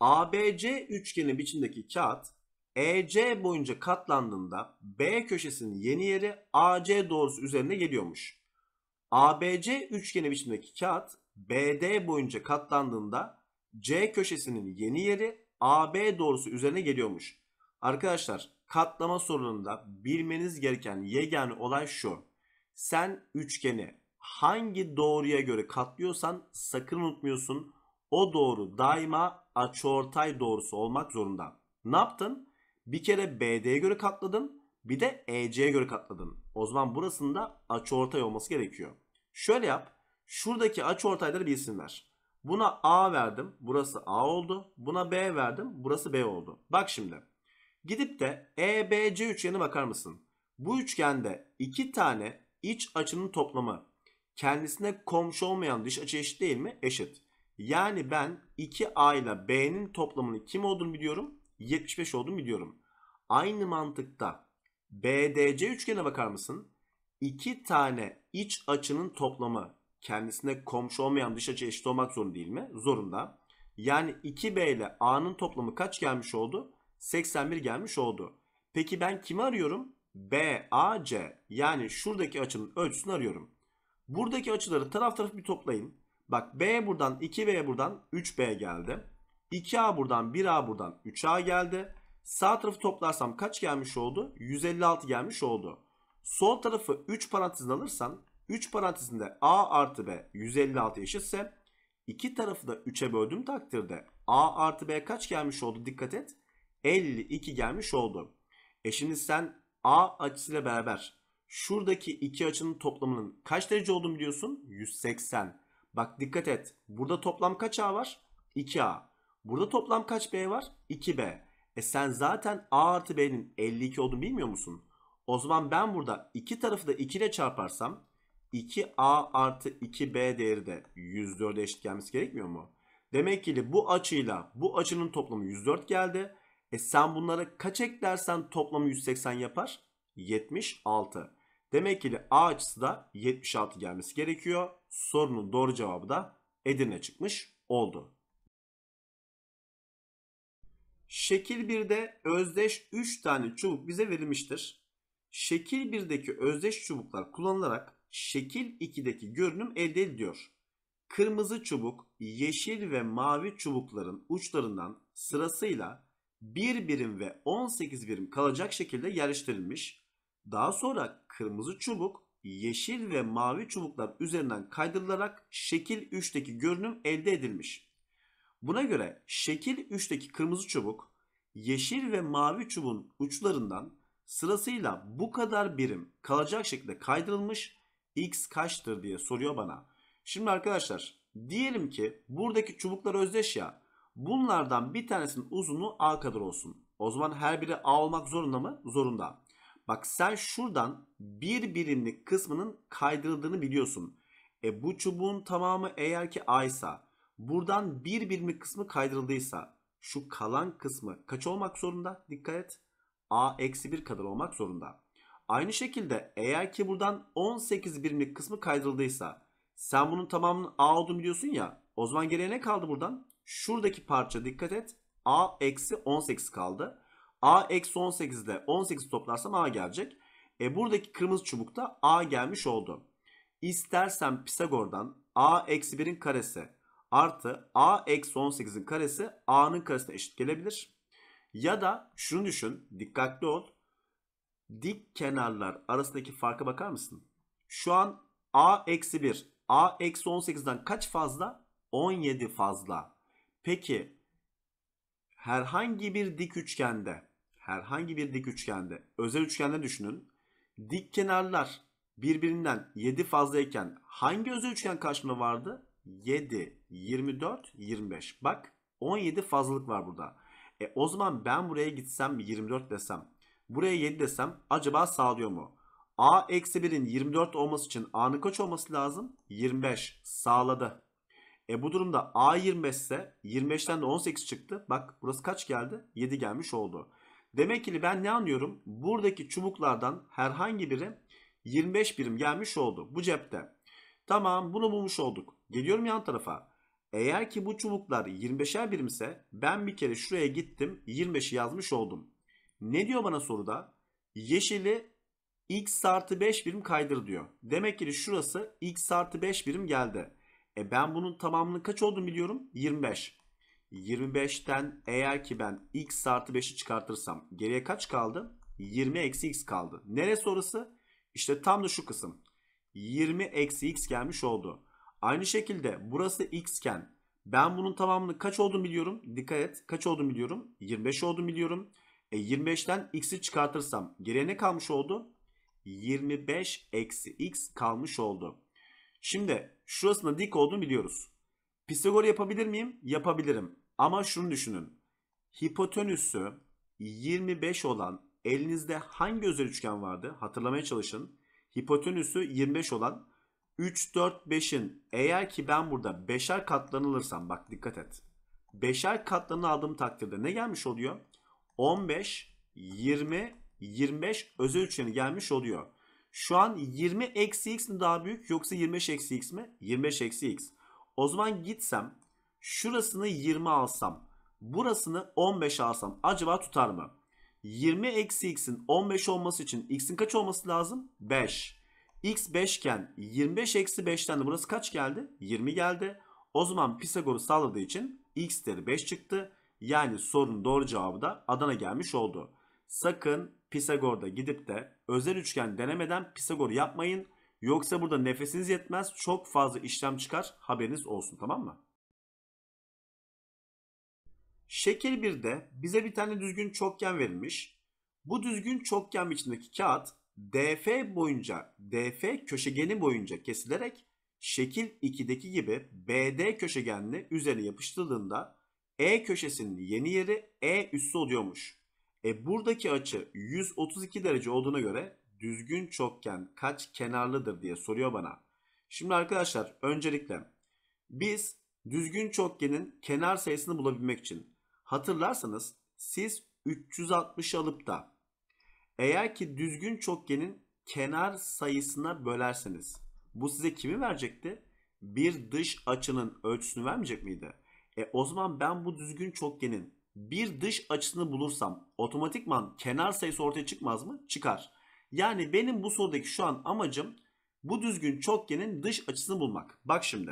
ABC üçgeni biçimdeki kağıt EC boyunca katlandığında B köşesinin yeni yeri AC doğrusu üzerine geliyormuş. ABC üçgeni biçimdeki kağıt BD boyunca katlandığında C köşesinin yeni yeri AB doğrusu üzerine geliyormuş. Arkadaşlar katlama sorununda bilmeniz gereken yegane olay şu. Sen üçgeni hangi doğruya göre katlıyorsan sakın unutmuyorsun. O doğru daima açıortay doğrusu olmak zorunda. Ne yaptın? Bir kere BD'ye göre katladın. Bir de EC'ye göre katladın. O zaman burasında açıortay olması gerekiyor. Şöyle yap. Şuradaki açıortayları bilsinler. Buna A verdim. Burası A oldu. Buna B verdim. Burası B oldu. Bak şimdi. Gidip de EBC üçgeni bakar mısın? Bu üçgende iki tane İç açının toplamı kendisine komşu olmayan dış açı eşit değil mi? Eşit. Yani ben 2A ile B'nin toplamını kim olduğunu biliyorum. 75 olduğunu biliyorum. Aynı mantıkta BDC üçgene bakar mısın? İki tane iç açının toplamı kendisine komşu olmayan dış açı eşit olmak zorunda değil mi? Zorunda. Yani 2B ile A'nın toplamı kaç gelmiş oldu? 81 gelmiş oldu. Peki ben kimi arıyorum? BAC yani şuradaki açının ölçüsünü arıyorum. Buradaki açıları taraf tarafı bir toplayın. Bak B buradan 2B buradan 3B geldi. 2A buradan 1A buradan 3A geldi. Sağ tarafı toplarsam kaç gelmiş oldu? 156 gelmiş oldu. Sol tarafı 3 parantezine alırsan 3 parantezinde A artı B 156 eşitse iki tarafı da 3'e böldüğüm takdirde A artı B kaç gelmiş oldu dikkat et. 52 gelmiş oldu. E şimdi sen A açısıyla beraber şuradaki iki açının toplamının kaç derece olduğunu biliyorsun? 180. Bak dikkat et. Burada toplam kaç A var? 2A. Burada toplam kaç B var? 2B. E sen zaten A artı B'nin 52 olduğunu bilmiyor musun? O zaman ben burada iki tarafı da 2 ile çarparsam 2A artı 2B değeri de 104'e eşit gelmesi gerekmiyor mu? Demek ki bu açıyla bu açının toplamı 104 geldi. E sen bunlara kaç eklersen toplamı 180 yapar? 76. Demek ki A açısı da 76 gelmesi gerekiyor. Sorunun doğru cevabı da Edirne çıkmış oldu. Şekil 1'de özdeş 3 tane çubuk bize verilmiştir. Şekil 1'deki özdeş çubuklar kullanılarak şekil 2'deki görünüm elde ediliyor. Kırmızı çubuk, yeşil ve mavi çubukların uçlarından sırasıyla 1 birim ve 18 birim kalacak şekilde yerleştirilmiş. Daha sonra kırmızı çubuk yeşil ve mavi çubuklar üzerinden kaydırılarak şekil 3'teki görünüm elde edilmiş. Buna göre şekil 3'teki kırmızı çubuk yeşil ve mavi çubuğun uçlarından sırasıyla bu kadar birim kalacak şekilde kaydırılmış x kaçtır diye soruyor bana. Şimdi arkadaşlar diyelim ki buradaki çubuklar özdeş ya Bunlardan bir tanesinin uzunluğu A kadar olsun. O zaman her biri A olmak zorunda mı? Zorunda. Bak sen şuradan bir birimlik kısmının kaydırıldığını biliyorsun. E bu çubuğun tamamı eğer ki A ise buradan bir birimlik kısmı kaydırıldıysa şu kalan kısmı kaç olmak zorunda? Dikkat et. A eksi 1 kadar olmak zorunda. Aynı şekilde eğer ki buradan 18 birimlik kısmı kaydırıldıysa sen bunun tamamının A olduğunu biliyorsun ya o zaman geriye ne kaldı buradan? Şuradaki parça dikkat et. A eksi 18 kaldı. A eksi 18 de 18 toplarsam A gelecek. E buradaki kırmızı çubukta A gelmiş oldu. İstersen Pisagor'dan A eksi 1'in karesi artı A eksi 18'in karesi A'nın karesine eşit gelebilir. Ya da şunu düşün dikkatli ol. Dik kenarlar arasındaki farka bakar mısın? Şu an A eksi 1 A eksi 18'den kaç fazla? 17 fazla. Peki herhangi bir dik üçgende, herhangi bir dik üçgende, özel üçgende düşünün. Dik kenarlar birbirinden 7 fazlayken hangi özel üçgen karşımda vardı? 7, 24, 25. Bak 17 fazlalık var burada. E o zaman ben buraya gitsem 24 desem, buraya 7 desem acaba sağlıyor mu? A eksi 1'in 24 olması için A'nın kaç olması lazım? 25. Sağladı. E bu durumda A 25 ise 25'ten de 18 çıktı. Bak burası kaç geldi? 7 gelmiş oldu. Demek ki ben ne anlıyorum? Buradaki çubuklardan herhangi biri 25 birim gelmiş oldu bu cepte. Tamam bunu bulmuş olduk. Geliyorum yan tarafa. Eğer ki bu çubuklar 25'er birimse ben bir kere şuraya gittim 25'i yazmış oldum. Ne diyor bana soruda? Yeşili x artı 5 birim kaydır diyor. Demek ki şurası x artı 5 birim geldi. E ben bunun tamamını kaç olduğunu biliyorum? 25. 25'ten eğer ki ben x artı 5'i çıkartırsam geriye kaç kaldı? 20 eksi x kaldı. Neresi orası? İşte tam da şu kısım. 20 eksi x gelmiş oldu. Aynı şekilde burası x iken ben bunun tamamını kaç olduğunu biliyorum. Dikkat et kaç olduğunu biliyorum. 25 olduğunu biliyorum. E 25'ten x'i çıkartırsam geriye ne kalmış oldu? 25 eksi x kalmış oldu. Şimdi şurasında dik olduğunu biliyoruz. Pisagor yapabilir miyim? Yapabilirim. Ama şunu düşünün. Hipotenüsü 25 olan elinizde hangi özel üçgen vardı? Hatırlamaya çalışın. Hipotenüsü 25 olan 3, 4, 5'in eğer ki ben burada 5'er katlanılırsam bak dikkat et. 5'er katlanı aldığım takdirde ne gelmiş oluyor? 15, 20, 25 özel üçgeni gelmiş oluyor. Şu an 20 eksi x mi daha büyük yoksa 25 eksi x mi? 25 eksi x. O zaman gitsem şurasını 20 alsam burasını 15 alsam acaba tutar mı? 20 eksi x'in 15 olması için x'in kaç olması lazım? 5. x 5 iken 25 eksi 5'ten de burası kaç geldi? 20 geldi. O zaman Pisagor'u sağladığı için x değeri 5 çıktı. Yani sorunun doğru cevabı da Adana gelmiş oldu. Sakın Pisagor'da gidip de özel üçgen denemeden Pisagor yapmayın. Yoksa burada nefesiniz yetmez çok fazla işlem çıkar haberiniz olsun tamam mı? Şekil 1'de bize bir tane düzgün çokgen verilmiş. Bu düzgün çokgen içindeki kağıt DF boyunca, DF köşegeni boyunca kesilerek şekil 2'deki gibi BD köşegenini üzerine yapıştırıldığında E köşesinin yeni yeri E üssü oluyormuş. E buradaki açı 132 derece olduğuna göre düzgün çokgen kaç kenarlıdır diye soruyor bana. Şimdi arkadaşlar öncelikle biz düzgün çokgenin kenar sayısını bulabilmek için hatırlarsanız siz 360 alıp da eğer ki düzgün çokgenin kenar sayısına bölerseniz bu size kimi verecekti? Bir dış açının ölçüsünü vermeyecek miydi? E o zaman ben bu düzgün çokgenin bir dış açısını bulursam otomatikman kenar sayısı ortaya çıkmaz mı? Çıkar. Yani benim bu sorudaki şu an amacım bu düzgün çokgenin dış açısını bulmak. Bak şimdi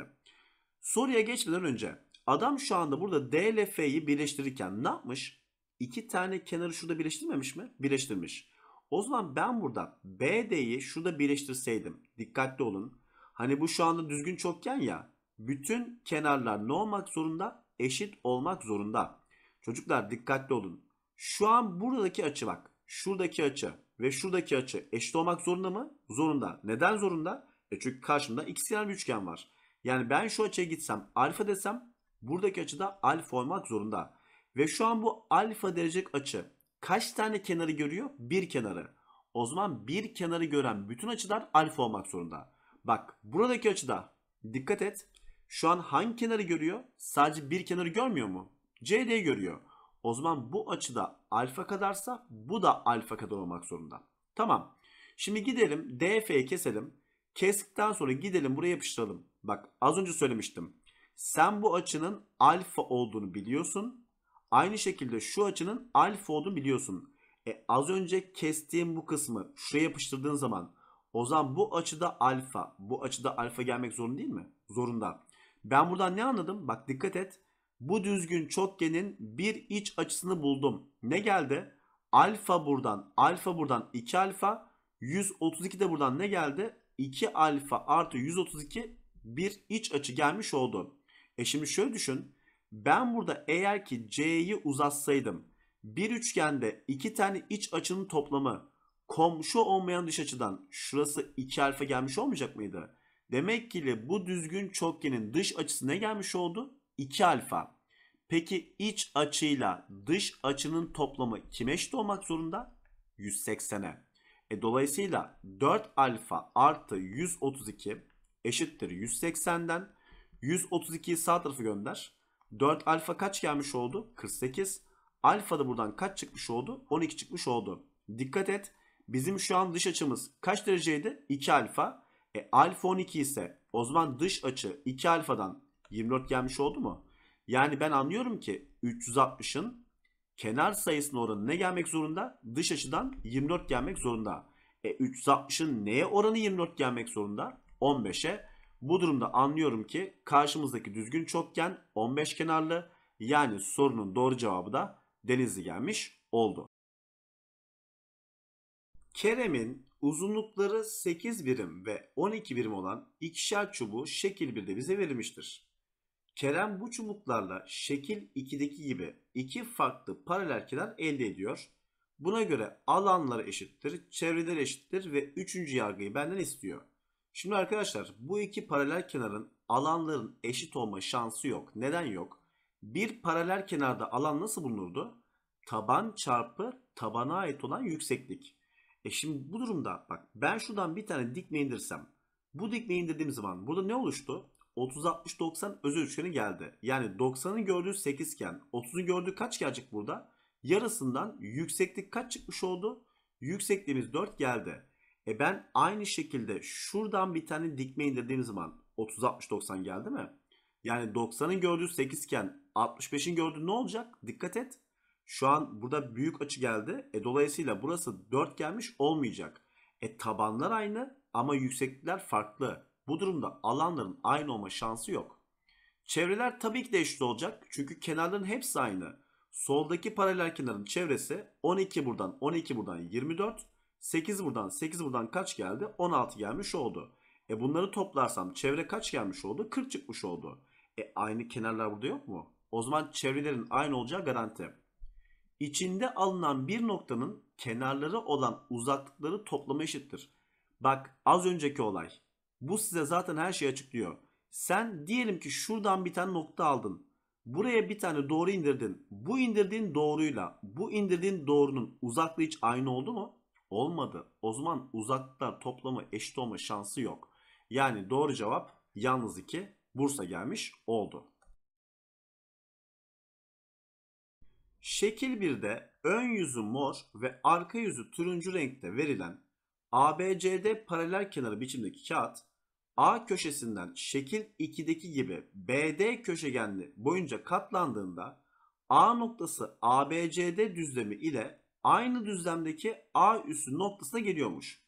soruya geçmeden önce adam şu anda burada D ile F'yi birleştirirken ne yapmış? İki tane kenarı şurada birleştirmemiş mi? Birleştirmiş. O zaman ben burada BD'yi şurada birleştirseydim. Dikkatli olun. Hani bu şu anda düzgün çokgen ya. Bütün kenarlar ne olmak zorunda? Eşit olmak zorunda. Çocuklar dikkatli olun. Şu an buradaki açı bak. Şuradaki açı ve şuradaki açı eşit olmak zorunda mı? Zorunda. Neden zorunda? E çünkü karşımda ikiz bir üçgen var. Yani ben şu açıya gitsem alfa desem buradaki açı da alfa olmak zorunda. Ve şu an bu alfa derecek açı kaç tane kenarı görüyor? Bir kenarı. O zaman bir kenarı gören bütün açılar alfa olmak zorunda. Bak buradaki açıda dikkat et. Şu an hangi kenarı görüyor? Sadece bir kenarı görmüyor mu? CD görüyor. O zaman bu açıda alfa kadarsa bu da alfa kadar olmak zorunda. Tamam. Şimdi gidelim DF'yi keselim. Kestikten sonra gidelim buraya yapıştıralım. Bak az önce söylemiştim. Sen bu açının alfa olduğunu biliyorsun. Aynı şekilde şu açının alfa olduğunu biliyorsun. E, az önce kestiğim bu kısmı şuraya yapıştırdığın zaman o zaman bu açıda alfa, bu açıda alfa gelmek zorunda değil mi? Zorunda. Ben buradan ne anladım? Bak dikkat et bu düzgün çokgenin bir iç açısını buldum. Ne geldi? Alfa buradan, alfa buradan 2 alfa, 132 de buradan ne geldi? 2 alfa artı 132 bir iç açı gelmiş oldu. E şimdi şöyle düşün. Ben burada eğer ki C'yi uzatsaydım bir üçgende iki tane iç açının toplamı komşu olmayan dış açıdan şurası 2 alfa gelmiş olmayacak mıydı? Demek ki bu düzgün çokgenin dış açısı ne gelmiş oldu? 2 alfa. Peki iç açıyla dış açının toplamı kime eşit olmak zorunda? 180'e. E dolayısıyla 4 alfa artı 132 eşittir 180'den. 132'yi sağ tarafa gönder. 4 alfa kaç gelmiş oldu? 48. Alfa da buradan kaç çıkmış oldu? 12 çıkmış oldu. Dikkat et. Bizim şu an dış açımız kaç dereceydi? 2 alfa. E alfa 12 ise o zaman dış açı 2 alfadan 24 gelmiş oldu mu? Yani ben anlıyorum ki 360'ın kenar sayısının oranı ne gelmek zorunda? Dış açıdan 24 gelmek zorunda. E 360'ın neye oranı 24 gelmek zorunda? 15'e. Bu durumda anlıyorum ki karşımızdaki düzgün çokgen 15 kenarlı. Yani sorunun doğru cevabı da Denizli gelmiş oldu. Kerem'in uzunlukları 8 birim ve 12 birim olan ikişer çubuğu şekil 1'de bize verilmiştir. Kerem bu çubuklarla şekil 2'deki gibi iki farklı paralel kenar elde ediyor. Buna göre alanları eşittir, çevreleri eşittir ve üçüncü yargıyı benden istiyor. Şimdi arkadaşlar bu iki paralel kenarın alanların eşit olma şansı yok. Neden yok? Bir paralel kenarda alan nasıl bulunurdu? Taban çarpı tabana ait olan yükseklik. E şimdi bu durumda bak ben şuradan bir tane dikme indirsem. Bu dikme indirdiğim zaman burada ne oluştu? 30-60-90 özel üçgeni geldi. Yani 90'ın gördüğü 8 iken 30'un gördüğü kaç gelecek burada? Yarısından yükseklik kaç çıkmış oldu? Yüksekliğimiz 4 geldi. E ben aynı şekilde şuradan bir tane dikmeyin dediğim zaman 30-60-90 geldi mi? Yani 90'ın gördüğü 8 iken 65'in gördüğü ne olacak? Dikkat et. Şu an burada büyük açı geldi. E dolayısıyla burası 4 gelmiş olmayacak. E tabanlar aynı ama yükseklikler farklı. Bu durumda alanların aynı olma şansı yok. Çevreler tabii ki de eşit olacak çünkü kenarların hepsi aynı. Soldaki paralel kenarın çevresi 12 buradan 12 buradan 24, 8 buradan 8 buradan kaç geldi? 16 gelmiş oldu. E bunları toplarsam çevre kaç gelmiş oldu? 40 çıkmış oldu. E aynı kenarlar burada yok mu? O zaman çevrelerin aynı olacağı garanti. İçinde alınan bir noktanın kenarları olan uzaklıkları toplamı eşittir. Bak az önceki olay bu size zaten her şeyi açıklıyor. Sen diyelim ki şuradan bir tane nokta aldın. Buraya bir tane doğru indirdin. Bu indirdiğin doğruyla bu indirdiğin doğrunun uzaklığı hiç aynı oldu mu? Olmadı. O zaman uzaklıklar toplamı eşit olma şansı yok. Yani doğru cevap yalnız 2 Bursa gelmiş oldu. Şekil 1'de ön yüzü mor ve arka yüzü turuncu renkte verilen ABCD paralel kenarı biçimdeki kağıt A köşesinden şekil 2'deki gibi BD köşegenli boyunca katlandığında A noktası ABCD düzlemi ile aynı düzlemdeki A üssü noktasına geliyormuş.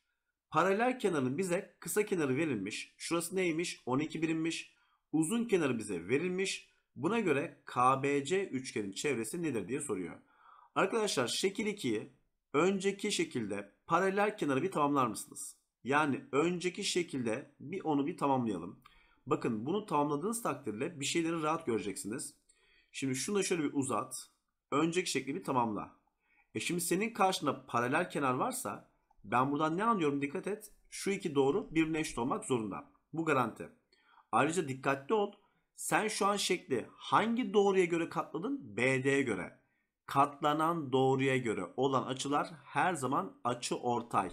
Paralel kenarın bize kısa kenarı verilmiş. Şurası neymiş? 12 birimmiş. Uzun kenarı bize verilmiş. Buna göre KBC üçgenin çevresi nedir diye soruyor. Arkadaşlar şekil 2'yi önceki şekilde paralel kenarı bir tamamlar mısınız? Yani önceki şekilde bir onu bir tamamlayalım. Bakın bunu tamamladığınız takdirde bir şeyleri rahat göreceksiniz. Şimdi şunu da şöyle bir uzat. Önceki şekli bir tamamla. E şimdi senin karşında paralel kenar varsa ben buradan ne anlıyorum dikkat et. Şu iki doğru birbirine eşit olmak zorunda. Bu garanti. Ayrıca dikkatli ol. Sen şu an şekli hangi doğruya göre katladın? BD'ye göre. Katlanan doğruya göre olan açılar her zaman açı ortay.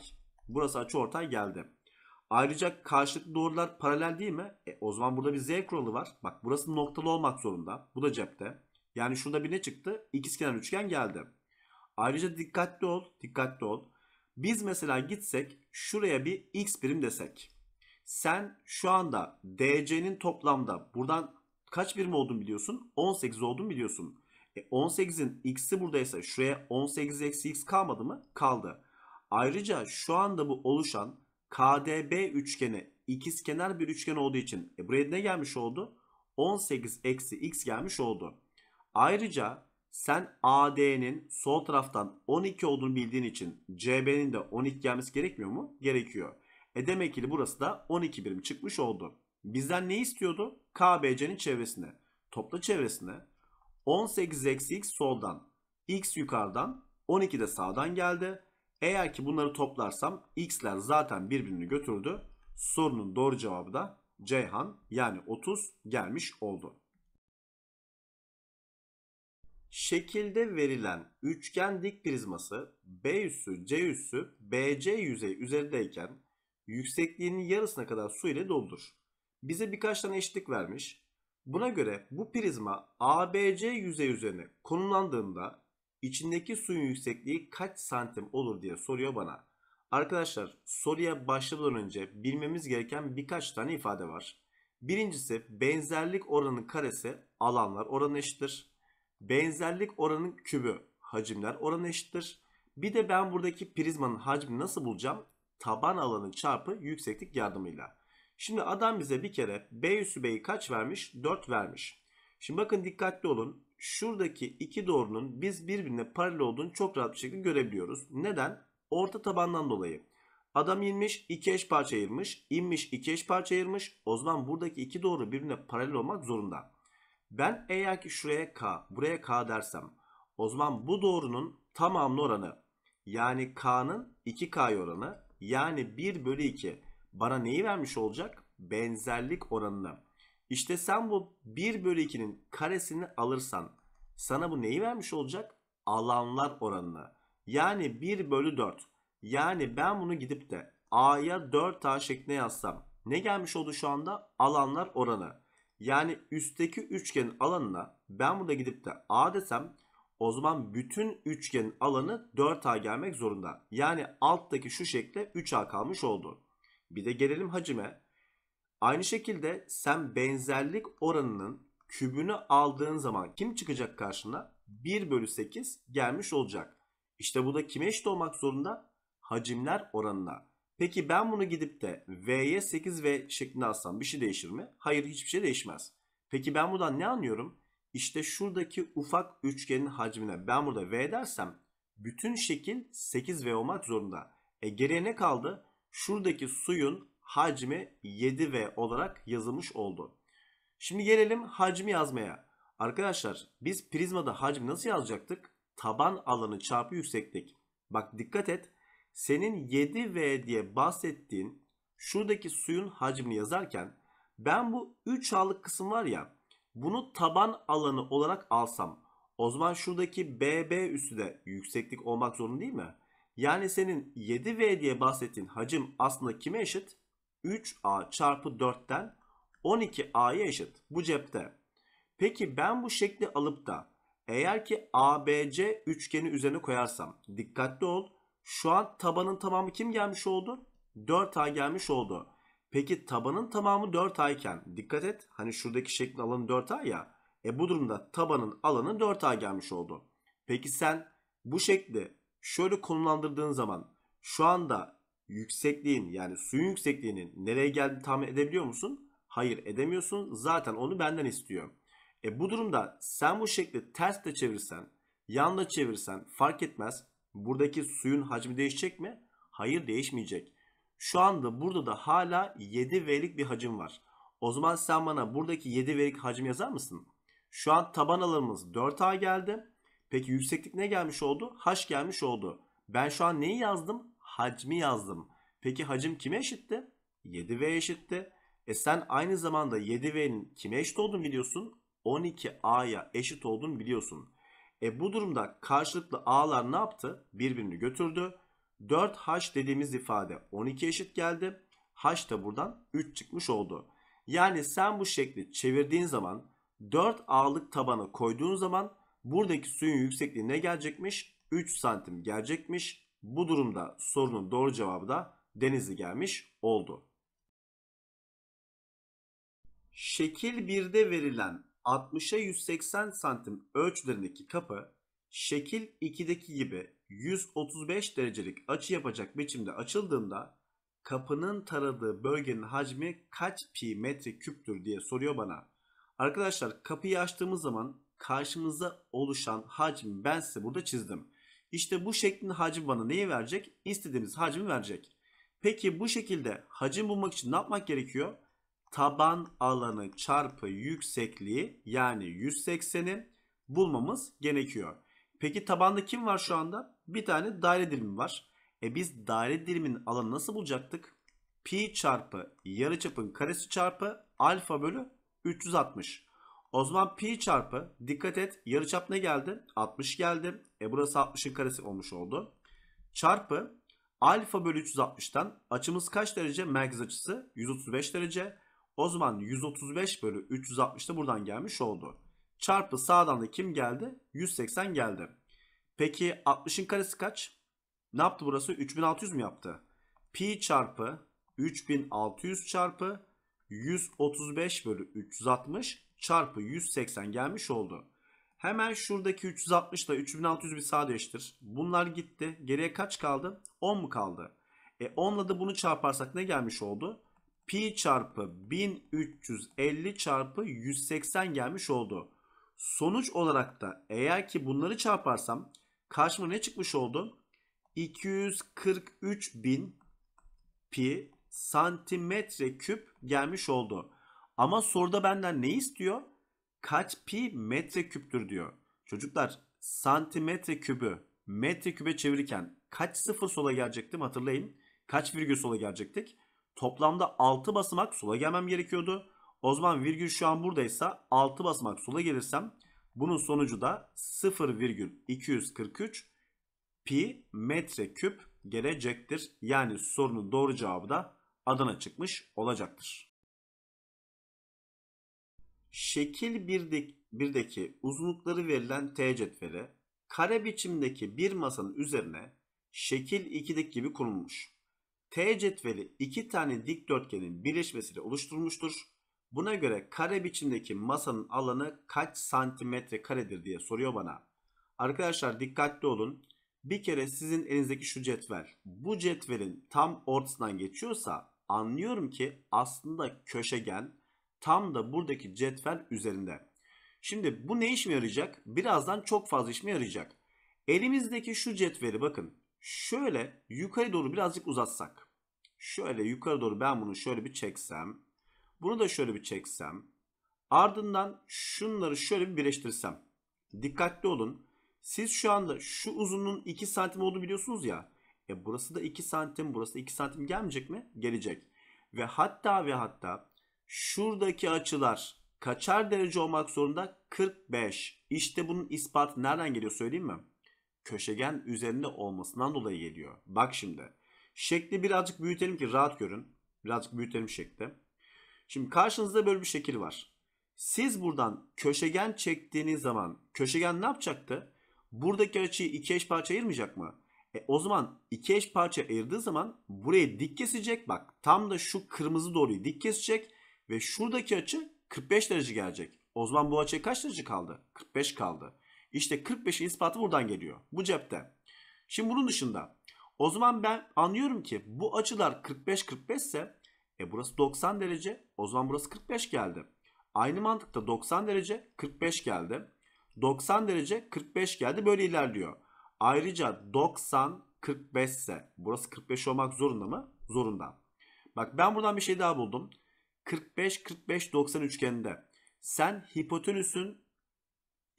Burası açı ortay geldi. Ayrıca karşılıklı doğrular paralel değil mi? E, o zaman burada bir z kuralı var. Bak burası noktalı olmak zorunda. Bu da cepte. Yani şurada bir ne çıktı? İkizkenar üçgen geldi. Ayrıca dikkatli ol. Dikkatli ol. Biz mesela gitsek şuraya bir x birim desek. Sen şu anda DC'nin toplamda buradan kaç birim olduğunu biliyorsun? 18 olduğunu biliyorsun. E 18'in x'i buradaysa şuraya 18 eksi x kalmadı mı? Kaldı. Ayrıca şu anda bu oluşan KDB üçgeni ikizkenar bir üçgen olduğu için e buraya ne gelmiş oldu? 18 eksi x gelmiş oldu. Ayrıca sen AD'nin sol taraftan 12 olduğunu bildiğin için CB'nin de 12 gelmesi gerekmiyor mu? Gerekiyor. E demek ki burası da 12 birim çıkmış oldu. Bizden ne istiyordu? KBC'nin çevresine. Topla çevresine. 18 eksi x soldan. X yukarıdan. 12 de sağdan geldi. Eğer ki bunları toplarsam x'ler zaten birbirini götürdü. Sorunun doğru cevabı da Ceyhan yani 30 gelmiş oldu. Şekilde verilen üçgen dik prizması B üssü C üssü BC yüzey üzerindeyken yüksekliğinin yarısına kadar su ile doldur. Bize birkaç tane eşitlik vermiş. Buna göre bu prizma ABC yüzey üzerine konumlandığında İçindeki suyun yüksekliği kaç santim olur diye soruyor bana. Arkadaşlar soruya başlamadan önce bilmemiz gereken birkaç tane ifade var. Birincisi benzerlik oranının karesi alanlar oranı eşittir. Benzerlik oranının kübü hacimler oranı eşittir. Bir de ben buradaki prizmanın hacmi nasıl bulacağım? Taban alanı çarpı yükseklik yardımıyla. Şimdi adam bize bir kere B üssü B'yi kaç vermiş? 4 vermiş. Şimdi bakın dikkatli olun şuradaki iki doğrunun biz birbirine paralel olduğunu çok rahat bir şekilde görebiliyoruz. Neden? Orta tabandan dolayı. Adam inmiş iki eş parça ayırmış. inmiş iki eş parça ayırmış. O zaman buradaki iki doğru birbirine paralel olmak zorunda. Ben eğer ki şuraya k, buraya k dersem o zaman bu doğrunun tamamlı oranı yani k'nın 2k oranı yani 1 bölü 2 bana neyi vermiş olacak? Benzerlik oranını. İşte sen bu 1 bölü 2'nin karesini alırsan sana bu neyi vermiş olacak? Alanlar oranını. Yani 1 bölü 4. Yani ben bunu gidip de A'ya 4A şeklinde yazsam ne gelmiş oldu şu anda? Alanlar oranı. Yani üstteki üçgenin alanına ben burada gidip de A desem o zaman bütün üçgenin alanı 4A gelmek zorunda. Yani alttaki şu şekle 3A kalmış oldu. Bir de gelelim hacime. Aynı şekilde sen benzerlik oranının kübünü aldığın zaman kim çıkacak karşına? 1 bölü 8 gelmiş olacak. İşte bu da kime eşit olmak zorunda? Hacimler oranına. Peki ben bunu gidip de V'ye 8V şeklinde alsam bir şey değişir mi? Hayır hiçbir şey değişmez. Peki ben buradan ne anlıyorum? İşte şuradaki ufak üçgenin hacmine ben burada V dersem bütün şekil 8V olmak zorunda. E geriye ne kaldı? Şuradaki suyun hacmi 7V olarak yazılmış oldu. Şimdi gelelim hacmi yazmaya. Arkadaşlar biz prizmada hacmi nasıl yazacaktık? Taban alanı çarpı yükseklik. Bak dikkat et. Senin 7V diye bahsettiğin şuradaki suyun hacmini yazarken ben bu 3 A'lık kısım var ya bunu taban alanı olarak alsam o zaman şuradaki BB üstü de yükseklik olmak zorunda değil mi? Yani senin 7V diye bahsettiğin hacim aslında kime eşit? 3a çarpı 4'ten 12a'ya eşit. Bu cepte. Peki ben bu şekli alıp da eğer ki ABC üçgeni üzerine koyarsam dikkatli ol. Şu an tabanın tamamı kim gelmiş oldu? 4A gelmiş oldu. Peki tabanın tamamı 4A iken dikkat et. Hani şuradaki şeklin alanı 4A ya. E bu durumda tabanın alanı 4A gelmiş oldu. Peki sen bu şekli şöyle konumlandırdığın zaman şu anda yüksekliğin yani suyun yüksekliğinin nereye geldiğini tahmin edebiliyor musun? Hayır edemiyorsun. Zaten onu benden istiyor. E bu durumda sen bu şekli ters de çevirsen, yan da çevirsen fark etmez. Buradaki suyun hacmi değişecek mi? Hayır değişmeyecek. Şu anda burada da hala 7 V'lik bir hacim var. O zaman sen bana buradaki 7 V'lik hacim yazar mısın? Şu an taban alanımız 4A geldi. Peki yükseklik ne gelmiş oldu? H gelmiş oldu. Ben şu an neyi yazdım? hacmi yazdım. Peki hacim kime eşitti? 7V eşitti. E sen aynı zamanda 7V'nin kime eşit olduğunu biliyorsun. 12A'ya eşit olduğunu biliyorsun. E bu durumda karşılıklı A'lar ne yaptı? Birbirini götürdü. 4H dediğimiz ifade 12 eşit geldi. H da buradan 3 çıkmış oldu. Yani sen bu şekli çevirdiğin zaman 4 A'lık tabana koyduğun zaman buradaki suyun yüksekliği ne gelecekmiş? 3 santim gelecekmiş. Bu durumda sorunun doğru cevabı da Denizli gelmiş oldu. Şekil 1'de verilen 60'a 180 santim ölçülerindeki kapı şekil 2'deki gibi 135 derecelik açı yapacak biçimde açıldığında kapının taradığı bölgenin hacmi kaç pi metre küptür diye soruyor bana. Arkadaşlar kapıyı açtığımız zaman karşımıza oluşan hacmi ben size burada çizdim. İşte bu şeklin hacmi bana neyi verecek? İstediğimiz hacmi verecek. Peki bu şekilde hacim bulmak için ne yapmak gerekiyor? Taban alanı çarpı yüksekliği yani 180'i bulmamız gerekiyor. Peki tabanda kim var şu anda? Bir tane daire dilimi var. E biz daire dilimin alanı nasıl bulacaktık? Pi çarpı yarıçapın karesi çarpı alfa bölü 360. O zaman pi çarpı dikkat et yarıçap ne geldi? 60 geldi. E burası 60'ın karesi olmuş oldu. Çarpı alfa bölü 360'tan açımız kaç derece? Merkez açısı 135 derece. O zaman 135 bölü 360 da buradan gelmiş oldu. Çarpı sağdan da kim geldi? 180 geldi. Peki 60'ın karesi kaç? Ne yaptı burası? 3600 mü yaptı? Pi çarpı 3600 çarpı 135 bölü 360 çarpı 180 gelmiş oldu. Hemen şuradaki 360 ile 3600 bir sadeleştir. Bunlar gitti. Geriye kaç kaldı? 10 mu kaldı? E 10 ile bunu çarparsak ne gelmiş oldu? Pi çarpı 1350 çarpı 180 gelmiş oldu. Sonuç olarak da eğer ki bunları çarparsam karşıma ne çıkmış oldu? 243 bin pi santimetre küp gelmiş oldu. Ama soruda benden ne istiyor? kaç pi metreküptür diyor. Çocuklar santimetre kübü metrekübe çevirirken kaç sıfır sola gelecektim hatırlayın. Kaç virgül sola gelecektik? Toplamda 6 basamak sola gelmem gerekiyordu. O zaman virgül şu an buradaysa 6 basamak sola gelirsem bunun sonucu da 0,243 pi metreküp gelecektir. Yani sorunun doğru cevabı da Adana çıkmış olacaktır şekil 1'deki, uzunlukları verilen T cetveli kare biçimdeki bir masanın üzerine şekil 2'deki gibi kurulmuş. T cetveli iki tane dikdörtgenin birleşmesiyle oluşturulmuştur. Buna göre kare biçimdeki masanın alanı kaç santimetre karedir diye soruyor bana. Arkadaşlar dikkatli olun. Bir kere sizin elinizdeki şu cetvel bu cetvelin tam ortasından geçiyorsa anlıyorum ki aslında köşegen Tam da buradaki cetvel üzerinde. Şimdi bu ne işime yarayacak? Birazdan çok fazla işime yarayacak. Elimizdeki şu cetveli bakın. Şöyle yukarı doğru birazcık uzatsak. Şöyle yukarı doğru ben bunu şöyle bir çeksem. Bunu da şöyle bir çeksem. Ardından şunları şöyle bir birleştirsem. Dikkatli olun. Siz şu anda şu uzunluğun 2 santim olduğunu biliyorsunuz ya. E burası da 2 santim, burası da 2 santim gelmeyecek mi? Gelecek. Ve hatta ve hatta Şuradaki açılar kaçar derece olmak zorunda? 45. İşte bunun ispatı nereden geliyor söyleyeyim mi? Köşegen üzerinde olmasından dolayı geliyor. Bak şimdi. Şekli birazcık büyütelim ki rahat görün. Birazcık büyütelim şekli. Şimdi karşınızda böyle bir şekil var. Siz buradan köşegen çektiğiniz zaman köşegen ne yapacaktı? Buradaki açıyı iki eş parça ayırmayacak mı? E, o zaman iki eş parça ayırdığı zaman burayı dik kesecek. Bak tam da şu kırmızı doğruyu dik kesecek ve şuradaki açı 45 derece gelecek. O zaman bu açıya kaç derece kaldı? 45 kaldı. İşte 45'in ispatı buradan geliyor. Bu cepte. Şimdi bunun dışında o zaman ben anlıyorum ki bu açılar 45-45 ise e burası 90 derece o zaman burası 45 geldi. Aynı mantıkta 90 derece 45 geldi. 90 derece 45 geldi böyle ilerliyor. Ayrıca 90 45 ise burası 45 olmak zorunda mı? Zorunda. Bak ben buradan bir şey daha buldum. 45-45-90 üçgeninde sen hipotenüsün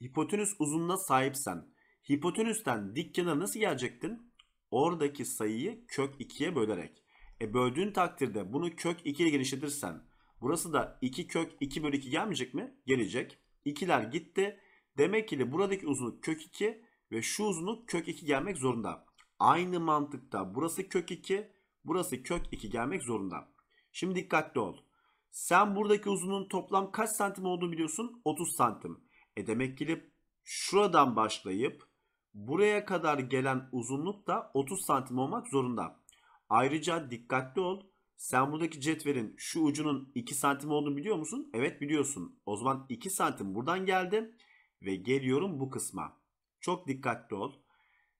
hipotenüs uzunluğuna sahipsen hipotenüsten dik kenara nasıl gelecektin? Oradaki sayıyı kök 2'ye bölerek. E böldüğün takdirde bunu kök 2 ile genişletirsen burası da 2 kök 2 bölü 2 gelmeyecek mi? Gelecek. 2'ler gitti. Demek ki de buradaki uzunluk kök 2 ve şu uzunluk kök 2 gelmek zorunda. Aynı mantıkta burası kök 2 burası kök 2 gelmek zorunda. Şimdi dikkatli ol. Sen buradaki uzunluğun toplam kaç santim olduğunu biliyorsun? 30 santim. E demek ki şuradan başlayıp buraya kadar gelen uzunluk da 30 santim olmak zorunda. Ayrıca dikkatli ol. Sen buradaki cetvelin şu ucunun 2 santim olduğunu biliyor musun? Evet biliyorsun. O zaman 2 santim buradan geldi ve geliyorum bu kısma. Çok dikkatli ol.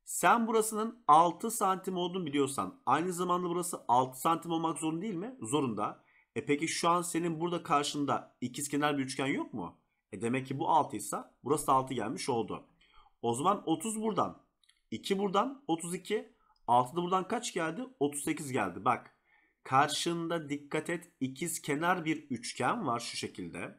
Sen burasının 6 santim olduğunu biliyorsan aynı zamanda burası 6 santim olmak zorunda değil mi? Zorunda. E peki şu an senin burada karşında ikizkenar bir üçgen yok mu? E demek ki bu 6 ise burası 6 gelmiş oldu. O zaman 30 buradan, 2 buradan 32, 6 da buradan kaç geldi? 38 geldi. Bak karşında dikkat et ikiz kenar bir üçgen var şu şekilde.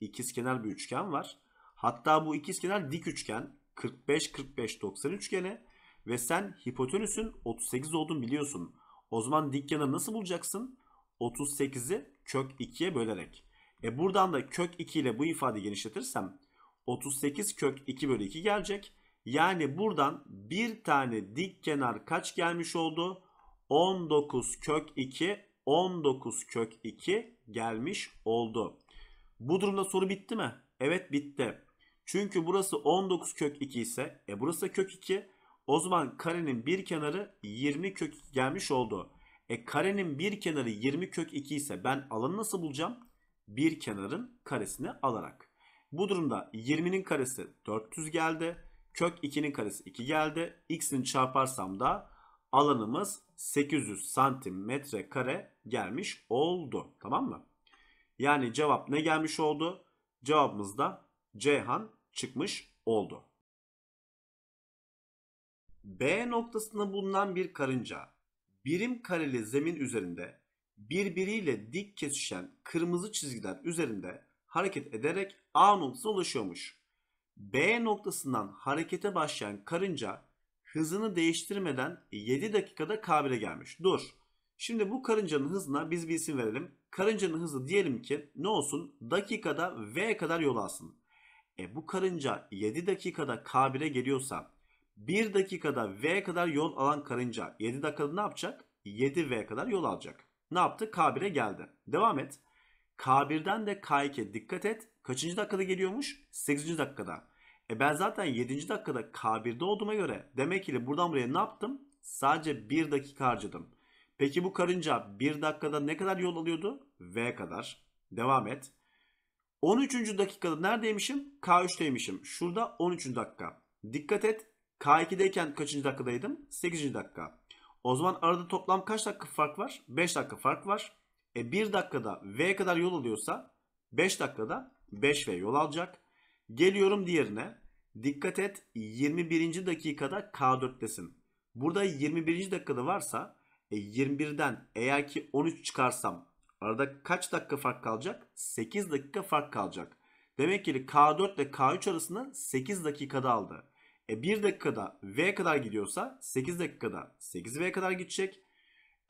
İkiz kenar bir üçgen var. Hatta bu ikiz kenar dik üçgen 45 45 90 üçgeni ve sen hipotenüsün 38 olduğunu biliyorsun. O zaman dik yanı nasıl bulacaksın? 38'i kök 2'ye bölerek. E buradan da kök 2 ile bu ifadeyi genişletirsem 38 kök 2 bölü 2 gelecek. Yani buradan bir tane dik kenar kaç gelmiş oldu? 19 kök 2 19 kök 2 gelmiş oldu. Bu durumda soru bitti mi? Evet bitti. Çünkü burası 19 kök 2 ise e burası da kök 2. O zaman karenin bir kenarı 20 kök 2 gelmiş oldu. E karenin bir kenarı 20 kök 2 ise ben alanı nasıl bulacağım? Bir kenarın karesini alarak. Bu durumda 20'nin karesi 400 geldi. Kök 2'nin karesi 2 geldi. X'ini çarparsam da alanımız 800 santimetre kare gelmiş oldu. Tamam mı? Yani cevap ne gelmiş oldu? Cevabımız da Ceyhan çıkmış oldu. B noktasında bulunan bir karınca birim kareli zemin üzerinde birbiriyle dik kesişen kırmızı çizgiler üzerinde hareket ederek A noktasına ulaşıyormuş. B noktasından harekete başlayan karınca hızını değiştirmeden 7 dakikada kabire gelmiş. Dur. Şimdi bu karıncanın hızına biz bir isim verelim. Karıncanın hızı diyelim ki ne olsun? Dakikada V kadar yol alsın. E bu karınca 7 dakikada kabire geliyorsa 1 dakikada V kadar yol alan karınca 7 dakikada ne yapacak? 7V kadar yol alacak. Ne yaptı? K1'e geldi. Devam et. K1'den de K2'ye dikkat et. Kaçıncı dakikada geliyormuş? 8. dakikada. E ben zaten 7. dakikada K1'de olduğuma göre demek ki buradan buraya ne yaptım? Sadece 1 dakika harcadım. Peki bu karınca 1 dakikada ne kadar yol alıyordu? V kadar. Devam et. 13. dakikada neredeymişim? K3'teymişim. Şurada 13. dakika. Dikkat et K2'deyken kaçıncı dakikadaydım? 8. dakika. O zaman arada toplam kaç dakika fark var? 5 dakika fark var. E 1 dakikada V kadar yol alıyorsa 5 dakikada 5V yol alacak. Geliyorum diğerine. Dikkat et 21. dakikada K4'tesin. Burada 21. dakikada varsa e 21'den eğer ki 13 çıkarsam arada kaç dakika fark kalacak? 8 dakika fark kalacak. Demek ki K4 ile K3 arasında 8 dakikada aldı. E 1 dakikada V kadar gidiyorsa 8 dakikada 8V kadar gidecek.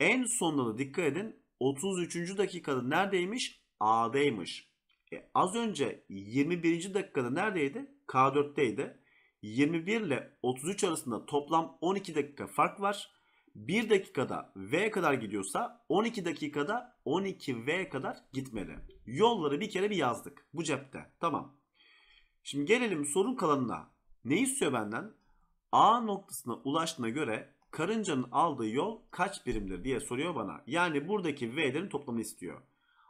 En sonunda da dikkat edin 33. dakikada neredeymiş? A'daymış. E az önce 21. dakikada neredeydi? K4'teydi. 21 ile 33 arasında toplam 12 dakika fark var. 1 dakikada V kadar gidiyorsa 12 dakikada 12V kadar gitmeli. Yolları bir kere bir yazdık bu cepte. Tamam. Şimdi gelelim sorun kalanına. Ne istiyor benden? A noktasına ulaştığına göre karıncanın aldığı yol kaç birimdir diye soruyor bana. Yani buradaki V'lerin toplamı istiyor.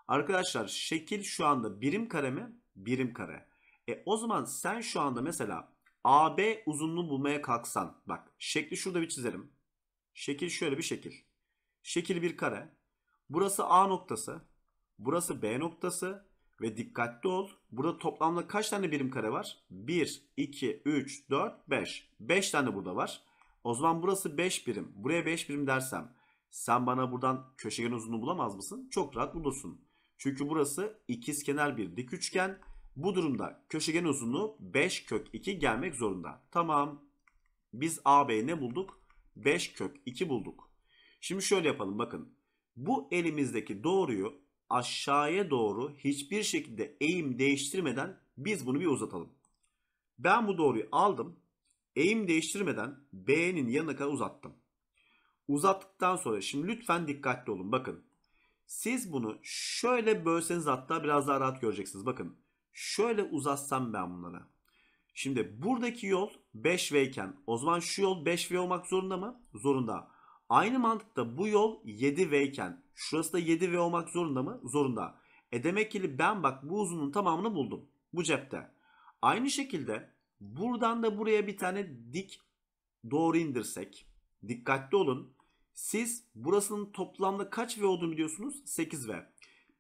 Arkadaşlar şekil şu anda birim kare mi? Birim kare. E o zaman sen şu anda mesela AB uzunluğu bulmaya kalksan. Bak şekli şurada bir çizelim. Şekil şöyle bir şekil. Şekil bir kare. Burası A noktası. Burası B noktası. Ve dikkatli ol. Burada toplamda kaç tane birim kare var? 1, 2, 3, 4, 5. 5 tane burada var. O zaman burası 5 birim. Buraya 5 birim dersem sen bana buradan köşegen uzunluğu bulamaz mısın? Çok rahat bulursun. Çünkü burası ikizkenar bir dik üçgen. Bu durumda köşegen uzunluğu 5 kök 2 gelmek zorunda. Tamam. Biz AB'yi ne bulduk? 5 kök 2 bulduk. Şimdi şöyle yapalım bakın. Bu elimizdeki doğruyu aşağıya doğru hiçbir şekilde eğim değiştirmeden biz bunu bir uzatalım. Ben bu doğruyu aldım. Eğim değiştirmeden B'nin yanına kadar uzattım. Uzattıktan sonra şimdi lütfen dikkatli olun. Bakın siz bunu şöyle bölseniz hatta biraz daha rahat göreceksiniz. Bakın şöyle uzatsam ben bunlara. Şimdi buradaki yol 5V iken o zaman şu yol 5V olmak zorunda mı? Zorunda. Aynı mantıkta bu yol 7V iken Şurası da 7 V olmak zorunda mı? Zorunda. E demek ki ben bak bu uzunluğun tamamını buldum. Bu cepte. Aynı şekilde buradan da buraya bir tane dik doğru indirsek. Dikkatli olun. Siz burasının toplamda kaç V olduğunu biliyorsunuz? 8 V.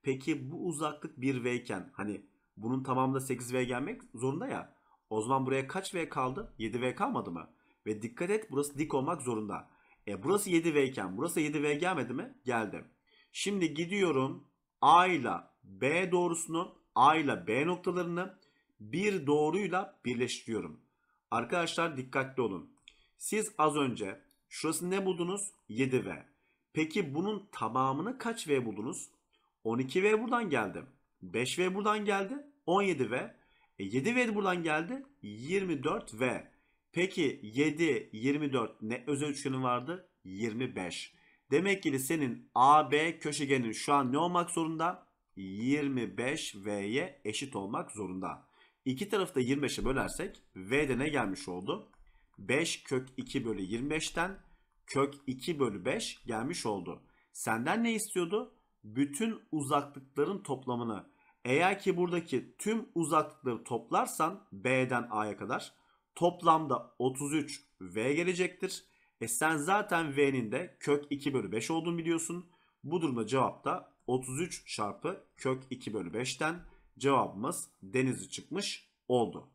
Peki bu uzaklık 1 V iken hani bunun tamamında 8 V gelmek zorunda ya. O zaman buraya kaç V kaldı? 7 V kalmadı mı? Ve dikkat et burası dik olmak zorunda. E burası 7V iken burası 7V gelmedi mi? Geldi. Şimdi gidiyorum A ile B doğrusunu A ile B noktalarını bir doğruyla birleştiriyorum. Arkadaşlar dikkatli olun. Siz az önce şurası ne buldunuz? 7V. Peki bunun tamamını kaç V buldunuz? 12V buradan geldi. 5V buradan geldi. 17V. E 7V buradan geldi. 24V. Peki 7, 24 ne özel üçgeni vardı? 25. Demek ki senin AB köşegenin şu an ne olmak zorunda? 25 V'ye eşit olmak zorunda. İki tarafta 25'e bölersek V'de ne gelmiş oldu? 5 kök 2 bölü 25'ten kök 2 bölü 5 gelmiş oldu. Senden ne istiyordu? Bütün uzaklıkların toplamını. Eğer ki buradaki tüm uzaklıkları toplarsan B'den A'ya kadar toplamda 33 V gelecektir. E sen zaten V'nin de kök 2 bölü 5 olduğunu biliyorsun. Bu durumda cevap da 33 çarpı kök 2 bölü 5'ten cevabımız denizi çıkmış oldu.